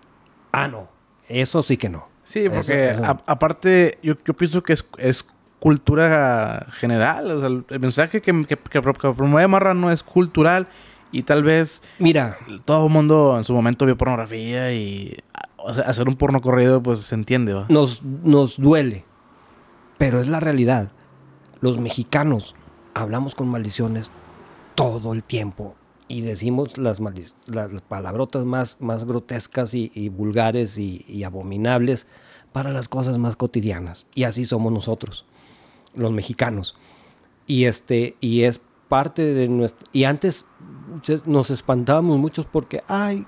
Ah, no. Eso sí que no. Sí, porque aparte, yo, pienso que es, cultura general. el mensaje que, que, promueve Marra no es cultural. Y tal vez. Mira. Todo el mundo en su momento vio pornografía y. hacer un porno corrido, pues se entiende, ¿va? Nos, nos duele. Pero es la realidad. Los mexicanos hablamos con maldiciones todo el tiempo y decimos las, las palabrotas más, más grotescas y, y vulgares y, y, abominables para las cosas más cotidianas. Y así somos nosotros, los mexicanos. Y, este, y es parte de nuestro... Y antes nos espantábamos muchos porque, ay,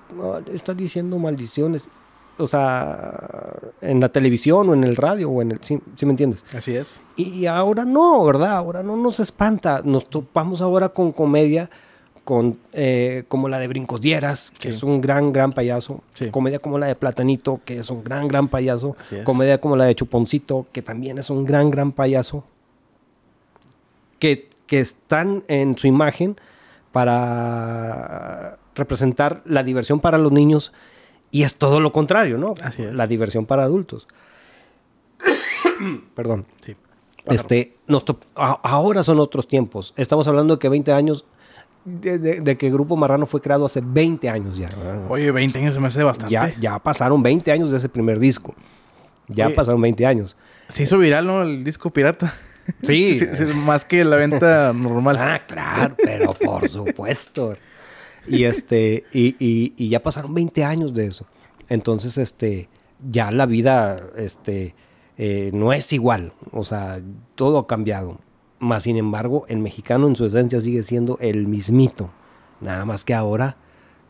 está diciendo maldiciones. O sea, en la televisión o en el radio o en ¿Sí, me entiendes? Así es. Y, y ahora no, ¿verdad? Ahora no nos espanta. Nos topamos ahora con comedia con, eh, como la de Brincos Dieras, que es un gran, gran payaso. Comedia como la de Platanito, que es un gran, gran payaso. Comedia como la de Chuponcito, que también es un gran, gran payaso. Que, que están en su imagen para representar la diversión para los niños y es todo lo contrario, ¿no? Así es. La diversión para adultos. <coughs> Perdón. Sí. Este, ahora son otros tiempos. Estamos hablando de que 20 años de, que el Grupo Marrano fue creado hace 20 años ya. Oye, 20 años se me hace bastante. Ya, pasaron 20 años de ese primer disco. Ya pasaron 20 años. Se hizo viral, ¿no? El disco pirata. <laughs> <laughs> Sí. más que la venta normal. Ah, claro, pero por <laughs> supuesto. Y este, y, ya pasaron 20 años de eso. Entonces, este, ya la vida, este, eh, no es igual. O sea, todo ha cambiado más sin embargo, el mexicano en su esencia sigue siendo el mismito. Nada más que ahora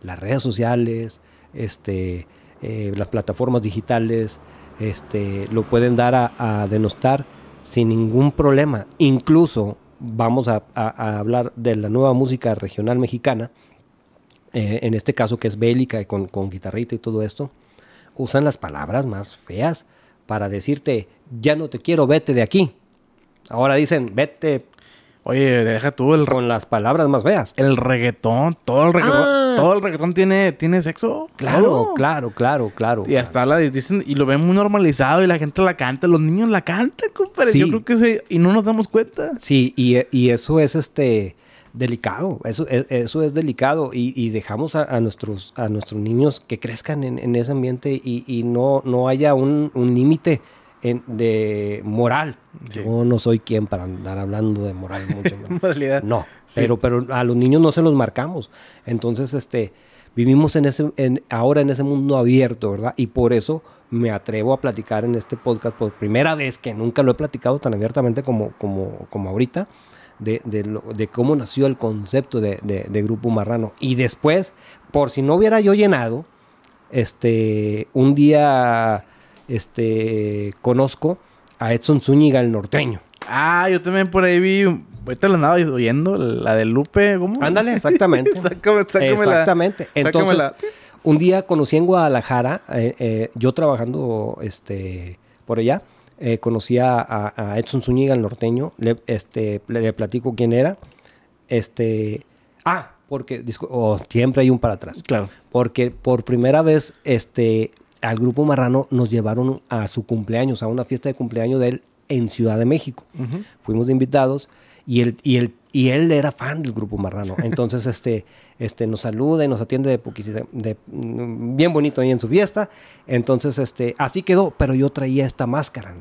las redes sociales, este, eh, las plataformas digitales, este, lo pueden dar a, denostar sin ningún problema. Incluso vamos a, hablar de la nueva música regional mexicana, eh, en este caso que es bélica y con, con guitarrita y todo esto, usan las palabras más feas para decirte, ya no te quiero, vete de aquí. Ahora dicen, vete. Oye, deja tú el... Con las palabras más feas. El reggaetón, todo el reggaetón, ah. todo el reggaetón tiene, tiene sexo. Claro, claro, claro, claro. Y hasta la dicen, y lo ven muy normalizado y la gente la canta, los niños la cantan, compadre. Yo creo que sí, y no nos damos cuenta. Sí, y, eso es este delicado, eso, e, eso es delicado y, y dejamos a, nuestros, a nuestros niños que crezcan en, en ese ambiente y, no, no haya un, un límite de moral. Yo no soy quien para andar hablando de moral <laughs> mucho. No, pero, pero a los niños no se los marcamos. Entonces, este, vivimos en ese, ahora en ese mundo abierto, ¿verdad? Y por eso me atrevo a platicar en este podcast por primera vez, que nunca lo he platicado tan abiertamente como, como, como ahorita, de, de, cómo nació el concepto de, de, Grupo Marrano. Y después, por si no hubiera yo llenado, este, un día este, conozco a Edson Zúñiga, el norteño. Ah, yo también por ahí vi, ahorita la andaba oyendo, la de Lupe, ¿cómo? Ándale, <laughs> exactamente. <laughs> exactamente. Entonces, un día conocí en Guadalajara, eh, eh, yo trabajando este, por allá, eh, conocí a, Edson Zúñiga, el norteño, le, este, le, platico quién era. Este, ah, porque, oh, siempre hay un para atrás. Claro. Porque por primera vez, este, al grupo Marrano nos llevaron a su cumpleaños, a una fiesta de cumpleaños de él en Ciudad de México. Fuimos invitados y él, era fan del grupo Marrano. <laughs> Entonces, este, este, nos saluda y nos atiende de, bien bonito ahí en su fiesta. Entonces, este, así quedó, pero yo traía esta máscara,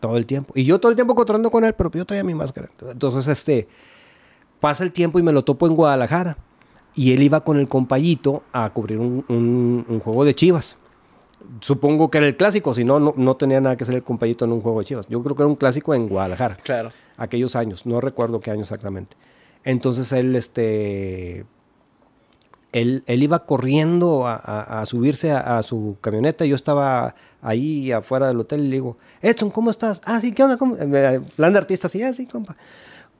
Todo el tiempo. Y yo todo el tiempo controlando con él, pero yo traía mi máscara. Entonces, este, pasa el tiempo y me lo topo en Guadalajara. Y él iba con el compayito a cubrir un juego de chivas supongo que era el clásico, si no, no, tenía nada que ser el compañito en un juego de Chivas. Yo creo que era un clásico en Guadalajara. Claro. Aquellos años, no recuerdo qué año exactamente. Entonces él, este, él, iba corriendo a, subirse a, su camioneta. Yo estaba ahí afuera del hotel y le digo, Edson, ¿cómo estás? Ah, sí, ¿qué onda? ¿Cómo? Plan de artista, sí, ah, sí, compa.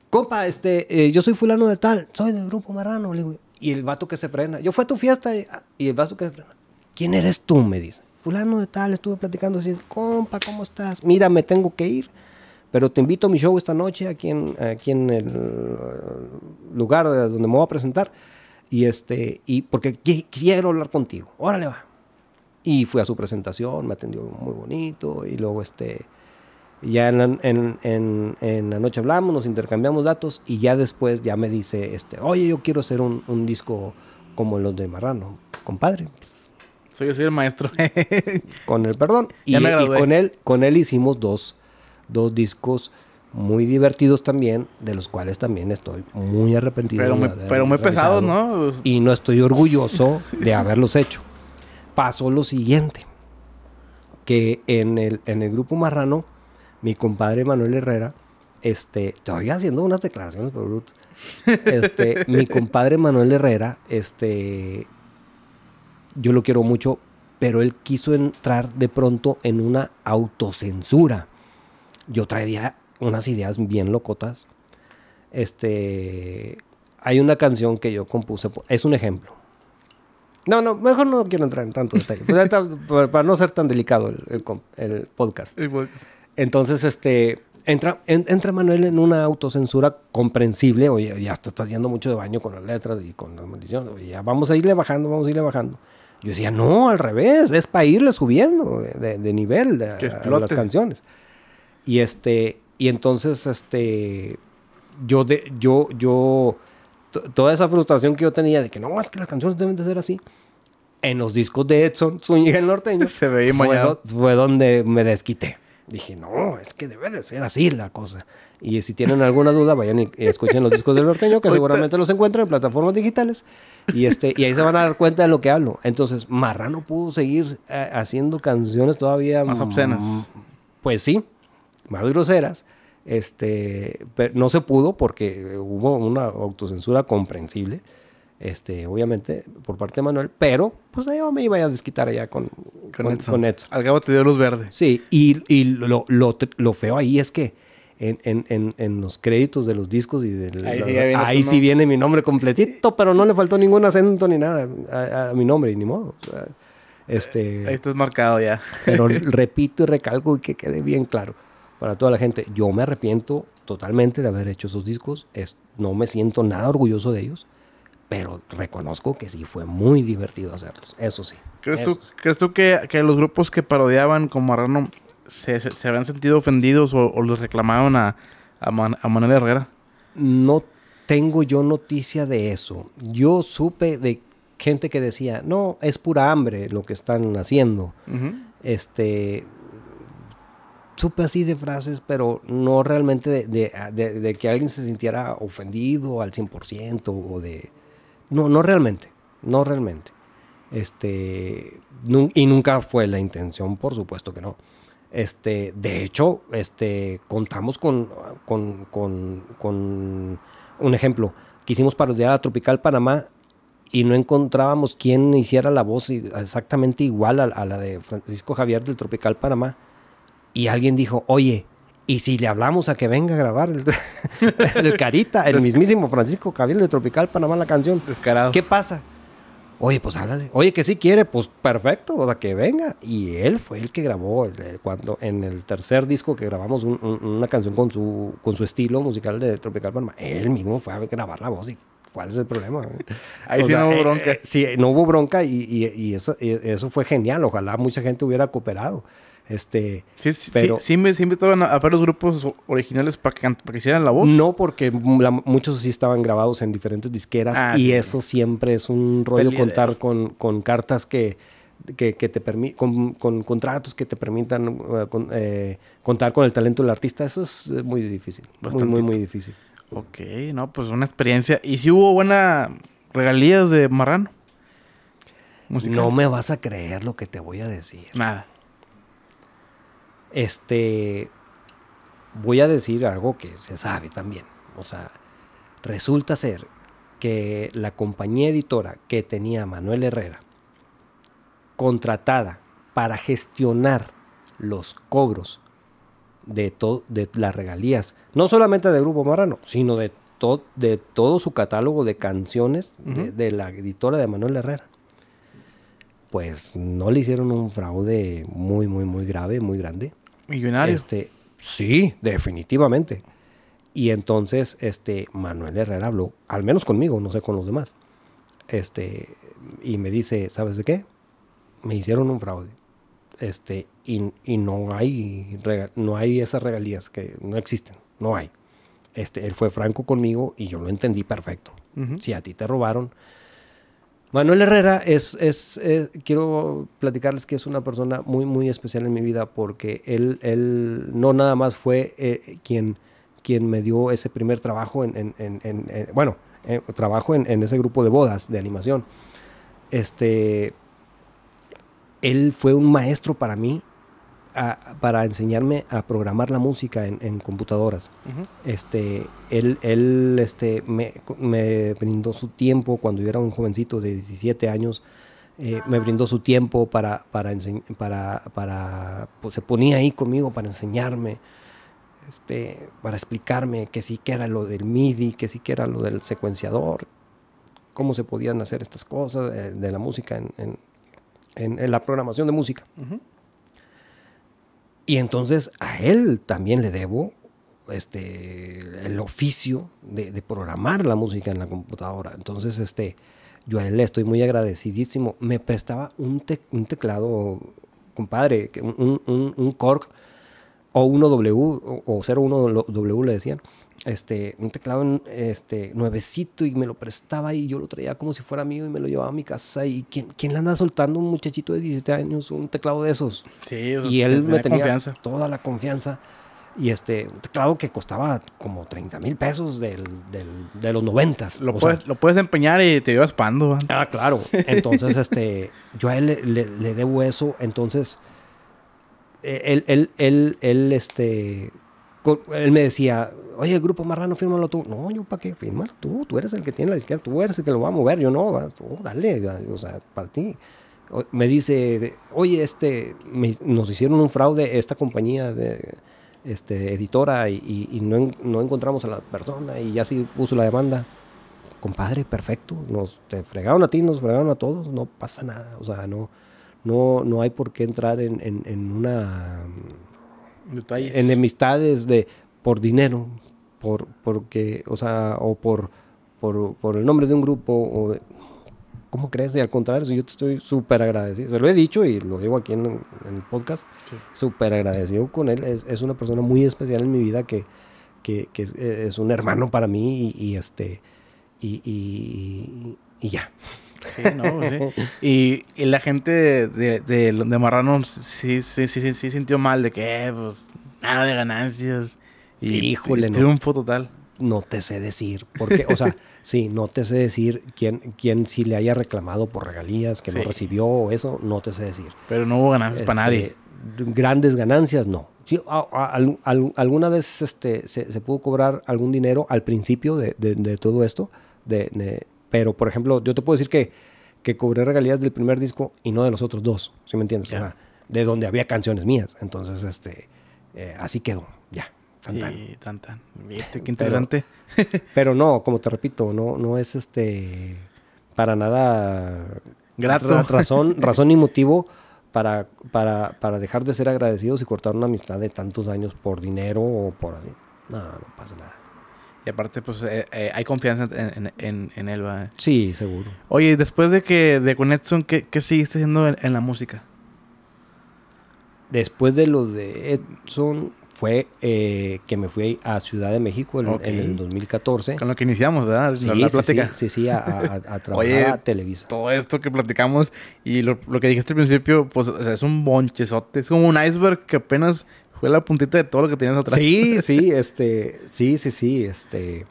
Compa, este, eh, yo soy fulano de tal, soy del grupo Marrano. y el vato que se frena, yo fui a tu fiesta y, ah, y el vato que se frena, ¿quién eres tú? Me dice fulano de tal, estuve platicando así, compa, ¿cómo estás? Mira, me tengo que ir, pero te invito a mi show esta noche aquí en, aquí en el uh, lugar donde me voy a presentar. Y este, y porque quiero hablar contigo. Órale, va. Y fui a su presentación, me atendió muy bonito. Y luego, este, ya en la, noche hablamos, nos intercambiamos datos. Y ya después, ya me dice, este, oye, yo quiero hacer un, disco como los de Marrano, compadre. Soy yo soy el maestro. <laughs> con él perdón. Y, con él, con él hicimos dos, discos muy divertidos también, de los cuales también estoy muy arrepentido. Pero, muy pesados, ¿no? Y no estoy orgulloso <laughs> de haberlos hecho. Pasó lo siguiente, que en el, en el grupo marrano, mi compadre Manuel Herrera, este, todavía haciendo unas declaraciones, pero <laughs> Este, mi compadre Manuel Herrera, este, yo lo quiero mucho, pero él quiso entrar de pronto en una autocensura. Yo traería unas ideas bien locotas. Este, hay una canción que yo compuse, es un ejemplo. No, no, mejor no quiero entrar en tanto detalle. Pues, para no ser tan delicado el, podcast. Pues. Entonces, este, entra, entra Manuel en una autocensura comprensible. Oye, ya estás yendo mucho de baño con las letras y con las maldiciones. ya vamos a irle bajando, vamos a irle bajando. Yo decía, no, al revés, es para irle subiendo de, nivel de, a, las canciones. Y este, y entonces, este, yo, yo, yo, toda esa frustración que yo tenía de que no, es que las canciones deben de ser así. En los discos de Edson Zúñiga el Norteño. <laughs> fue donde me desquité. Dije, no, es que debe de ser así la cosa. Y si tienen alguna duda, vayan y escuchen los discos del norteño, que <laughs> seguramente los encuentran en plataformas digitales. Y, este, y ahí se van a dar cuenta de lo que hablo. Entonces, Marrano pudo seguir eh, haciendo canciones todavía más obscenas. Pues sí, más groseras. Este, no se pudo porque hubo una autocensura comprensible este, obviamente, por parte de Manuel, pero pues yo me iba a desquitar allá con, con, con, Edson. Al cabo te dio luz verde. Sí, y, lo, feo ahí es que en, los créditos de los discos y de, ahí, sí, viene, mi nombre completito, pero no le faltó ningún acento ni nada a, mi nombre, y ni modo. este, ahí estás marcado ya. pero <laughs> repito y recalco y que quede bien claro para toda la gente, yo me arrepiento totalmente de haber hecho esos discos, no me siento nada orgulloso de ellos pero reconozco que sí fue muy divertido hacerlos, eso sí. ¿Crees tú, que, los grupos que parodiaban como Marrano se, habían sentido ofendidos o, los les reclamaban a, Manuel Herrera? No tengo yo noticia de eso. Yo supe de gente que decía, no, es pura hambre lo que están haciendo. Este, supe así de frases, pero no realmente de, que alguien se sintiera ofendido al 100% o de... No, no realmente, no realmente. Este, y nunca fue la intención, por supuesto que no. Este, de hecho, este, contamos con, con, con, con un ejemplo. Quisimos parodiar a Tropical Panamá y no encontrábamos quien hiciera la voz exactamente igual a, a la de Francisco Javier del Tropical Panamá. Y alguien dijo, oye, y si le hablamos a que venga a grabar el, <laughs> <laughs> Carita, el mismísimo Francisco Caviel de Tropical Panamá, la canción. ¿Qué pasa? Oye, pues háblale. Oye, que si quiere, pues perfecto, o sea, que venga. Y él fue el que grabó cuando en el tercer disco que grabamos una canción con su, con su estilo musical de Tropical Panamá. Él mismo fue a grabar la voz y ¿cuál es el problema? <laughs> Ahí sí no hubo eh, bronca. Eh, sí, no hubo bronca y, eso, y, eh, eso, fue genial. Ojalá mucha gente hubiera cooperado. Este, sí, sí, sí, me, sí estaban a, ver los grupos originales para que, hicieran la voz. No, porque muchos sí estaban grabados en diferentes disqueras ah, y eso siempre es un rollo contar con, cartas que, que, te permitan con, contratos que te permitan eh, eh, contar con el talento del artista. Eso es muy difícil, muy, muy, difícil. Ok, no, pues una experiencia. ¿Y si hubo buenas regalías de Marrano? No me vas a creer lo que te voy a decir. Nada. Este, voy a decir algo que se sabe también. O sea, resulta ser que la compañía editora que tenía Manuel Herrera, contratada para gestionar los cobros de, de las regalías, no solamente de Grupo Marrano, sino de, de todo su catálogo de canciones de, de la editora de Manuel Herrera. Pues no le hicieron un fraude muy, muy, muy grave, muy grande Millonario. Este, sí, definitivamente. Y entonces, este, Manuel Herrera habló, al menos conmigo, no sé con los demás. Este, y me dice, ¿sabes de qué? Me hicieron un fraude. Este, y, no hay no hay esas regalías que no existen, no hay. Este, él fue franco conmigo y yo lo entendí perfecto. Si a ti te robaron, Manuel Herrera es, eh, quiero platicarles que es una persona muy, muy especial en mi vida porque él, él no nada más fue eh, quien, quien me dio ese primer trabajo en, en bueno, eh, trabajo en, ese grupo de bodas de animación. Este, él fue un maestro para mí para enseñarme a programar la música en, computadoras. Este, él, él este, me, me, brindó su tiempo cuando yo era un jovencito de 17 años. Eh, me ah. brindó su tiempo para, para, para, para pues, se ponía ahí conmigo para enseñarme, este, para explicarme que sí que era lo del MIDI, que sí que era lo del secuenciador, cómo se podían hacer estas cosas eh, de, la música en, en, en, la programación de música. Y entonces a él también le debo este, el oficio de, programar la música en la computadora. Entonces, este, yo a él le estoy muy agradecidísimo. Me prestaba un, un teclado, compadre, un, un, un, o 1W o, o 01W le decían este, un teclado este, nuevecito y me lo prestaba y yo lo traía como si fuera mío y me lo llevaba a mi casa. ¿Y quién, quién le anda soltando un muchachito de 17 años un teclado de esos? Sí, y él me tenía toda la confianza. Y este, un teclado que costaba como 30 mil pesos de los 90. Lo, puedes, lo puedes empeñar y te llevas pando. Ah, claro. Entonces, este, yo a él le, debo eso. Entonces, e, él, él, él, él, este, él me decía, oye, el grupo marrano, fírmalo tú. No, yo para qué, fírmalo tú, tú eres el que tiene la izquierda, tú eres el que lo va a mover, yo no, dale, o sea, para ti. me dice, oye, este, nos hicieron un fraude esta compañía de este, editora y, no, encontramos a la persona y ya sí puso la demanda. Compadre, perfecto, nos te fregaron a ti, nos fregaron a todos, no pasa nada, o sea, no, no, no hay por qué entrar en, en, en una... enemistades de por dinero, por, porque, o sea, o por, por, el nombre de un grupo o ¿Cómo crees? Y al contrario, yo te estoy súper agradecido. Se lo he dicho y lo digo aquí en, el podcast. Súper agradecido con él. Es, una persona muy especial en mi vida que, que, eh, es, un hermano para mí y, este y, ya. Sí, y, la gente de, de, Marrano sí, sí, sí, sí, sintió mal de que, eh, pues, nada de ganancias. Y, Híjole, triunfo total. No te sé decir, porque, o sea, <laughs> sí, no te sé decir quién, quién si le haya reclamado por regalías que no recibió o eso, no te sé decir. Pero no hubo ganancias para nadie. Este, grandes ganancias, no. Sí, alguna vez este, se, pudo cobrar algún dinero al principio de, de, todo esto, de, pero por ejemplo, yo te puedo decir que, que cobré regalías del primer disco y no de los otros dos, ¿sí me entiendes? de donde había canciones mías. Entonces, este, eh, así quedó, ya. Sí, tan, qué interesante. <laughs> Pero, no, como te repito, no, no es este para nada Grato. razón, <laughs> razón ni motivo para, para, dejar de ser agradecidos y cortar una amistad de tantos años por dinero o por No, no pasa nada. Y aparte, pues, eh, eh, hay confianza en, en, Sí, seguro. Oye, después de que de Edson ¿qué, qué seguiste haciendo en, en la música? Después de lo de Edson, fue eh, que me fui a Ciudad de México en, el 2014. Con lo que iniciamos, ¿verdad? Sí, sí, Sí, sí, a, <laughs> trabajar Televisa. Todo esto que platicamos y lo, que dijiste al principio, pues es un bonchesote. es como un iceberg que apenas fue la puntita de todo lo que tenías atrás. Sí, <laughs> sí, este, sí, sí, sí, este.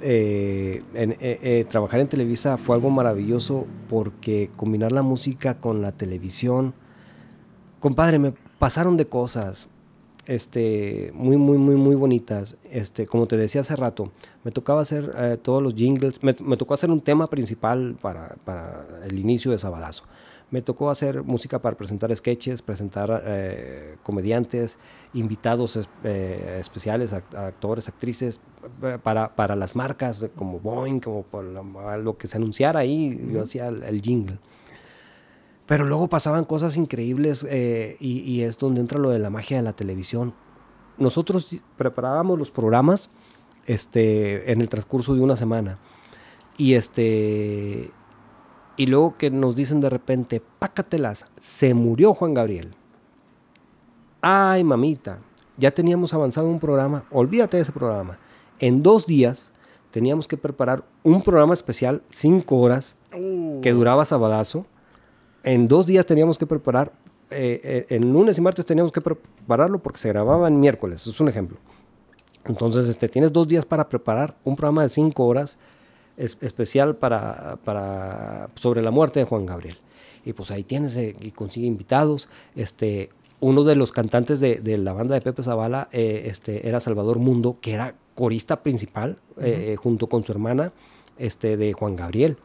Eh, eh, trabajar en Televisa fue algo maravilloso porque combinar la música con la televisión, compadre, me pasaron de cosas este, muy, muy, muy, muy bonitas. Este, como te decía hace rato, me tocaba hacer eh, todos los jingles, me, tocó hacer un tema principal para, para, el inicio de Sabadazo. Me tocó hacer música para presentar sketches, presentar eh, comediantes, invitados eh, especiales, actores, actrices, para, para, las marcas como Boeing, como por lo que se anunciara ahí, yo hacía el jingle. Pero luego pasaban cosas increíbles eh, y, es donde entra lo de la magia de la televisión. Nosotros preparábamos los programas este, en el transcurso de una semana. Y este. Y luego que nos dicen de repente, pácatelas, se murió Juan Gabriel. Ay, mamita, ya teníamos avanzado un programa, olvídate de ese programa. En dos días teníamos que preparar un programa especial, cinco horas, que uh. duraba sabadazo en dos días teníamos que preparar, eh, eh, en lunes y martes teníamos que prepararlo porque se grababa en miércoles, es un ejemplo. Entonces, este, tienes dos días para preparar un programa de cinco horas especial para, para, sobre la muerte de Juan Gabriel. Y pues ahí tienes eh, y consigue invitados. Este, uno de los cantantes de, la banda de Pepe Zavala este, era Salvador Mundo, que era corista principal junto con su hermana este, de Juan Gabriel.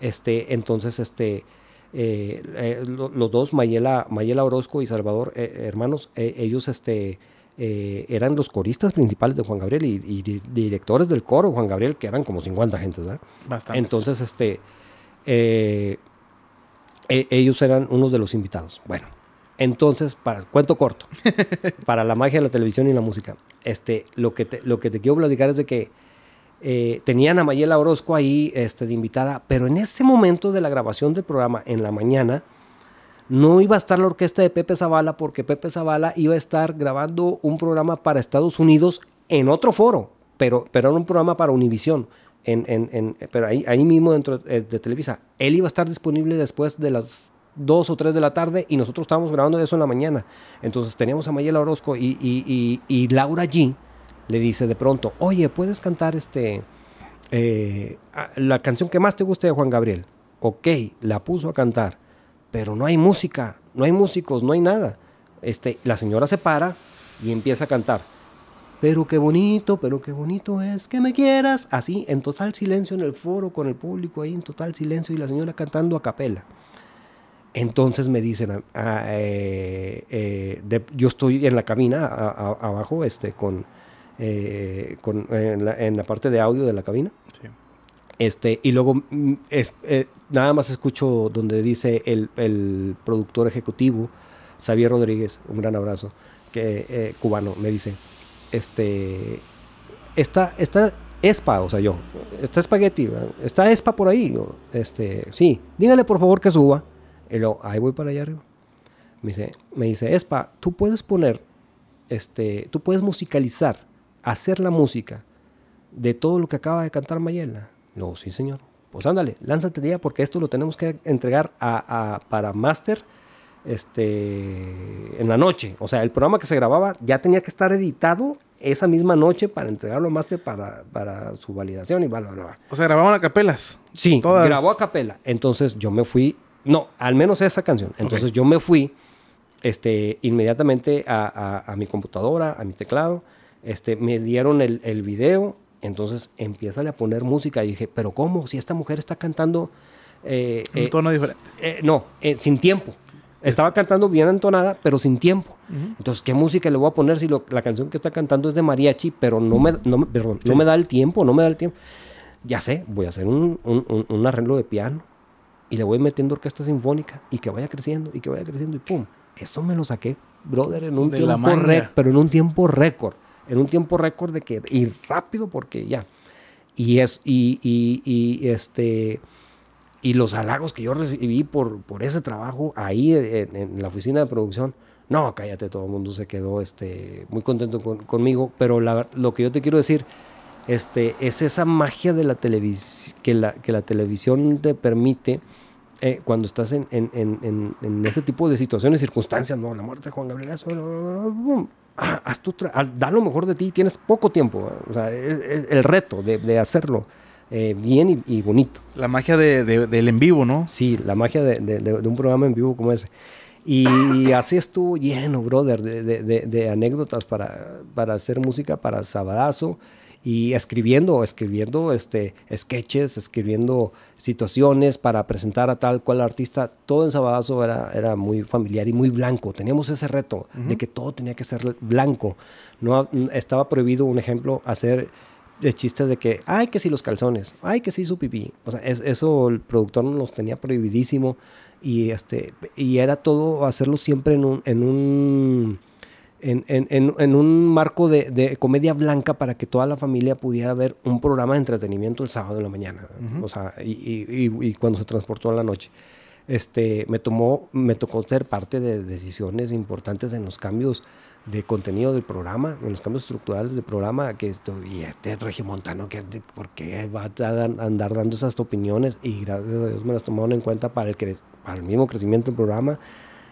Este, entonces, este, eh, eh, los dos, Mayela, Mayela Orozco y Salvador, eh, hermanos, ellos este, eran los coristas principales de Juan Gabriel y, directores del coro Juan Gabriel, que eran como 50 gente ¿verdad? Bastante. Entonces, este, e, ellos eran unos de los invitados. Bueno, entonces, para, cuento corto, <laughs> para la magia de la televisión y la música, este, lo, que lo que te quiero platicar es de que eh, tenían a Mayela Orozco ahí este, de invitada, pero en ese momento de la grabación del programa, en la mañana, no iba a estar la orquesta de Pepe Zavala porque Pepe Zavala iba a estar grabando un programa para Estados Unidos en otro foro, pero, pero era un programa para Univisión, pero ahí, ahí mismo dentro eh, de, Televisa. Él iba a estar disponible después de las 2 o 3 de la tarde y nosotros estábamos grabando eso en la mañana. Entonces teníamos a Mayela Orozco y, y, Laura Allí le dice de pronto, oye, ¿puedes cantar este, eh, la canción que más te guste de Juan Gabriel? Ok, la puso a cantar, pero no hay música, no hay músicos, no hay nada. Este, la señora se para y empieza a cantar. Pero qué bonito, pero qué bonito es que me quieras. Así, en total silencio en el foro, con el público ahí, en total silencio, y la señora cantando a capela. Entonces me dicen, ah, eh, eh, yo estoy en la cabina abajo este, con, eh, en, la, parte de audio de la cabina. Este, y luego mm, eh, nada más escucho donde dice el, productor ejecutivo, Xavier Rodríguez, un gran abrazo, que, eh, cubano, me dice, este, esta, espa, o sea, yo, está espagueti, está espa por ahí, este, sí, dígale por favor que suba. Y luego, ahí voy para allá arriba. Me dice, me dice, espa, tú puedes poner, este, tú puedes musicalizar hacer la música de todo lo que acaba de cantar Mayela? No, sí, señor. Pues ándale, lánzate ya porque esto lo tenemos que entregar a, para Master este, en la noche. O sea, el programa que se grababa ya tenía que estar editado esa misma noche para entregarlo a Master para, su validación y bla, bla, bla. O sea, grababan a capelas. Sí, grabó a capela. Entonces yo me fui, no, al menos esa canción. Entonces yo me fui este, inmediatamente a, a mi computadora, a mi teclado este, me dieron el, el video, entonces empieza a poner música. Y dije, ¿pero cómo? Si esta mujer está cantando. Eh, eh, tono diferente. Eh, no, sin tiempo. Estaba cantando bien entonada, pero sin tiempo. Entonces, ¿qué música le voy a poner si la canción que está cantando es de mariachi, pero no me, no, me da el tiempo, no me da el tiempo? Ya sé, voy a hacer un, arreglo de piano y le voy metiendo orquesta sinfónica y que vaya creciendo y que vaya creciendo y ¡pum! Eso me lo saqué, brother, en un tiempo pero en un tiempo récord en un tiempo récord de que ir rápido porque ya. Y es, y, y, y este, y los halagos que yo recibí por, por ese trabajo ahí en, la oficina de producción, no, cállate, todo el mundo se quedó este, muy contento conmigo, pero lo que yo te quiero decir este, es esa magia de la que, la, que la televisión te permite cuando estás en, en, en, ese tipo de situaciones, circunstancias, no, la muerte de Juan Gabriel, eso, no, Ah, haz tu da lo mejor de ti, tienes poco tiempo. O sea, el reto de, hacerlo eh, bien y, bonito. La magia del en vivo, ¿no? Sí, la magia de, un programa en vivo como ese. Y, <laughs> así estuvo lleno, brother, de, anécdotas para, para hacer música para Sabadazo y escribiendo, escribiendo este, sketches, escribiendo situaciones para presentar a tal cual artista, todo en Sabadazo era, era muy familiar y muy blanco. Teníamos ese reto de que todo tenía que ser blanco. No, mm, estaba prohibido, un ejemplo, hacer el chiste de que, ay, que sí los calzones, ay, que sí su pipí. O sea, es, eso el productor nos tenía prohibidísimo y, este, y era todo hacerlo siempre en un en, en, en, un marco de, de, comedia blanca para que toda la familia pudiera ver un programa de entretenimiento el sábado en la mañana, o sea, y, y, cuando se transportó a la noche. Este, me, tomó, me tocó ser parte de decisiones importantes en los cambios de contenido del programa, en los cambios estructurales del programa, que esto, y este regimontano, que, porque va a andar dando esas opiniones? Y gracias a Dios me las tomaron en cuenta para el, para el mismo crecimiento del programa.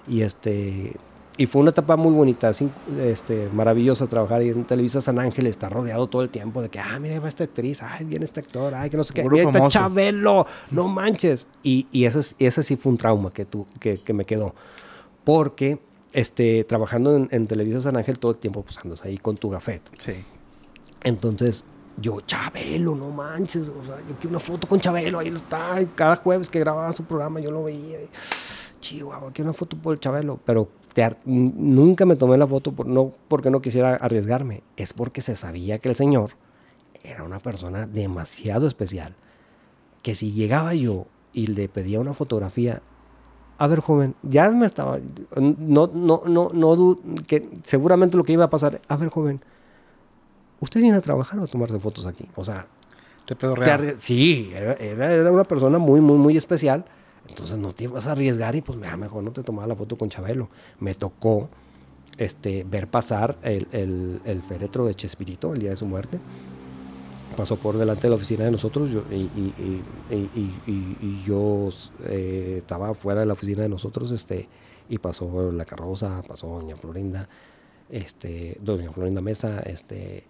Y este, y fue una etapa muy bonita, este, maravillosa trabajar y en Televisa San Ángel, está rodeado todo el tiempo de que, ah, mira, va esta actriz, ay, viene este actor, ay, que no sé qué, mira, está Chabelo, no manches. Y, ese, ese sí fue un trauma que, que, me quedó, porque este, trabajando en, Televisa San Ángel todo el tiempo, pues andas ahí con tu gafet. Sí. Entonces, yo, Chabelo, no manches, o sea, yo quiero una foto con Chabelo, ahí está, cada jueves que grababa su programa yo lo veía. Chihuahua, quiero una foto por el Chabelo, pero nunca me tomé la foto por, no porque no quisiera arriesgarme, es porque se sabía que el señor era una persona demasiado especial, que si llegaba yo y le pedía una fotografía, a ver joven, ya me estaba, no, no, no, no, que seguramente lo que iba a pasar, a ver joven, ¿usted viene a trabajar o a tomarse fotos aquí? O sea, te, Sí, era, era, una persona muy, muy, muy especial entonces no te vas a arriesgar y pues mira, mejor no te tomaba la foto con Chabelo. Me tocó este, ver pasar el, el, féretro de Chespirito el día de su muerte. Pasó por delante de la oficina de nosotros y, y, y, y, yo eh, estaba fuera de la oficina de nosotros este, y pasó la carroza, pasó Doña Florinda, este, Doña Florinda Mesa, este,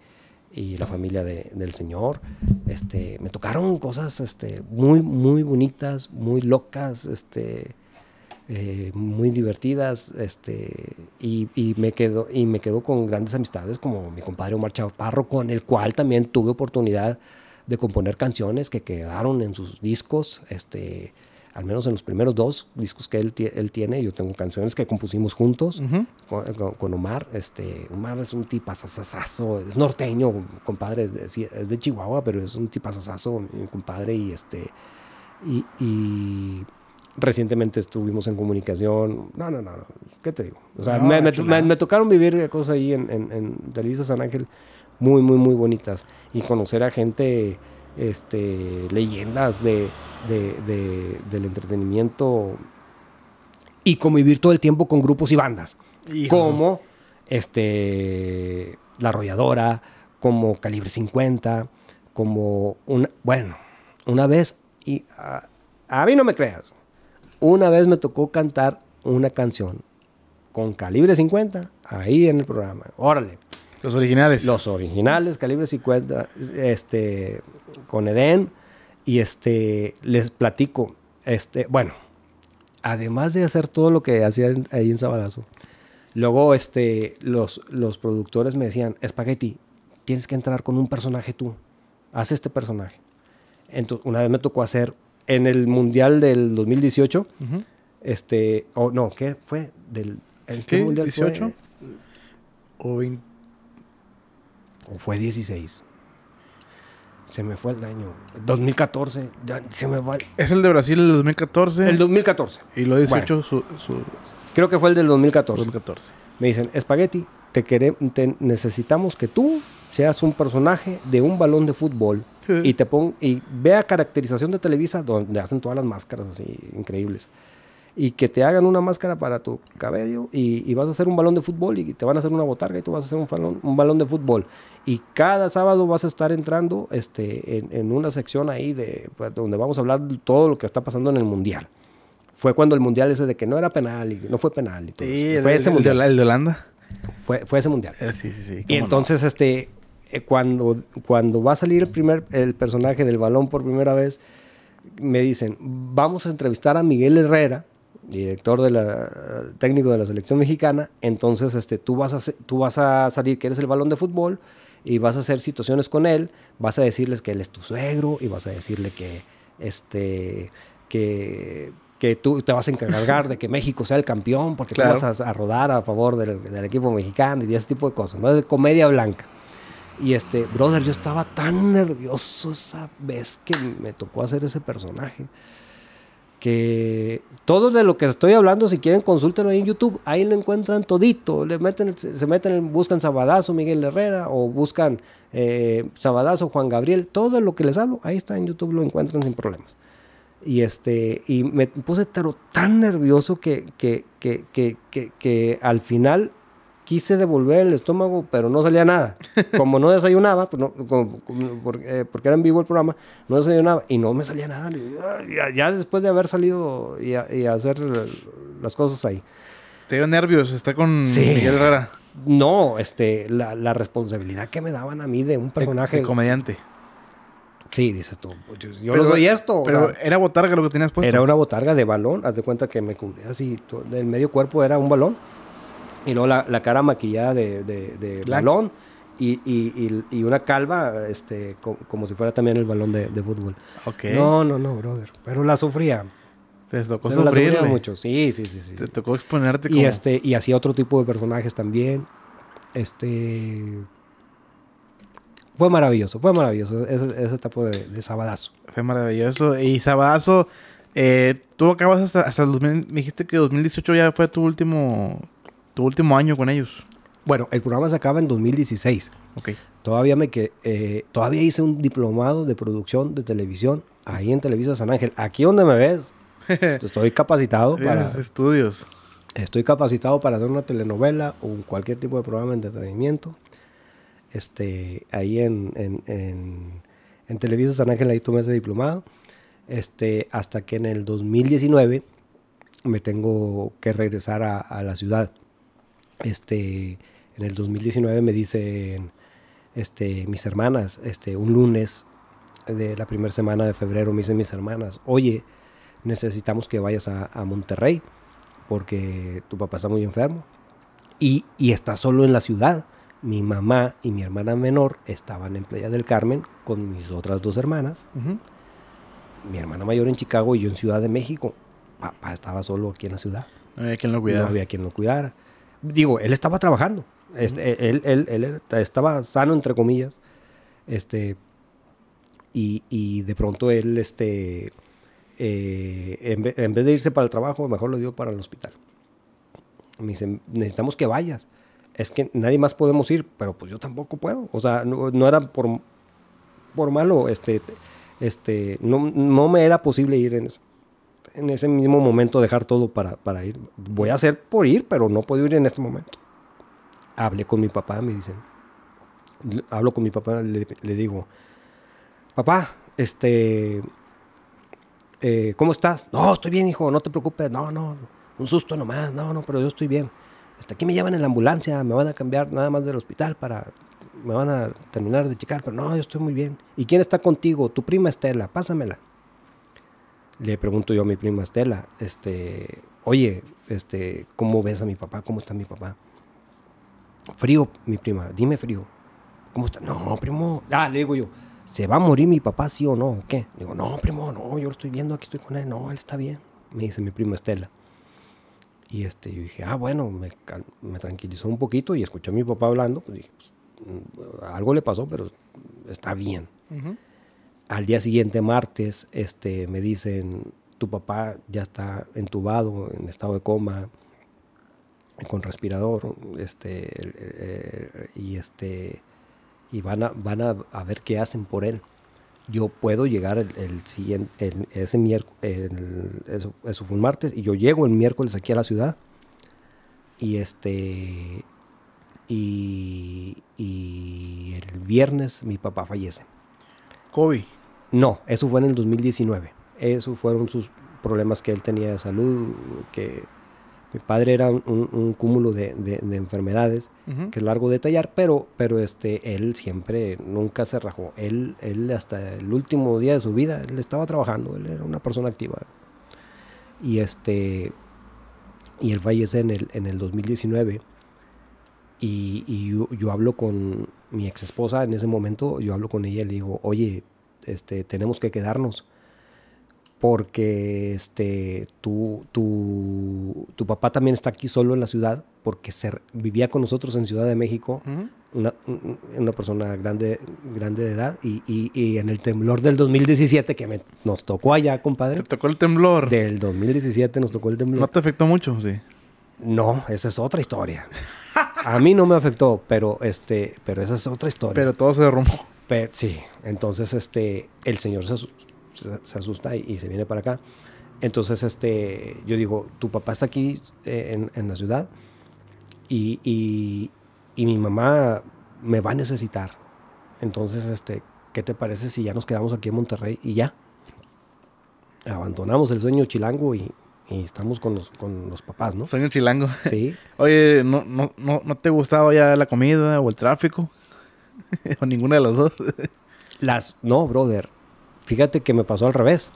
y la familia del Señor. Este, me tocaron cosas este, muy, muy bonitas, muy locas, este, eh, muy divertidas, este, y, me quedo, y me quedo con grandes amistades como mi compadre Omar Chaparro, con el cual también tuve oportunidad de componer canciones que quedaron en sus discos. Este, al menos en los primeros dos discos que él, él tiene, yo tengo canciones que compusimos juntos con, Omar. Este, Omar es un tipazazazazo, es norteño, compadre, es de, Chihuahua, pero es un tipo compadre, y este, y, recientemente estuvimos en comunicación. No, no, no, ¿qué te digo? me, tocaron vivir cosas ahí en, en, en Televisa San Ángel muy, muy, muy bonitas y conocer a gente este, leyendas de, del entretenimiento y convivir todo el tiempo con grupos y bandas. Como este, La Arrolladora, como Calibre 50, como un... Bueno, una vez, y a, a mí no me creas, una vez me tocó cantar una canción con Calibre 50 ahí en el programa. Órale. Los originales. Los originales, calibre 50. Este, con Eden y este, les platico, este, bueno, además de hacer todo lo que hacía ahí en Sabadazo, luego este, los, los productores me decían, Spaghetti, tienes que entrar con un personaje tú, haz este personaje. Entonces, una vez me tocó hacer en el Mundial del 2018, este, o no, ¿qué fue? Del, qué, mundial Fue? ¿O, ¿O fue 16? Se me fue el año. 2014. Ya se me va. ¿Es el de Brasil el 2014? El 2014. Y lo 18 su, Creo que fue el del 2014. 2014. Me dicen, Spaghetti, te, queremos, necesitamos que tú seas un personaje de un balón de fútbol y te pon y vea caracterización de Televisa donde hacen todas las máscaras así increíbles y que te hagan una máscara para tu cabello y, vas a hacer un balón de fútbol y te van a hacer una botarga y tú vas a hacer un balón, un balón de fútbol. Y cada sábado vas a estar entrando este, en, una sección ahí de, pues, donde vamos a hablar de todo lo que está pasando en el Mundial. Fue cuando el Mundial ese de que no era penal y no fue penal. fue ese mundial. El de Holanda. Fue, fue ese Mundial. Eh, y entonces, este, eh, cuando, cuando va a salir el, primer, el personaje del balón por primera vez, me dicen, vamos a entrevistar a Miguel Herrera director de técnico de la selección mexicana, entonces este, tú, vas a, tú vas a salir que eres el balón de fútbol y vas a hacer situaciones con él, vas a decirles que él es tu suegro y vas a decirle que, este, que, que tú te vas a encargar de que México sea el campeón porque tú vas a, rodar a favor del, equipo mexicano y ese tipo de cosas, ¿no? Es comedia blanca. Y este, brother, yo estaba tan nervioso esa vez que me tocó hacer ese personaje todo de lo que estoy hablando, si quieren, consultenlo ahí en YouTube. Ahí lo encuentran todito. Le meten, se meten, buscan Sabadazo Miguel Herrera o buscan eh, Sabadazo Juan Gabriel. Todo lo que les hablo, ahí está en YouTube, lo encuentran sin problemas. Y, este, y me puse tan nervioso que, que, que, que al final quise devolver el estómago, pero no salía nada. Como no desayunaba, pues eh, porque, era en vivo el programa, no desayunaba y no me salía nada. Ya, después de haber salido y, hacer las cosas ahí. ¿Te dio nervios Está con Miguel Rara? No, este, la, responsabilidad que me daban a mí de un personaje. De, comediante. Sí, dices tú. Pues, yo, soy esto. Pero era botarga lo que tenías puesto. Era una botarga de balón. Haz de cuenta que me cumplía así. del medio cuerpo era un balón y luego la, cara maquillada de, balón y, una calva este, como, si fuera también el balón de, fútbol. Okay. No, no, no, brother. Pero la sufría. Te tocó sufrir. La sufría mucho, sí, sí, sí, sí. Te tocó exponerte. Como... Y, este, y hacía otro tipo de personajes también. Este... Fue maravilloso, fue maravilloso ese, tipo de, Sabadazo. Fue maravilloso. Y Sabadazo, eh, tú acabas hasta, me dijiste que 2018 ya fue tu último tu último año con ellos. Bueno, el programa se acaba en 2016. Ok. Todavía, me que, eh, todavía hice un diplomado de producción de televisión ahí en Televisa San Ángel. Aquí donde me ves, <laughs> estoy capacitado para... estudios. Estoy capacitado para hacer una telenovela o cualquier tipo de programa de entretenimiento. Este, ahí en, en, Televisa San Ángel ahí tomé ese diplomado. Este, hasta que en el 2019 me tengo que regresar a la ciudad este, en el 2019 me dicen este, mis hermanas, este, un lunes de la primera semana de febrero me dicen mis hermanas, oye, necesitamos que vayas a, Monterrey porque tu papá está muy enfermo y, está solo en la ciudad. Mi mamá y mi hermana menor estaban en Playa del Carmen con mis otras dos hermanas. Mi hermana mayor en Chicago y yo en Ciudad de México. Papá estaba solo aquí en la ciudad. había No había quien lo cuidara digo, él estaba trabajando, este, él, estaba sano, entre comillas, este, y, de pronto él, este, eh, en, vez, de irse para el trabajo, mejor lo dio para el hospital. Me dice, necesitamos que vayas. Es que nadie más podemos ir, pero pues yo tampoco puedo. O sea, no, era por, por malo, este, este, no me era posible ir en eso en ese mismo momento dejar todo para, para ir. Voy a hacer por ir, pero no puedo ir en este momento. Hablé con mi papá, me dicen. Hablo con mi papá, le, digo, papá, este, eh, ¿cómo estás? No, estoy bien, hijo, no te preocupes, no, no, un susto nomás, no, no, pero yo estoy bien. Hasta aquí me llevan en la ambulancia, me van a cambiar nada más del hospital para, me van a terminar de checar, pero no, yo estoy muy bien. ¿Y quién está contigo? Tu prima Estela, pásamela le pregunto yo a mi prima Estela, este, oye, este, ¿cómo ves a mi papá? ¿Cómo está mi papá? Frío, mi prima, dime frío. ¿Cómo está? No, primo. dale, le digo yo, ¿se va a morir mi papá, sí o no? qué? digo, no, primo, no, yo lo estoy viendo, aquí estoy con él. No, él está bien, me dice mi prima Estela. Y este, yo dije, ah, bueno, me, tranquilizó un poquito y escuché a mi papá hablando. Pues dije, pues, mm, algo le pasó, pero está bien. Ajá al día siguiente, martes, este, me dicen, tu papá ya está entubado, en estado de coma, con respirador, este, eh, y este, y van a, van a, ver qué hacen por él. Yo puedo llegar el, siguiente, ese miércoles, eso, fue un martes, y yo llego el miércoles aquí a la ciudad, y este, y el viernes mi papá fallece. No, eso fue en el 2019. Esos fueron sus problemas que él tenía de salud, que mi padre era un, cúmulo de, enfermedades, que es largo detallar, pero, pero este, él siempre, nunca se rajó. Él, él hasta el último día de su vida, él estaba trabajando, él era una persona activa. Y este, y él fallece en el, en el 2019. Y, yo, hablo con, mi ex esposa en ese momento, yo hablo con ella y le digo, oye, este, tenemos que quedarnos porque este, tu, tu, tu, papá también está aquí solo en la ciudad, porque se, vivía con nosotros en Ciudad de México, una, persona grande, grande de edad, y, y, y, en el temblor del 2017, que nos tocó allá, compadre. ¿Te tocó el temblor? Del 2017 nos tocó el temblor. ¿No te afectó mucho? Sí. No, esa es otra historia. A mí no me afectó, pero este, pero esa es otra historia. Pero todo se derrumbó. sí, entonces este, el señor se, asusta y, se viene para acá. Entonces este, yo digo, tu papá está aquí eh, en, la ciudad y, mi mamá me va a necesitar. Entonces este, ¿qué te parece si ya nos quedamos aquí en Monterrey y ya? Abandonamos el sueño chilango y y estamos con los, con los papás, ¿no? Soy un chilango. Sí. <laughs> Oye, ¿no, no, no, ¿no te gustaba ya la comida o el tráfico? <laughs> ¿O ninguna de las dos? <laughs> las, no, brother. Fíjate que me pasó al revés.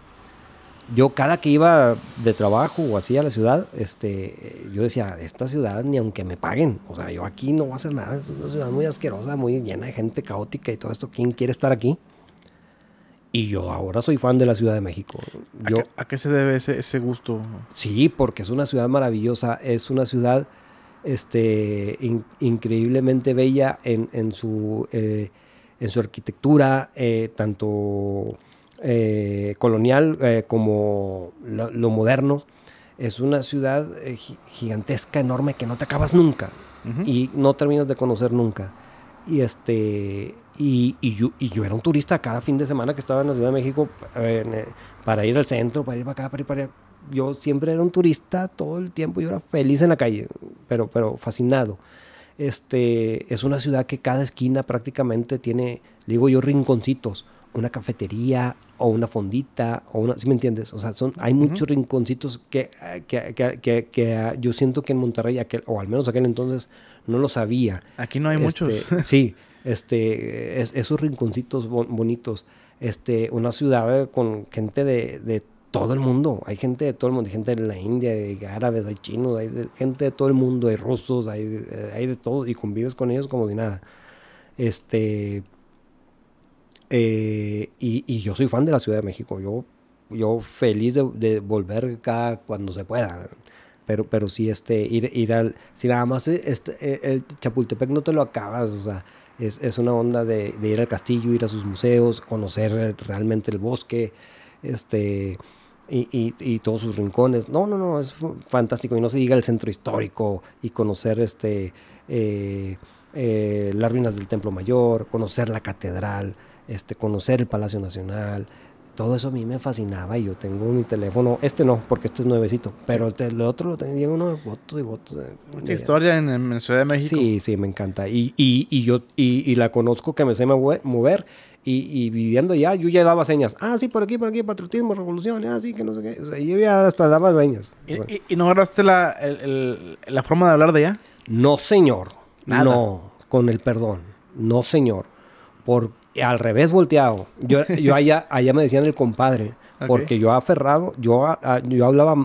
Yo cada que iba de trabajo o así a la ciudad, este, eh, yo decía, esta ciudad ni aunque me paguen, o sea, yo aquí no voy a hacer nada, es una ciudad muy asquerosa, muy llena de gente caótica y todo esto, ¿quién quiere estar aquí? Y yo ahora soy fan de la Ciudad de México. ¿A, qué, se debe ese, gusto? Sí, porque es una ciudad maravillosa, es una ciudad este, increíblemente bella en, su, eh, en su arquitectura, eh, tanto eh, colonial como lo, moderno. Es una ciudad gigantesca, enorme, que no te acabas nunca y no terminas de conocer nunca. Y este y, y, yo, y, yo, era un turista cada fin de semana que estaba en la Ciudad de México eh, para ir al centro, para ir para acá, para ir para allá. Yo siempre era un turista todo el tiempo, yo era feliz en la calle, pero, pero fascinado. Este, es una ciudad que cada esquina prácticamente tiene, digo yo, rinconcitos, una cafetería o una fondita, o una, ¿sí me entiendes? O sea, son, hay muchos rinconcitos que, que, que, que, yo siento que en Monterrey, o al menos aquel entonces, no lo sabía. Aquí no hay muchos. Este, sí, este, esos rinconcitos bonitos, este, una ciudad con gente de, todo el mundo, hay gente de todo el mundo, hay gente de la India, hay árabes, hay chinos, hay gente de todo el mundo, hay rusos, eh, hay, de todo, y convives con ellos como de nada. Este, eh, y, yo soy fan de la Ciudad de México, yo, yo feliz de, volver cada cuando se pueda pero, pero sí, este, ir, ir al, si nada más eh, este, el Chapultepec no te lo acabas, o sea, es, una onda de, ir al castillo, ir a sus museos, conocer realmente el bosque, este, y, y, todos sus rincones. No, no, no, es fantástico. Y no se diga el centro histórico y conocer este, eh, eh, las ruinas del Templo Mayor, conocer la catedral, este, conocer el Palacio Nacional, todo eso a mí me fascinaba y yo tengo mi teléfono, este no, porque este es nuevecito, pero el, otro lo tenía uno de votos y votos. Mucha historia en, en, Ciudad de México. Sí, sí, me encanta. Y, y, y yo y, y, la conozco que me sé mover y, viviendo ya, yo ya daba señas. Ah, sí, por aquí, por aquí, patriotismo, revolución, ah, sí, que no sé qué. O sea, yo ya hasta daba señas. ¿Y, no agarraste la, el, la forma de hablar de allá? No, señor. No, con el perdón. No, señor. Porque al revés volteado. Yo, <laughs> yo allá, allá me decían el compadre, porque yo aferrado, yo, yo hablaba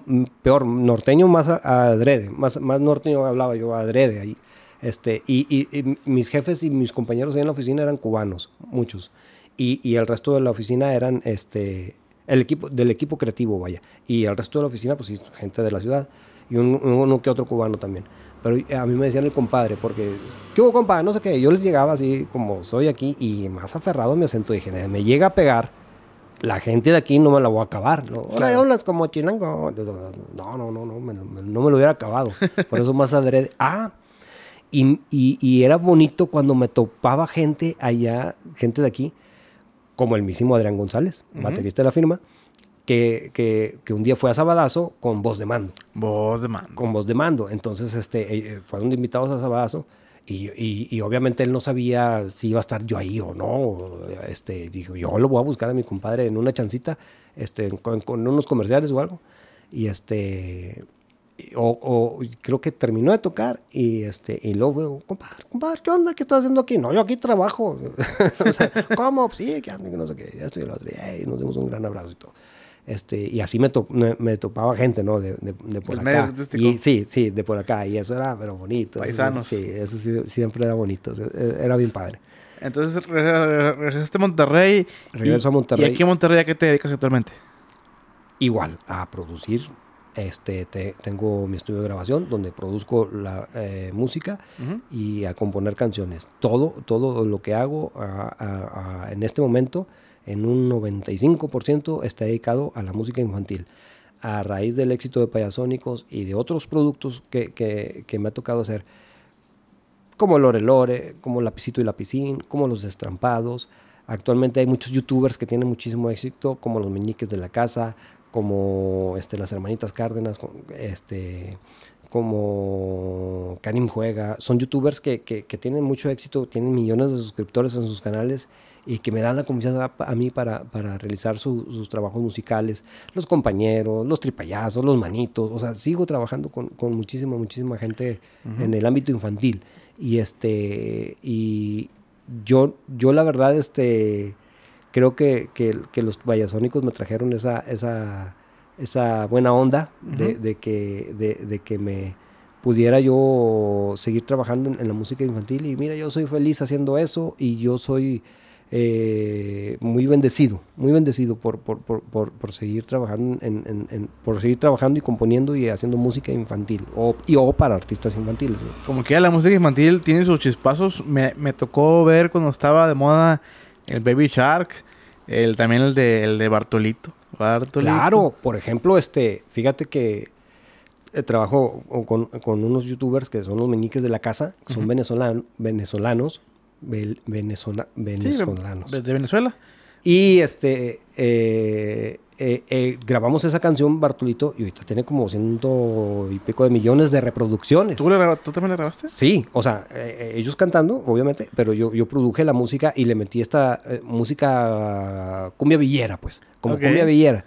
peor, norteño más adrede, más, más norteño hablaba yo adrede ahí. Este, y, mis jefes y mis compañeros ahí en la oficina eran cubanos, muchos. Y, el resto de la oficina eran este, el equipo, del equipo creativo, vaya. Y el resto de la oficina, pues gente de la ciudad. Y uno que otro cubano también. Pero eh, a mí me decían el compadre, porque, ¿qué hubo, compadre? No sé qué. Yo les llegaba así, como soy aquí, y más aferrado a mi acento. Dije, me llega a pegar, la gente de aquí no me la voy a acabar. ¿no? hablas como chilango. No, no, no, no, me, no me lo hubiera acabado. Por eso más adrede. <laughs> Ah, y, era bonito cuando me topaba gente allá, gente de aquí, como el mismo Adrián González, baterista de la firma que, que, un día fue a Sabadazo con voz de mando. Voz de mando. Con voz de mando. Entonces, este, eh, eh, fueron invitados a Sabadazo. Y, y, obviamente él no sabía si iba a estar yo ahí o no. Este, dijo, yo lo voy a buscar a mi compadre en una chancita, este, con, unos comerciales o algo. Y este, o, o, creo que terminó de tocar y este y luego compadre, compadre, ¿qué onda? ¿Qué estás haciendo aquí? No, yo aquí trabajo. <laughs> o sea, ¿cómo? Sí, que no sé qué, ya estoy el otro. Y, nos dimos un gran abrazo y todo. Este, y así me, topaba gente, ¿no? De, por acá. Y, sí, sí, de por acá. Y eso era pero bonito. Paisanos. sí, eso siempre era bonito. E, e, era bien padre. Entonces, regresaste a Monterrey. Regreso a Monterrey. ¿Y aquí en Monterrey a qué te dedicas actualmente? Igual, a producir. Este, tengo mi estudio de grabación donde produzco la eh, música y a componer canciones. Todo, todo lo que hago en este momento en un 95% está dedicado a la música infantil. A raíz del éxito de Payasónicos y de otros productos que, me ha tocado hacer, como Lore Lore, como Lapicito y Lapicín, como Los Destrampados. Actualmente hay muchos youtubers que tienen muchísimo éxito, como Los Meñiques de la Casa, como este, Las Hermanitas Cárdenas, este, como Karim Juega. Son youtubers que, que tienen mucho éxito, tienen millones de suscriptores en sus canales y que me dan la confianza a, mí para, realizar sus trabajos musicales, los compañeros, los tripayazos, los manitos, o sea, sigo trabajando con, muchísima, muchísima gente en el ámbito infantil. Y este, y yo, yo la verdad, este, creo que, los vallasónicos me trajeron esa, esa, esa buena onda de, que, de, que me pudiera yo seguir trabajando en, la música infantil y mira, yo soy feliz haciendo eso y yo soy eh, muy bendecido, muy bendecido por, seguir trabajando por seguir trabajando y componiendo y haciendo música infantil o, y, o para artistas infantiles. Como que la música infantil tiene sus chispazos. Me, tocó ver cuando estaba de moda el Baby Shark, el, también el de, el de Bartolito. Claro, por ejemplo, este, fíjate que eh, trabajo con, con, unos youtubers que son los meñiques de la casa, son venezolanos venezolano venezolanos. de Venezuela. Y este, eh, eh, eh, grabamos esa canción, Bartolito, y ahorita tiene como ciento y pico de millones de reproducciones. ¿Tú, también la grabaste? Sí, o sea, ellos cantando, obviamente, pero yo, yo produje la música y le metí esta música cumbia villera, pues, como cumbia villera.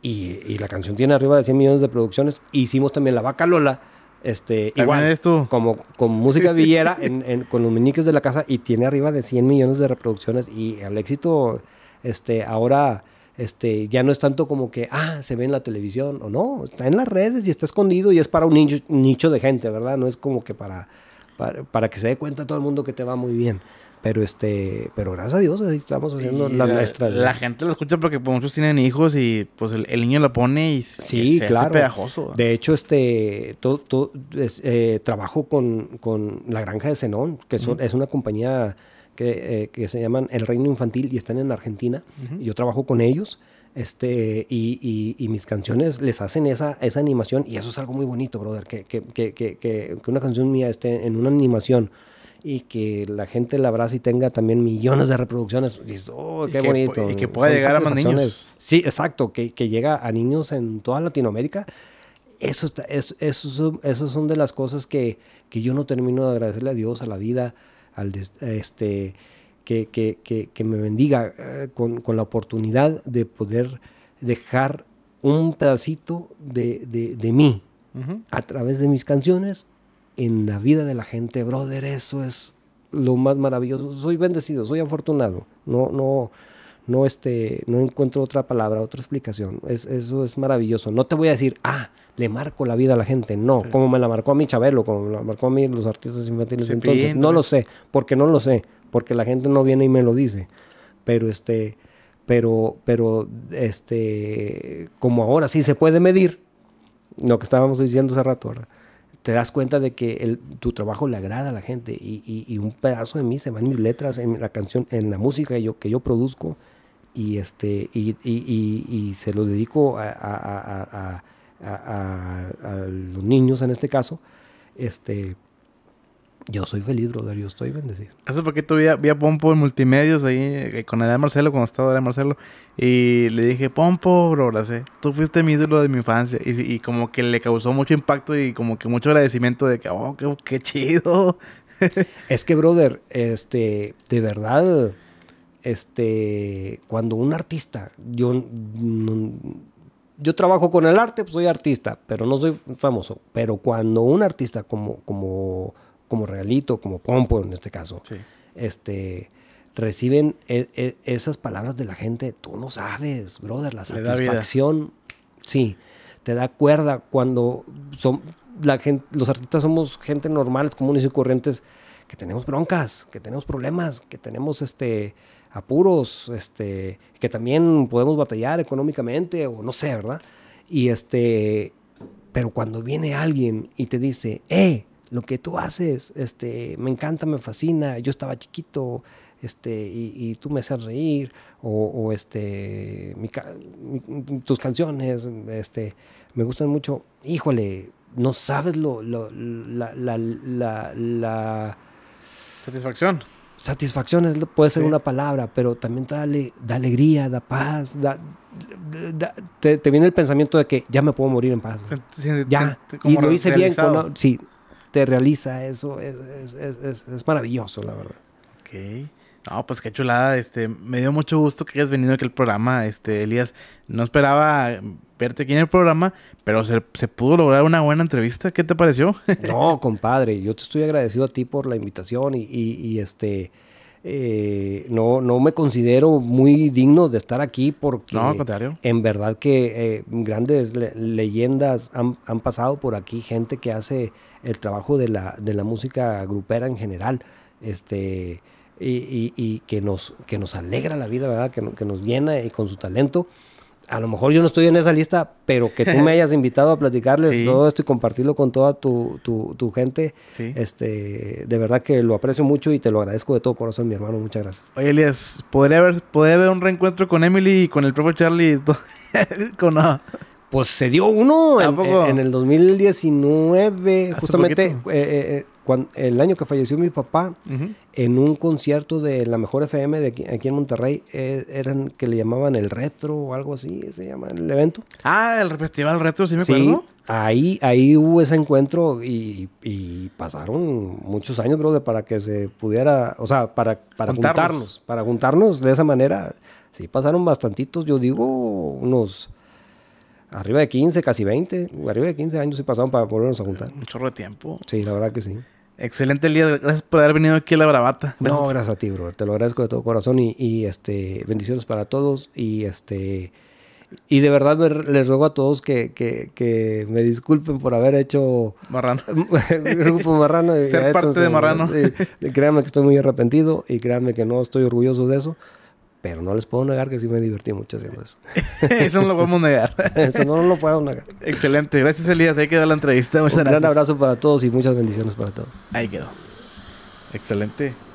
Y, y la canción tiene arriba de 100 millones de producciones. Hicimos también La Vaca Lola este, igual, esto como con música villera, <laughs> en, con los de la casa y tiene arriba de 100 millones de reproducciones y el éxito, este, ahora, este, ya no es tanto como que, ah, se ve en la televisión o no, está en las redes y está escondido y es para un nicho, de gente, ¿verdad? No es como que para, para que se dé cuenta todo el mundo que te va muy bien. Pero este, pero gracias a Dios estamos haciendo la, nuestra... La gente la escucha porque pues, muchos tienen hijos y pues el, niño la pone y sí, claro. De hecho, este todo, eh, trabajo con, con, la granja de Zenón, que son, es una compañía que, eh, que, se llaman El Reino Infantil y están en Argentina. Yo trabajo con ellos. Este, y, y, mis canciones les hacen esa, esa animación y eso es algo muy bonito, brother, que, que, que una canción mía esté en una animación y que la gente la abrace y tenga también millones de reproducciones. Oh, qué y que, bonito. Y que pueda llegar a más niños. Sí, exacto, que, que, llega a niños en toda Latinoamérica. Eso, eso, son de las cosas que, yo no termino de agradecerle a Dios, a la vida, al este, que, que, me bendiga eh, con, la oportunidad de poder dejar un pedacito de, mí a través de mis canciones, en la vida de la gente, brother, eso es lo más maravilloso. Soy bendecido, soy afortunado. No, no, no, este, no encuentro otra palabra, otra explicación. eso es maravilloso. No te voy a decir, ah, le marco la vida a la gente. No, como me la marcó a mi Chabelo, como me la marcó a mí los artistas infantiles. no lo sé, porque no lo sé, porque la gente no viene y me lo dice. Pero este, pero, pero, este, como ahora sí se puede medir, lo que estábamos diciendo hace rato, ¿verdad? te das cuenta de que tu trabajo le agrada a la gente y, un pedazo de mí se va en mis letras, en la canción, en la música que yo, que yo produzco y, este, y, se los dedico a, los niños en este caso. Este, yo soy feliz, brother. Yo estoy bendecido. Hace poquito vi a, Pompo en multimedios ahí eh, con Adrián Marcelo, cuando estaba Adrián Marcelo. Y le dije, Pompo, bro, sé. Tú fuiste mi ídolo de mi infancia. Y, como que le causó mucho impacto y como que mucho agradecimiento de que, oh, qué, chido. <laughs> es que, brother, este, de verdad, este, cuando un artista, yo yo trabajo con el arte, pues soy artista, pero no soy famoso. Pero cuando un artista como, como como Regalito, como Pompo en este caso, este, reciben e, e, esas palabras de la gente, tú no sabes, brother, la satisfacción, sí, te da cuerda cuando son, los artistas somos gente normales, comunes y corrientes, que tenemos broncas, que tenemos problemas, que tenemos este apuros, este, que también podemos batallar económicamente o no sé, ¿verdad? Y este, pero cuando viene alguien y te dice, eh, lo que tú haces, este, me encanta, me fascina, yo estaba chiquito, este, y, tú me haces reír, o, este, tus canciones, este, me gustan mucho. Híjole, no sabes lo, lo la, la, la, la, Satisfacción. Satisfacción puede ser una palabra, pero también te da alegría, da paz, te, viene el pensamiento de que ya me puedo morir en paz. ya, y lo hice bien. Con, sí, te realiza eso, es, es, es, es maravilloso, la verdad. Ok. No, pues qué chulada. Este, me dio mucho gusto que hayas venido aquí al programa, este, Elías. No esperaba verte aquí en el programa, pero se, pudo lograr una buena entrevista. ¿Qué te pareció? no, <laughs> compadre, yo te estoy agradecido a ti por la invitación y, y, este. Eh, no, no me considero muy digno de estar aquí porque en verdad que eh, grandes leyendas han, han, pasado por aquí, gente que hace el trabajo de la, de la música grupera en general, este, y, que, nos, que nos alegra la vida, ¿verdad? Que, nos llena y con su talento. A lo mejor yo no estoy en esa lista, pero que tú me hayas <laughs> invitado a platicarles todo esto y compartirlo con toda tu, gente, este, de verdad que lo aprecio mucho y te lo agradezco de todo corazón, mi hermano. Muchas gracias. Oye, Elias, ¿podría haber, un reencuentro con Emily y con el propio Charlie? <laughs> con, ah, pues se dio uno en, el 2019, justamente eh, eh, el año que falleció mi papá, en un concierto de la Mejor FM de aquí, en Monterrey, eh, eran que le llamaban el retro o algo así, se llama el evento. Ah, el festival retro, sí me acuerdo. Ahí, ahí hubo ese encuentro y, pasaron muchos años, brother, para que se pudiera, o sea, para, para juntarnos, para juntarnos de esa manera. Sí, pasaron bastantitos, yo digo, unos arriba de 15, casi 20, arriba de 15 años se pasaron para volvernos a juntar. Un chorro de tiempo. Sí, la verdad que sí. Excelente, día, Gracias por haber venido aquí a La Bravata. No, gracias a ti, bro. Te lo agradezco de todo corazón y, este, bendiciones para todos. Y este y de verdad les ruego a todos que, que, que, me disculpen por haber hecho... Marrano. grupo <laughs> Marrano. <laughs> Ser parte de Marrano. créanme que estoy muy arrepentido y créanme que no estoy orgulloso de eso. Pero no les puedo negar que sí me divertí mucho haciendo eso. <laughs> eso no lo podemos negar. <laughs> eso no, lo puedo negar. Excelente. Gracias, Elías. Ahí quedó la entrevista. Un gran abrazo para todos y muchas bendiciones para todos. Ahí quedó. Excelente.